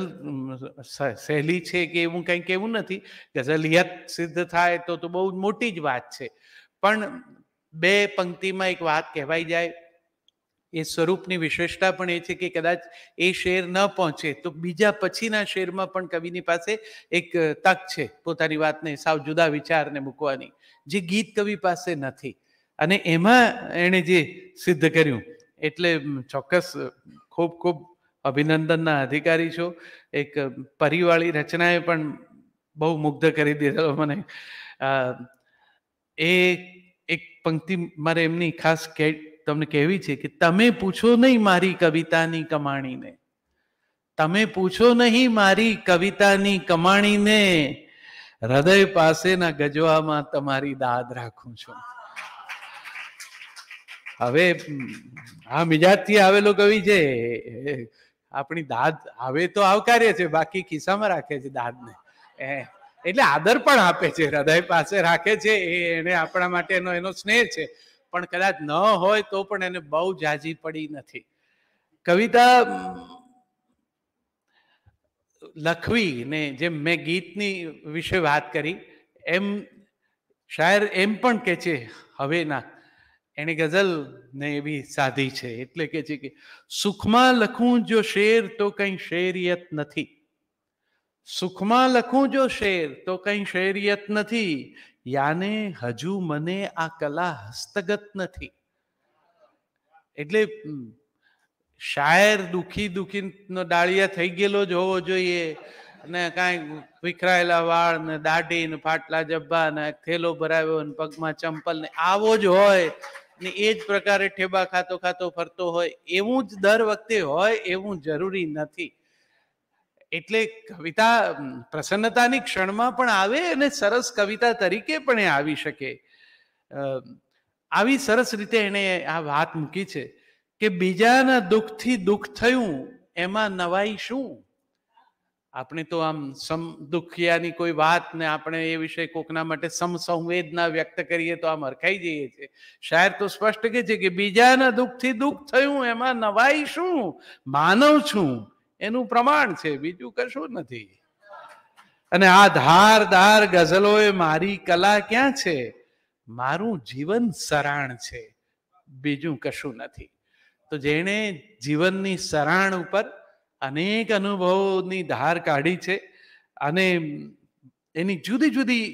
સહેલી છે કે એવું કંઈ કેવું નથી ગઝલિયત સિદ્ધ થાય તો તો બહુ મોટી જ વાત છે પણ બે પંક્તિમાં એક વાત કહેવાય જાય એ સ્વરૂપની વિશેષતા પણ એ છે કે કદાચ એ શેર ન પહોંચે તો બીજા પછીના શેરમાં પણ કવિની પાસે એક તક છે પોતાની વાતને સાવ જુદા વિચારને મૂકવાની જે ગીત કવિ પાસે નથી અને એમાં એણે જે સિદ્ધ કર્યું એટલે ચોક્કસ ખૂબ ખૂબ અભિનંદનના અધિકારી છો એક પરિવાળી રચનાએ પણ બહુ મુગ્ધ કરી દીધેલો મને એ એક પંક્તિ મારે એમની ખાસ કે તમને કહેવી છે કે તમે પૂછો નહીં મારી કવિતાની કમાણીને તમે પૂછો નહીં મારી કવિતાની કમાણીને હૃદય પાસેના ગજવામાં તમારી દાદ રાખું છું હવે આ મિજાજથી આવેલો કવિ છે આપણી દાદ હવે તો આવકારે છે બાકી ખિસ્સામાં રાખે છે દાદને એ એટલે આદર પણ આપે છે હૃદય પાસે રાખે છે એ એને આપણા માટે એનો એનો સ્નેહ છે પણ કદાચ ન હોય તો પણ એને બહુ જાજી પડી નથી કવિતા લખવી ને જેમ મેં ગીતની વિશે વાત કરી એમ શાયર એમ પણ કે છે હવેના એણે ગઝલને એવી સાધી છે એટલે કે છે કે સુખમાં લખું જો શેર તો કંઈ શેરિયત નથી સુખમાં લખું જો શેર તો કંઈ શેરિયત નથી યાને હજુ મને આ કલા હસ્તગત નથી એટલે શાયર દુખી દુખીનો ડાળિયા થઈ ગયેલો જ હોવો જોઈએ ને કાંઈ વિખરાયેલા વાળ ને દાઢી ને ફાટલા જબ્બા ને થેલો ભરાવ્યો ને પગમાં ચંપલ ને આવો જ હોય ને એ જ પ્રકારે ઠેબા ખાતો ખાતો ફરતો હોય એવું જ દર વખતે હોય એવું જરૂરી નથી એટલે કવિતા પ્રસન્નતાની ક્ષણમાં પણ આવે અને સરસ કવિતા તરીકે પણ એ આવી શકે આવી સરસ રીતે એણે આ વાત મૂકી છે કે બીજાના દુઃખથી દુઃખ થયું એમાં નવાઈ શું આપણે તો આમ સમ દુખિયાની કોઈ વાત ને આપણે એ વિષય કોકના માટે સમસંવેદના વ્યક્ત કરીએ તો આમ હરખાઈ જઈએ છીએ શાયર તો સ્પષ્ટ કહે છે કે બીજાના દુઃખથી દુઃખ થયું એમાં નવાઈ શું માનવ છું એનું પ્રમાણ છે બીજું કશું નથી અને આ ધારદાર ગઝલોએ મારી કલા ક્યાં છે મારું જીવન સરાણ છે બીજું કશું નથી તો જેણે જીવનની સરાણ ઉપર અનેક અનુભવોની ધાર કાઢી છે અને એની જુદી જુદી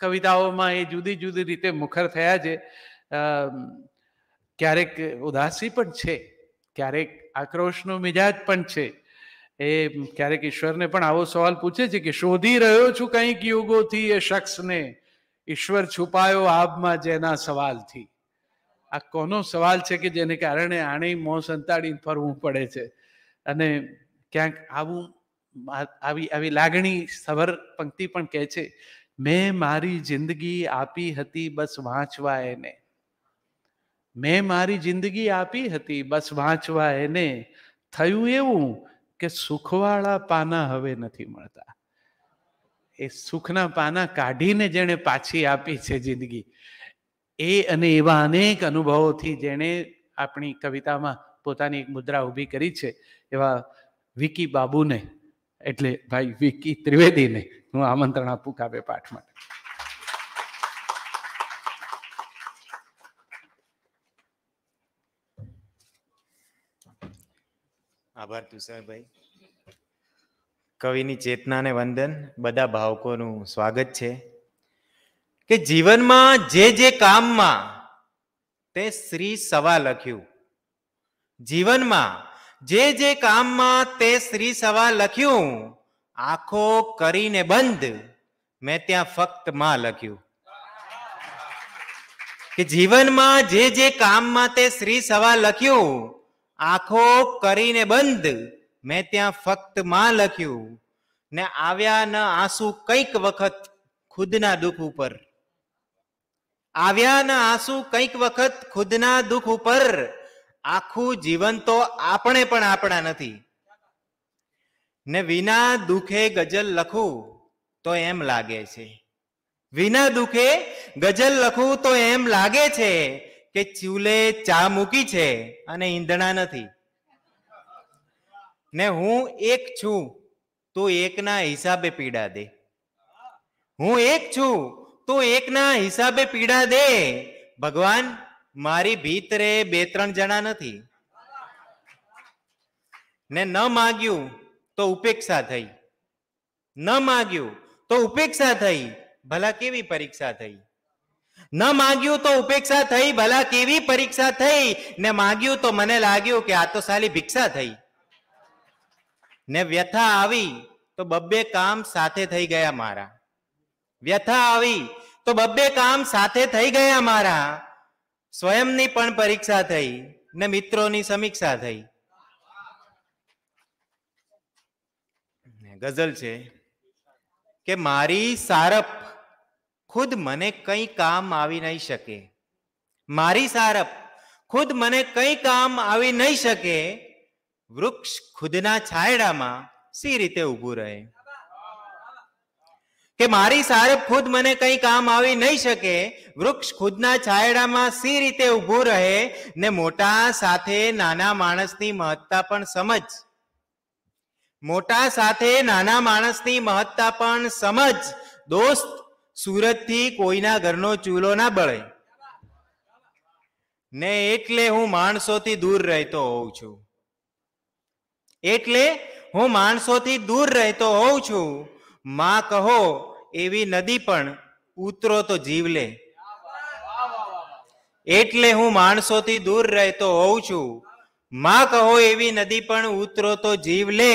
કવિતાઓમાં એ જુદી જુદી રીતે મુખર થયા છે ક્યારેક ઉદાસી પણ છે ક્યારેક આક્રોશનો મિજાજ પણ છે એ ક્યારેક ઈશ્વરને પણ આવો સવાલ પૂછે છે કે શોધી રહ્યો છું કંઈક યુગોથી એ શખ્સને ઈશ્વર છુપાયો આબમાં જેના સવાલથી આ કોનો સવાલ છે કે જેને કારણે આણે મોં સંતાડીને ફરવું પડે છે અને ક્યાંક આવું આવી આવી લાગણી સભર પંક્તિ પણ કહે છે મેં મારી જિંદગી આપી હતી બસ વાંચવા એને મેં મારી જિંદગી આપી હતી બસ વાંચવા એને થયું એવું કે સુખવાળા પાના હવે નથી મળતા એ સુખના પાના કાઢીને જેણે પાછી આપી છે જિંદગી એ અને એવા અનેક અનુભવોથી જેણે આપણી કવિતામાં પોતાની એક મુદ્રા ઊભી કરી છે એવા વિકી બાબુને એટલે ભાઈ વિકી ત્રિવેદીને હું આમંત્રણ આપું કાબે પાઠ માટે આભાર તુષારભાઈ કવિની ચેતનાને વંદન બધા ભાવકોનું સ્વાગત છે કે જીવનમાં જે જે કામમાં તે શ્રી સવા લખ્યું જીવનમાં જે જે કામમાં તે શ્રી સવા લખ્યું આંખો કરીને બંધ મેં ત્યાં ફક્ત માં લખ્યું કે જીવનમાં જે જે કામમાં તે શ્રી સવા લખ્યું આંખો કરીને બંધ મેં ત્યાં ફક્ત માં લખ્યું ને આવ્યા ન આંસુ કંઈક વખત ખુદના દુઃખ ઉપર આવ્યા ન આંસુ કંઈક વખત ખુદના દુઃખ ઉપર આખું જીવન તો આપણે પણ આપણા નથી ને વિના દુખે ગઝલ લખું તો એમ લાગે છે વિના દુખે ગઝલ લખું તો એમ લાગે છે કે ચૂલે ચા મૂકી છે અને ઈંધણા નથી ને હું એક છું તું એકના હિસાબે પીડા દે હું એક છું તું એકના હિસાબે પીડા દે ભગવાન મારી ભીતરે બે ત્રણ જણા નથી ને ન માગ્યું તો ઉપેક્ષા થઈ ન માગ્યું તો ઉપેક્ષા થઈ ભલા કેવી પરીક્ષા થઈ ન માગ્યું તો ઉપેક્ષા થઈ ભલા કેવી પરીક્ષા થઈ ને માગ્યું તો મને લાગ્યું કે આ તો સાલી ભિક્ષા થઈ ને વ્યથા આવી તો બબ્બે કામ સાથે થઈ ગયા મારા વ્યથા આવી તો બબ્બે કામ સાથે થઈ ગયા મારા સ્વયંની પણ પરીક્ષા થઈ ને મિત્રોની સમીક્ષા થઈ ગઝલ છે કે મારી સારપ ખુદ મને કંઈ કામ આવી નહીં શકે મારી સારપ ખુદ મને કંઈ કામ આવી નહીં શકે વૃક્ષ ખુદના છાયડામાં સી રીતે ઊભું રહે કે મારી સાહેબ ખુદ મને કંઈ કામ આવી નહીં શકે વૃક્ષ ખુદના છાયડામાં સી રીતે ઊભું રહે ને મોટા સાથે નાના માણસની મહત્તા પણ સમજ મોટા સાથે નાના માણસની મહત્તા પણ સમજ દોસ્ત સુરતથી કોઈના ઘરનો ચૂલો ના બળે ને એટલે હું માણસોથી દૂર રહેતો હોઉં છું એટલે હું માણસોથી દૂર રહેતો હોઉં છું માં કહો એવી નદી પણ ઉતરો તો જીવ લે એટલે હું માણસોથી દૂર રહેતો હોઉં છું માં કહો એવી નદી પણ ઉતરો તો જીવ લે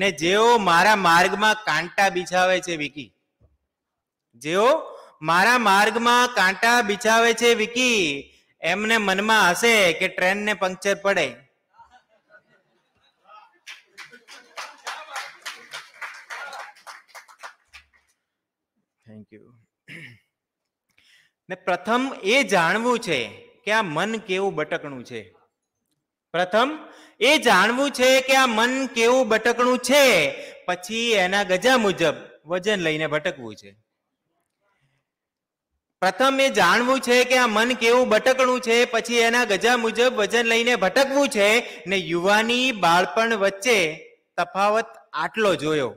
ને જેઓ મારા માર્ગમાં કાંટા બિછાવે છે વિકી જેઓ મારા માર્ગમાં કાંટા બિછાવે છે વિકી એમને મનમાં હશે કે ટ્રેનને પંક્ચર પડે ને પ્રથમ એ જાણવું છે કે આ મન કેવું બટકણું છે પ્રથમ એ જાણવું છે કે આ મન કેવું બટકણું છે પછી એના ગજા મુજબ વજન લઈને ભટકવું છે પ્રથમ એ જાણવું છે કે આ મન કેવું બટકણું છે પછી એના ગજા મુજબ વજન લઈને ભટકવું છે ને યુવાની બાળપણ વચ્ચે તફાવત આટલો જોયો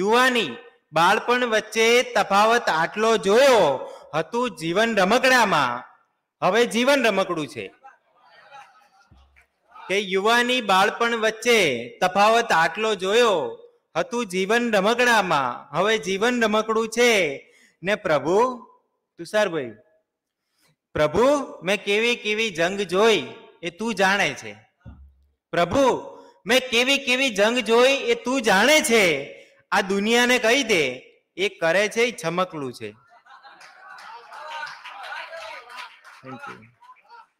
યુવાની બાળપણ વચ્ચે તફાવત આટલો જોયો હતું જીવન રમકડામાં હવે જીવન રમકડું છે કે યુવાની બાળપણ વચ્ચે તફાવત આટલો જોયો હતું જીવન રમકડામાં હવે જીવન રમકડું છે ને પ્રભુ તુષારભાઈ પ્રભુ મેં કેવી કેવી જંગ જોઈ એ તું જાણે છે પ્રભુ મેં કેવી કેવી જંગ જોઈ એ તું જાણે છે આ દુનિયાને કહી દે એ કરે છે એ છમકલું છે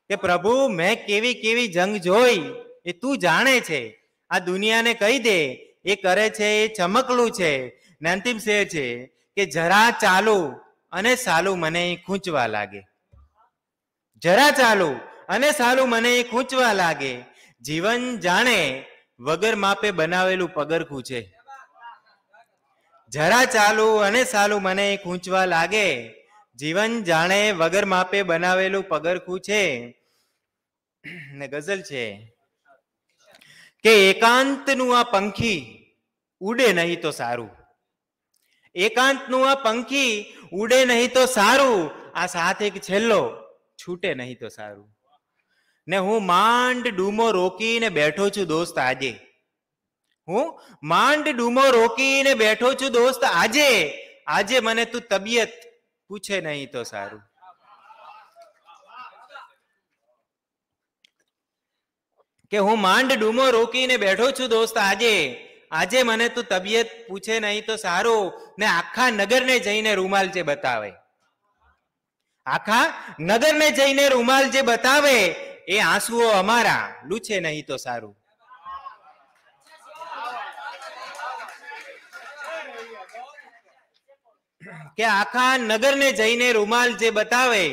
કે પ્રભુ મેં કેવી કેવી જંગ જોઈ એ તું જાણે છે આ દુનિયાને કહી દે એ કરે છે એ ચમકલું છે ને અંતિમ શેર છે કે જરા ચાલુ અને સાલું મને ખૂંચવા લાગે જરા ચાલુ અને સાલું મને ખૂંચવા લાગે જીવન જાણે વગર માપે બનાવેલું પગરખું છે જરા ચાલુ અને સાલું મને ખૂંચવા લાગે જીવન જાણે વગર માપે બનાવેલું પગરખું છે ને ગઝલ છે કે એકાંતનું આ પંખી ઉડે નહીં તો સારું એકાંતનું આ પંખી ઉડે નહીં તો સારું આ સાથે છેલ્લો છૂટે નહીં તો સારું ને હું માંડ ડૂમો રોકીને બેઠો છું દોસ્ત આજે હું માંડ ડૂમો રોકીને બેઠો છું દોસ્ત આજે આજે મને તું તબિયત પૂછે નહીં તો સારું કે હું માંડ ડૂમો રોકીને બેઠો છું દોસ્ત આજે આજે મને તું તબિયત પૂછે નહીં તો સારું ને આખા નગરને જઈને રૂમાલ જે બતાવે આખા નગરને જઈને રૂમાલ જે બતાવે એ આંસુઓ અમારા લૂછે નહીં તો સારું કે આખા નગરને જઈને રૂમાલ જે બતાવે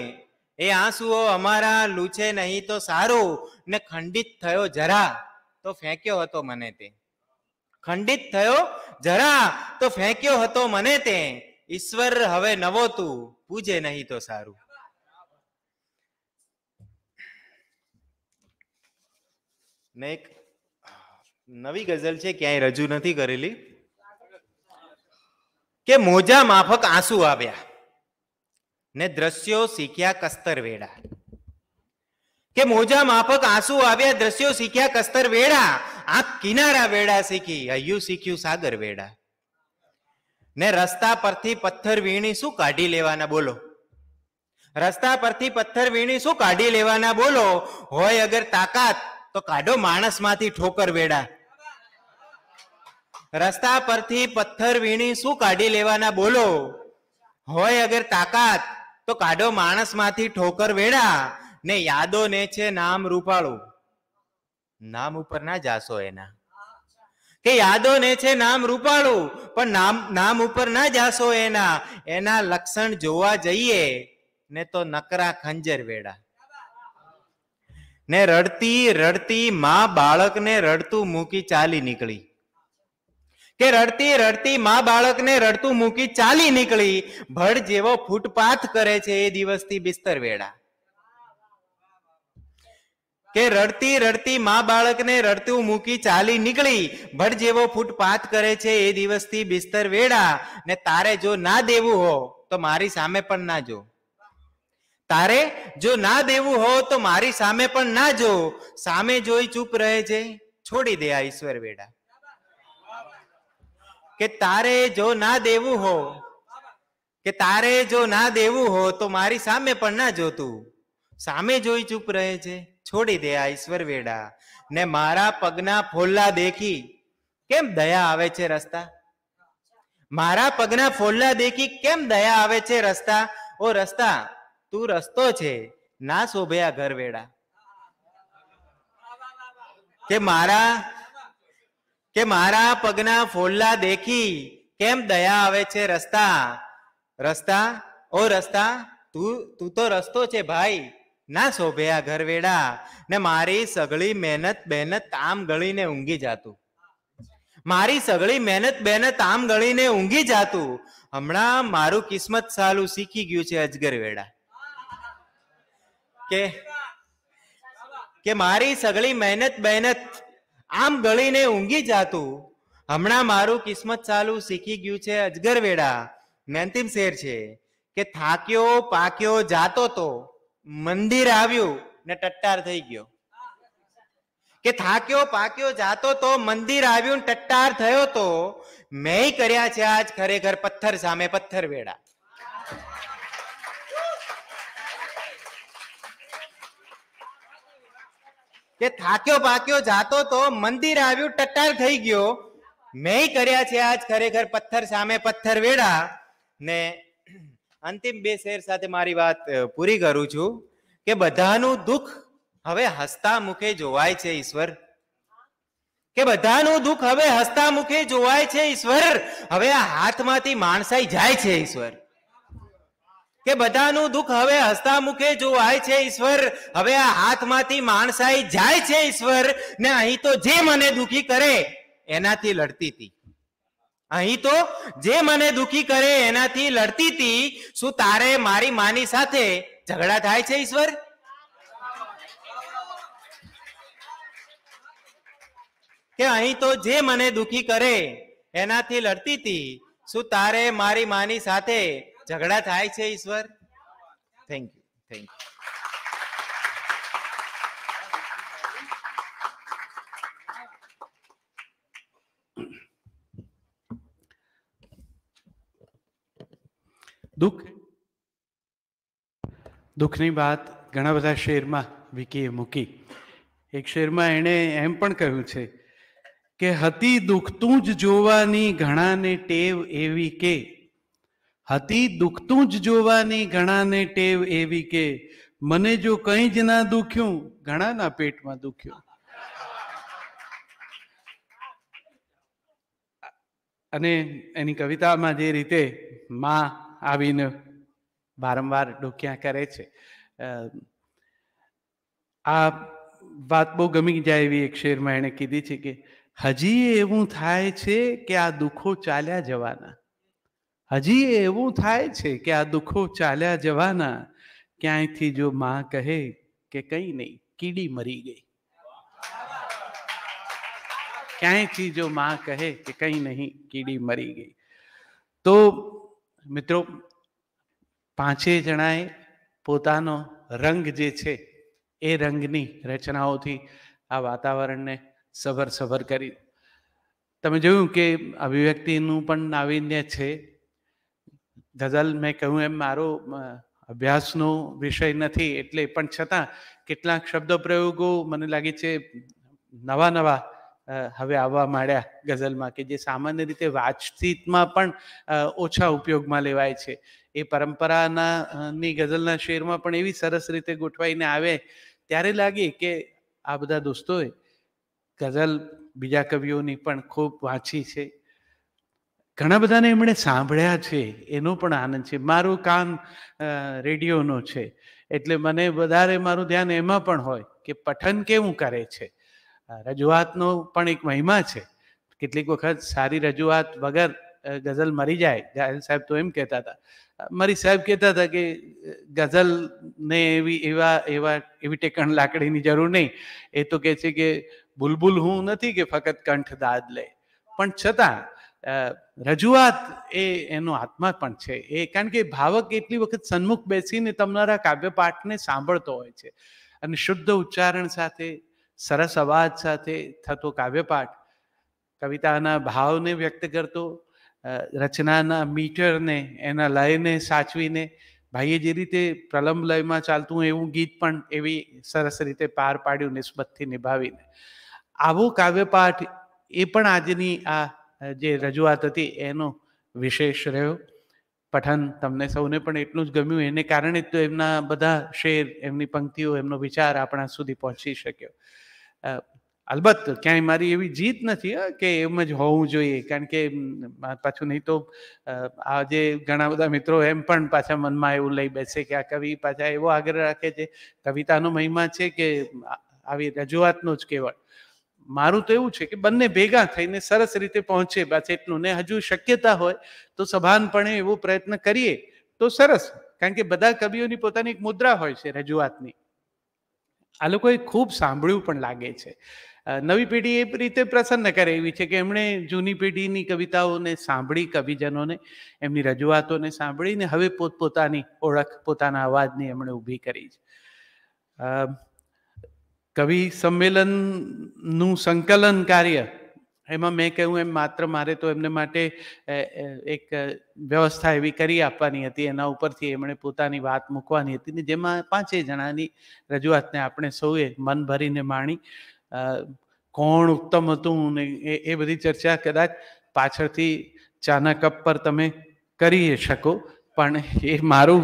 એ આંસુઓ અમારા લૂછે નહીં તો સારું ને ખંડિત થયો જરા તો ફેંક્યો હતો મને તે ખંડિત થયો જરા તો ફેંક્યો હતો મને તે ઈશ્વર હવે નવો તું પૂજે નહીં તો સારું ને એક નવી ગઝલ છે ક્યાંય રજૂ નથી કરેલી કે મોજા માફક આંસુ આવ્યા ને દ્રશ્યો શીખ્યા કસ્તર વેડા કે મોજા માફક આંસુ આવ્યા દ્રશ્યો શીખ્યા કસ્તર વેડા આંખ કિનારા વેડા શીખી હૈયું શીખ્યું સાગર વેડા ને રસ્તા પરથી પથ્થર વીણી શું કાઢી લેવાના બોલો રસ્તા પરથી પથ્થર વીણી શું કાઢી લેવાના બોલો હોય અગર તાકાત તો કાઢો માણસમાંથી ઠોકર વેડા રસ્તા પરથી પથ્થર વીણી શું કાઢી લેવાના બોલો હોય અગર તાકાત તો કાઢો માણસમાંથી ઠોકર વેડા ને યાદો ને છે નામ રૂપાળું નામ ઉપર ના જાશો એના કે યાદો ને છે નામ રૂપાળું પણ નામ નામ ઉપર ના જાશો એના એના લક્ષણ જોવા જઈએ ને તો નકરા ખંજર વેડા ને રડતી રડતી માં બાળકને રડતું મૂકી ચાલી નીકળી કે રડતી રડતી મા બાળકને રડતું મૂકી ચાલી નીકળી ભડ જેવો ફૂટપાથ કરે છે એ દિવસથી બિસ્તર વેડા કે રડતી રડતી મા બાળકને રડતું મૂકી ચાલી નીકળી ભડ જેવો ફૂટપાથ કરે છે એ દિવસથી બિસ્તર વેડા ને તારે જો ના દેવું હો તો મારી સામે પણ ના જો તારે જો ના દેવું હો તો મારી સામે પણ ના જો સામે જોઈ ચૂપ રહે છે છોડી દે આ ઈશ્વર વેડા કે તારે જો ના દેવું હો કે તારે જો ના દેવું હો તો મારી સામે પણ ના જોતું સામે જોઈ ચૂપ રહે છે છોડી દે આ ઈશ્વર વેડા ને મારા પગના ફોલ્લા દેખી કેમ દયા આવે છે રસ્તા મારા પગના ફોલ્લા દેખી કેમ દયા આવે છે રસ્તા ઓ રસ્તા તું રસ્તો છે ના શોભ્યા ઘર વેડા કે મારા કે મારા પગના ફોલ્લા દેખી કેમ દયા આવે છે રસ્તા રસ્તા ઓ રસ્તા તું તું તો રસ્તો છે ભાઈ ના શોભે આ ઘર વેડા ને મારી સગળી મહેનત બહેનત આમ ગળીને ઊંઘી જાતું મારી સગળી મહેનત બહેનત આમ ગળીને ઊંઘી જાતું હમણાં મારું કિસ્મત સાલું શીખી ગયું છે અજગર વેડા કે કે મારી સગળી મહેનત બહેનત આમ ગળીને ઊંઘી જાતું હમણાં મારું કિસ્મત ચાલુ શીખી ગયું છે અજગર વેડા અંતિમ શેર છે કે થાક્યો પાક્યો જાતો તો મંદિર આવ્યું ને ટટ્ટાર થઈ ગયો કે થાક્યો પાક્યો જાતો તો મંદિર આવ્યું ને ટટ્ટાર થયો તો મેં કર્યા છે આજ ખરેખર પથ્થર સામે પથ્થર વેડા કે થાક્યો પાક્યો જાતો તો મંદિર આવ્યું ટટ્ટાર થઈ ગયો મેં કર્યા છે આજ ખરેખર પથ્થર સામે પથ્થર વેડા ને અંતિમ બે શેર સાથે મારી વાત પૂરી કરું છું કે બધાનું દુઃખ હવે હસતા મુખે જોવાય છે ઈશ્વર કે બધાનું દુઃખ હવે હસતા મુખે જોવાય છે ઈશ્વર હવે આ હાથમાંથી માણસાઈ જાય છે ઈશ્વર કે બધાનું દુઃખ હવે હસતા મુખે જોવાય છે ઈશ્વર હવે આ હાથમાંથી માણસાઈ જાય છે ઈશ્વર ને અહીં તો જે મને દુઃખી કરે એનાથી લડતી હતી અહીં તો જે મને દુખી કરે એનાથી લડતી હતી શું તારે મારી માની સાથે ઝઘડા થાય છે ઈશ્વર કે અહીં તો જે મને દુઃખી કરે એનાથી લડતી હતી શું તારે મારી માની સાથે ઝઘડા થાય છે ઈશ્વર થેન્ક યુ થેન્ક યુ દુઃખ દુઃખની વાત ઘણા બધા શેરમાં વિકીએ મૂકી એક શેરમાં એણે એમ પણ કહ્યું છે કે હતી દુઃખતું જ જોવાની ઘણાને ટેવ એવી કે હતી દુખતું જ જોવાની ઘણાને ટેવ એવી કે મને જો કંઈ જ ના દુખ્યું ઘણાના પેટમાં દુખ્યું અને એની કવિતામાં જે રીતે માં આવીને વારંવાર ડોક્યા કરે છે આ વાત બહુ ગમી જાય એવી એક શેરમાં એણે કીધી છે કે હજી એવું થાય છે કે આ દુઃખો ચાલ્યા જવાના હજી એવું થાય છે કે આ દુઃખો ચાલ્યા જવાના ક્યાંયથી જો માં કહે કે કંઈ નહીં કીડી મરી ગઈ ક્યાંયથી જો માં કહે કે કંઈ નહીં કીડી મરી ગઈ તો મિત્રો પાંચે જણાએ પોતાનો રંગ જે છે એ રંગની રચનાઓથી આ વાતાવરણને સભર સભર કરી તમે જોયું કે અભિવ્યક્તિનું પણ નાવીન્ય છે ગઝલ મેં કહ્યું એમ મારો અભ્યાસનો વિષય નથી એટલે પણ છતાં કેટલાક શબ્દ પ્રયોગો મને લાગે છે નવા નવા હવે આવવા માંડ્યા ગઝલમાં કે જે સામાન્ય રીતે વાતચીતમાં પણ ઓછા ઉપયોગમાં લેવાય છે એ પરંપરાના ની ગઝલના શેરમાં પણ એવી સરસ રીતે ગોઠવાઈને આવે ત્યારે લાગે કે આ બધા દોસ્તોએ ગઝલ બીજા કવિઓની પણ ખૂબ વાંચી છે ઘણા બધાને એમણે સાંભળ્યા છે એનો પણ આનંદ છે મારું કામ રેડિયોનો છે એટલે મને વધારે મારું ધ્યાન એમાં પણ હોય કે પઠન કેવું કરે છે રજૂઆતનો પણ એક મહિમા છે કેટલીક વખત સારી રજૂઆત વગર ગઝલ મરી જાય જાહેર સાહેબ તો એમ કહેતા હતા મારી સાહેબ કહેતા હતા કે ગઝલને એવી એવા એવા એવી ટેકણ લાકડીની જરૂર નહીં એ તો કહે છે કે બુલબુલ હું નથી કે ફક્ત કંઠ દાદ લે પણ છતાં રજૂઆત એ એનો આત્મા પણ છે એ કારણ કે ભાવક એટલી વખત સન્મુખ બેસીને તમારા કાવ્યપાઠને સાંભળતો હોય છે અને શુદ્ધ ઉચ્ચારણ સાથે સરસ અવાજ સાથે થતો કાવ્યપાઠ કવિતાના ભાવને વ્યક્ત કરતો રચનાના મીટરને એના લયને સાચવીને ભાઈએ જે રીતે પ્રલંબ લયમાં ચાલતું એવું ગીત પણ એવી સરસ રીતે પાર પાડ્યું નિસ્બતથી નિભાવીને આવો કાવ્યપાઠ એ પણ આજની આ જે રજૂઆત હતી એનો વિશેષ રહ્યો પઠન તમને સૌને પણ એટલું જ ગમ્યું એને કારણે જ તો એમના બધા શેર એમની પંક્તિઓ એમનો વિચાર આપણા સુધી પહોંચી શક્યો અલબત્ત ક્યાંય મારી એવી જીત નથી કે એમ જ હોવું જોઈએ કારણ કે પાછું નહીં તો આ જે ઘણા બધા મિત્રો એમ પણ પાછા મનમાં એવું લઈ બેસે કે આ કવિ પાછા એવો આગ્રહ રાખે છે કવિતાનો મહિમા છે કે આવી રજૂઆતનો જ કેવળ મારું તો એવું છે કે બંને ભેગા થઈને સરસ રીતે પહોંચે બસ એટલું ને હજુ શક્યતા હોય તો સભાનપણે એવો પ્રયત્ન કરીએ તો સરસ કારણ કે બધા કવિઓની પોતાની એક મુદ્રા હોય છે રજૂઆતની આ લોકોએ ખૂબ સાંભળ્યું પણ લાગે છે નવી પેઢી એ રીતે પ્રસન્ન કરે એવી છે કે એમણે જૂની પેઢીની કવિતાઓને સાંભળી કવિજનોને એમની રજૂઆતોને સાંભળીને હવે પોતપોતાની ઓળખ પોતાના અવાજની એમણે ઊભી કરી છે કવિ સંમેલનનું સંકલન કાર્ય એમાં મેં કહ્યું એમ માત્ર મારે તો એમને માટે એક વ્યવસ્થા એવી કરી આપવાની હતી એના ઉપરથી એમણે પોતાની વાત મૂકવાની હતી ને જેમાં પાંચેય જણાની રજૂઆતને આપણે સૌએ મન ભરીને માણી કોણ ઉત્તમ હતું ને એ બધી ચર્ચા કદાચ પાછળથી ચાના કપ પર તમે કરી શકો પણ એ મારું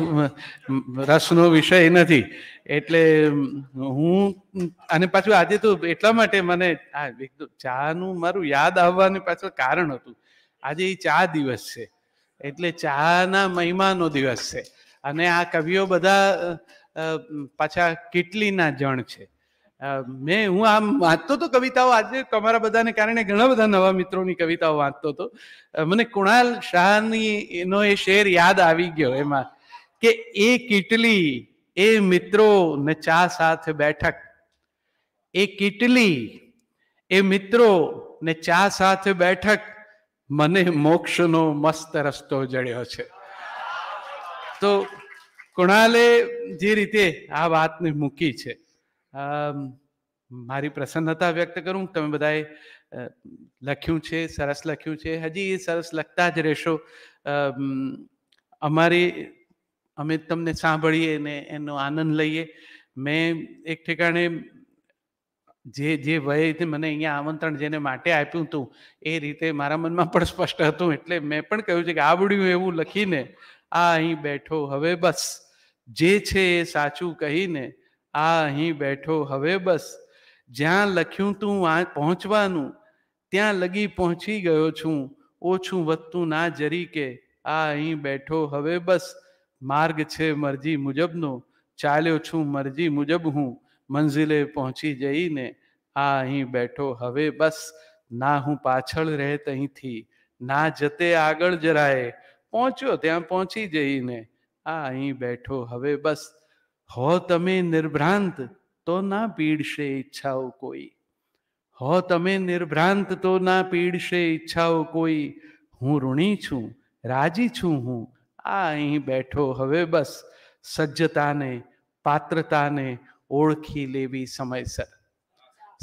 રસનો વિષય નથી એટલે હું અને પાછું આજે તો એટલા માટે મને આ ચાનું મારું યાદ આવવાનું પાછું કારણ હતું આજે એ ચા દિવસ છે એટલે ચાના મહિમાનો દિવસ છે અને આ કવિઓ બધા પાછા કેટલીના જણ છે મેં હું આમ વાંચતો હતો કવિતાઓ આજે તમારા બધાને કારણે ઘણા બધા નવા મિત્રોની કવિતાઓ વાંચતો હતો મને કુણાલ શાહની એનો એ શેર યાદ આવી ગયો એમાં કે એ કીટલી એ મિત્રો ને ચા સાથે બેઠક એ કીટલી એ મિત્રો ને ચા સાથે બેઠક મને મોક્ષનો મસ્ત રસ્તો જડ્યો છે તો કુણાલે જે રીતે આ વાતને મૂકી છે મારી પ્રસન્નતા વ્યક્ત કરું તમે બધાએ લખ્યું છે સરસ લખ્યું છે હજી એ સરસ લખતા જ રહેશો અમારી અમે તમને સાંભળીએ ને એનો આનંદ લઈએ મેં એક ઠેકાણે જે જે વયથી મને અહીંયા આમંત્રણ જેને માટે આપ્યું હતું એ રીતે મારા મનમાં પણ સ્પષ્ટ હતું એટલે મેં પણ કહ્યું છે કે આવડ્યું એવું લખીને આ અહીં બેઠો હવે બસ જે છે એ સાચું કહીને આ અહીં બેઠો હવે બસ જ્યાં લખ્યું તું પહોંચવાનું ત્યાં લગી પહોંચી ગયો છું ઓછું વધતું ના જરી કે આ અહીં બેઠો હવે બસ માર્ગ છે મરજી મુજબનો ચાલ્યો છું મરજી મુજબ હું મંઝિલે પહોંચી જઈને આ અહીં બેઠો હવે બસ ના હું પાછળ રહેત અહીંથી ના જતે આગળ જરાય પહોંચ્યો ત્યાં પહોંચી જઈને આ અહીં બેઠો હવે બસ હો તમે નિર્ભ્રાંત તો ના પીડશે ઈચ્છાઓ કોઈ હો તમે નિર્ભ્રાંત તો ના પીડશે ઈચ્છાઓ કોઈ હું ઋણી છું રાજી છું હું આ અહીં બેઠો હવે બસ સજ્જતાને પાત્રતાને ઓળખી લેવી સમયસર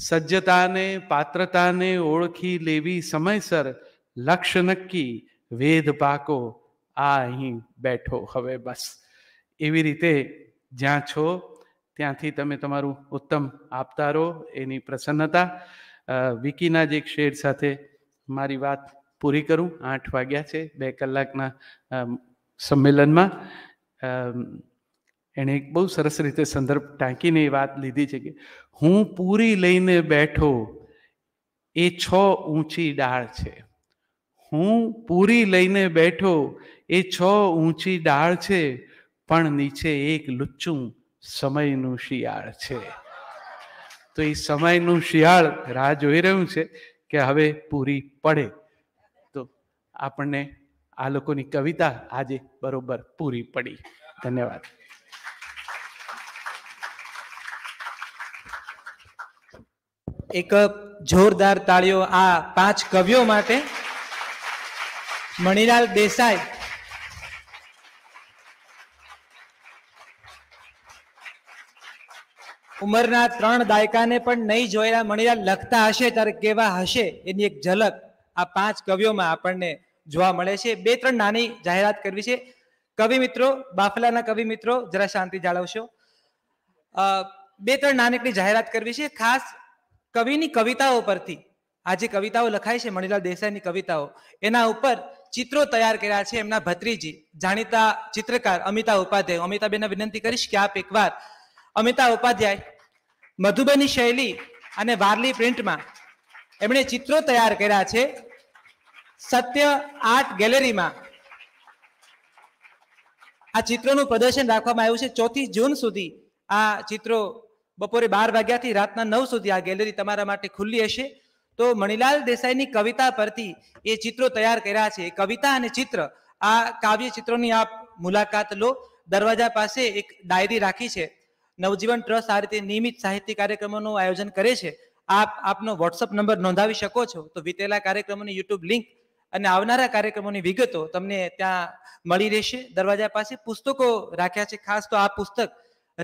સજ્જતાને પાત્રતાને ઓળખી લેવી સમયસર લક્ષ્ય નક્કી વેદ પાકો આ અહીં બેઠો હવે બસ એવી રીતે જ્યાં છો ત્યાંથી તમે તમારું ઉત્તમ આપતા રહો એની પ્રસન્નતા વિકીના જ એક શેર સાથે મારી વાત પૂરી કરું આઠ વાગ્યા છે બે કલાકના સંમેલનમાં એણે એક બહુ સરસ રીતે સંદર્ભ ટાંકીને એ વાત લીધી છે કે હું પૂરી લઈને બેઠો એ છ ઊંચી ડાળ છે હું પૂરી લઈને બેઠો એ છ ઊંચી ડાળ છે પણ નીચે એક લુચ્ચું સમયનું શિયાળ છે તો એ સમયનું શિયાળ રાહ જોઈ રહ્યું છે કે હવે પૂરી પડે તો આપણને આ લોકોની કવિતા આજે બરોબર પૂરી પડી ધન્યવાદ એક જોરદાર તાળીઓ આ પાંચ કવિઓ માટે મણિલાલ દેસાઈ ઉંમરના ત્રણ દાયકાને પણ નહીં જોયેલા મણિલાલ લખતા હશે ત્યારે કેવા હશે એની એક ઝલક આ પાંચ કવિઓમાં આપણને જોવા મળે છે બે ત્રણ નાની જાહેરાત કરવી છે કવિ મિત્રો બાફલાના કવિ મિત્રો જરા શાંતિ જાળવશો બે ત્રણ નાનકડી જાહેરાત કરવી છે ખાસ કવિની કવિતાઓ પરથી આ જે કવિતાઓ લખાય છે મણિલાલ દેસાઈની કવિતાઓ એના ઉપર ચિત્રો તૈયાર કર્યા છે એમના ભત્રીજી જાણીતા ચિત્રકાર અમિતા ઉપાધ્યાય અમિતાબેનને વિનંતી કરીશ કે આપ એકવાર અમિતા ઉપાધ્યાય મધુબની શૈલી અને વારલી પ્રિન્ટમાં એમણે ચિત્રો તૈયાર કર્યા છે સત્ય આર્ટ ગેલેરીમાં આ ચિત્રોનું પ્રદર્શન રાખવામાં આવ્યું છે ચોથી જૂન સુધી આ ચિત્રો બપોરે બાર વાગ્યાથી રાતના નવ સુધી આ ગેલેરી તમારા માટે ખુલ્લી હશે તો મણિલાલ દેસાઈની કવિતા પરથી એ ચિત્રો તૈયાર કર્યા છે કવિતા અને ચિત્ર આ કાવ્ય ચિત્રોની આપ મુલાકાત લો દરવાજા પાસે એક ડાયરી રાખી છે નવજીવન ટ્રસ્ટ આ રીતે નિયમિત સાહિત્ય કાર્યક્રમોનું આયોજન કરે છે આપ આપનો વોટ્સઅપ નંબર નોંધાવી શકો છો તો વીતેલા કાર્યક્રમોની યુટ્યુબ લિંક અને આવનારા કાર્યક્રમોની વિગતો તમને ત્યાં મળી રહેશે દરવાજા પાસે પુસ્તકો રાખ્યા છે ખાસ તો આ પુસ્તક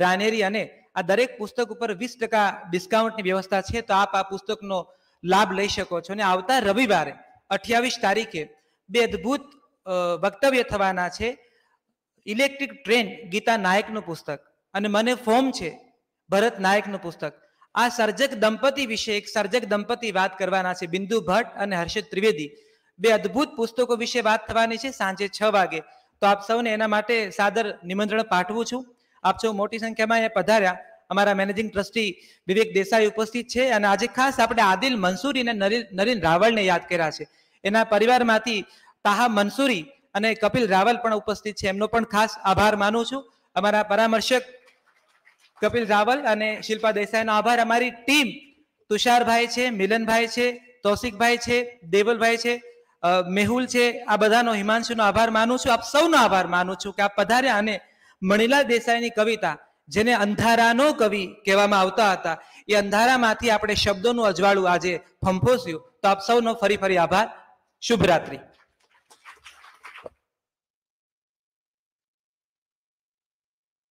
રાનેરી અને આ દરેક પુસ્તક ઉપર વીસ ટકા ડિસ્કાઉન્ટની વ્યવસ્થા છે તો આપ આ પુસ્તકનો લાભ લઈ શકો છો અને આવતા રવિવારે અઠ્યાવીસ તારીખે બે અદ્ભુત વક્તવ્ય થવાના છે ઇલેક્ટ્રિક ટ્રેન ગીતા નાયકનું પુસ્તક અને મને ફોર્મ છે ભરત નાયકનું પુસ્તક આ સર્જક દંપતી વિશે એક સર્જક દંપતી વાત કરવાના છે બિંદુ ભટ્ટ અને હર્ષિત ત્રિવેદી બે અદ્ભુત પુસ્તકો વિશે વાત થવાની છે સાંજે છ વાગે તો આપ સૌને એના માટે સાદર નિમંત્રણ પાઠવું છું આપ સૌ મોટી સંખ્યામાં એ પધાર્યા અમારા મેનેજિંગ ટ્રસ્ટી વિવેક દેસાઈ ઉપસ્થિત છે અને આજે ખાસ આપણે આદિલ મંસૂરી અને નરેન રાવળને યાદ કર્યા છે એના પરિવારમાંથી તાહા મંસૂરી અને કપિલ રાવલ પણ ઉપસ્થિત છે એમનો પણ ખાસ આભાર માનું છું અમારા પરામર્શક કપિલ રાવલ અને શિલ્પા દેસાઈનો આભાર અમારી ટીમ તુષારભાઈ છે મિલનભાઈ છે તૌસિકભાઈ છે દેવલભાઈ છે મેહુલ છે આ બધાનો હિમાંશુનો આભાર માનું છું આપ સૌનો આભાર માનું છું કે આપ પધાર્યા અને મણીલાલ દેસાઈની કવિતા જેને અંધારાનો કવિ કહેવામાં આવતા હતા એ અંધારામાંથી આપણે શબ્દોનું અજવાળું આજે ફંફોસ્યું તો આપ સૌનો ફરી ફરી આભાર શુભરાત્રી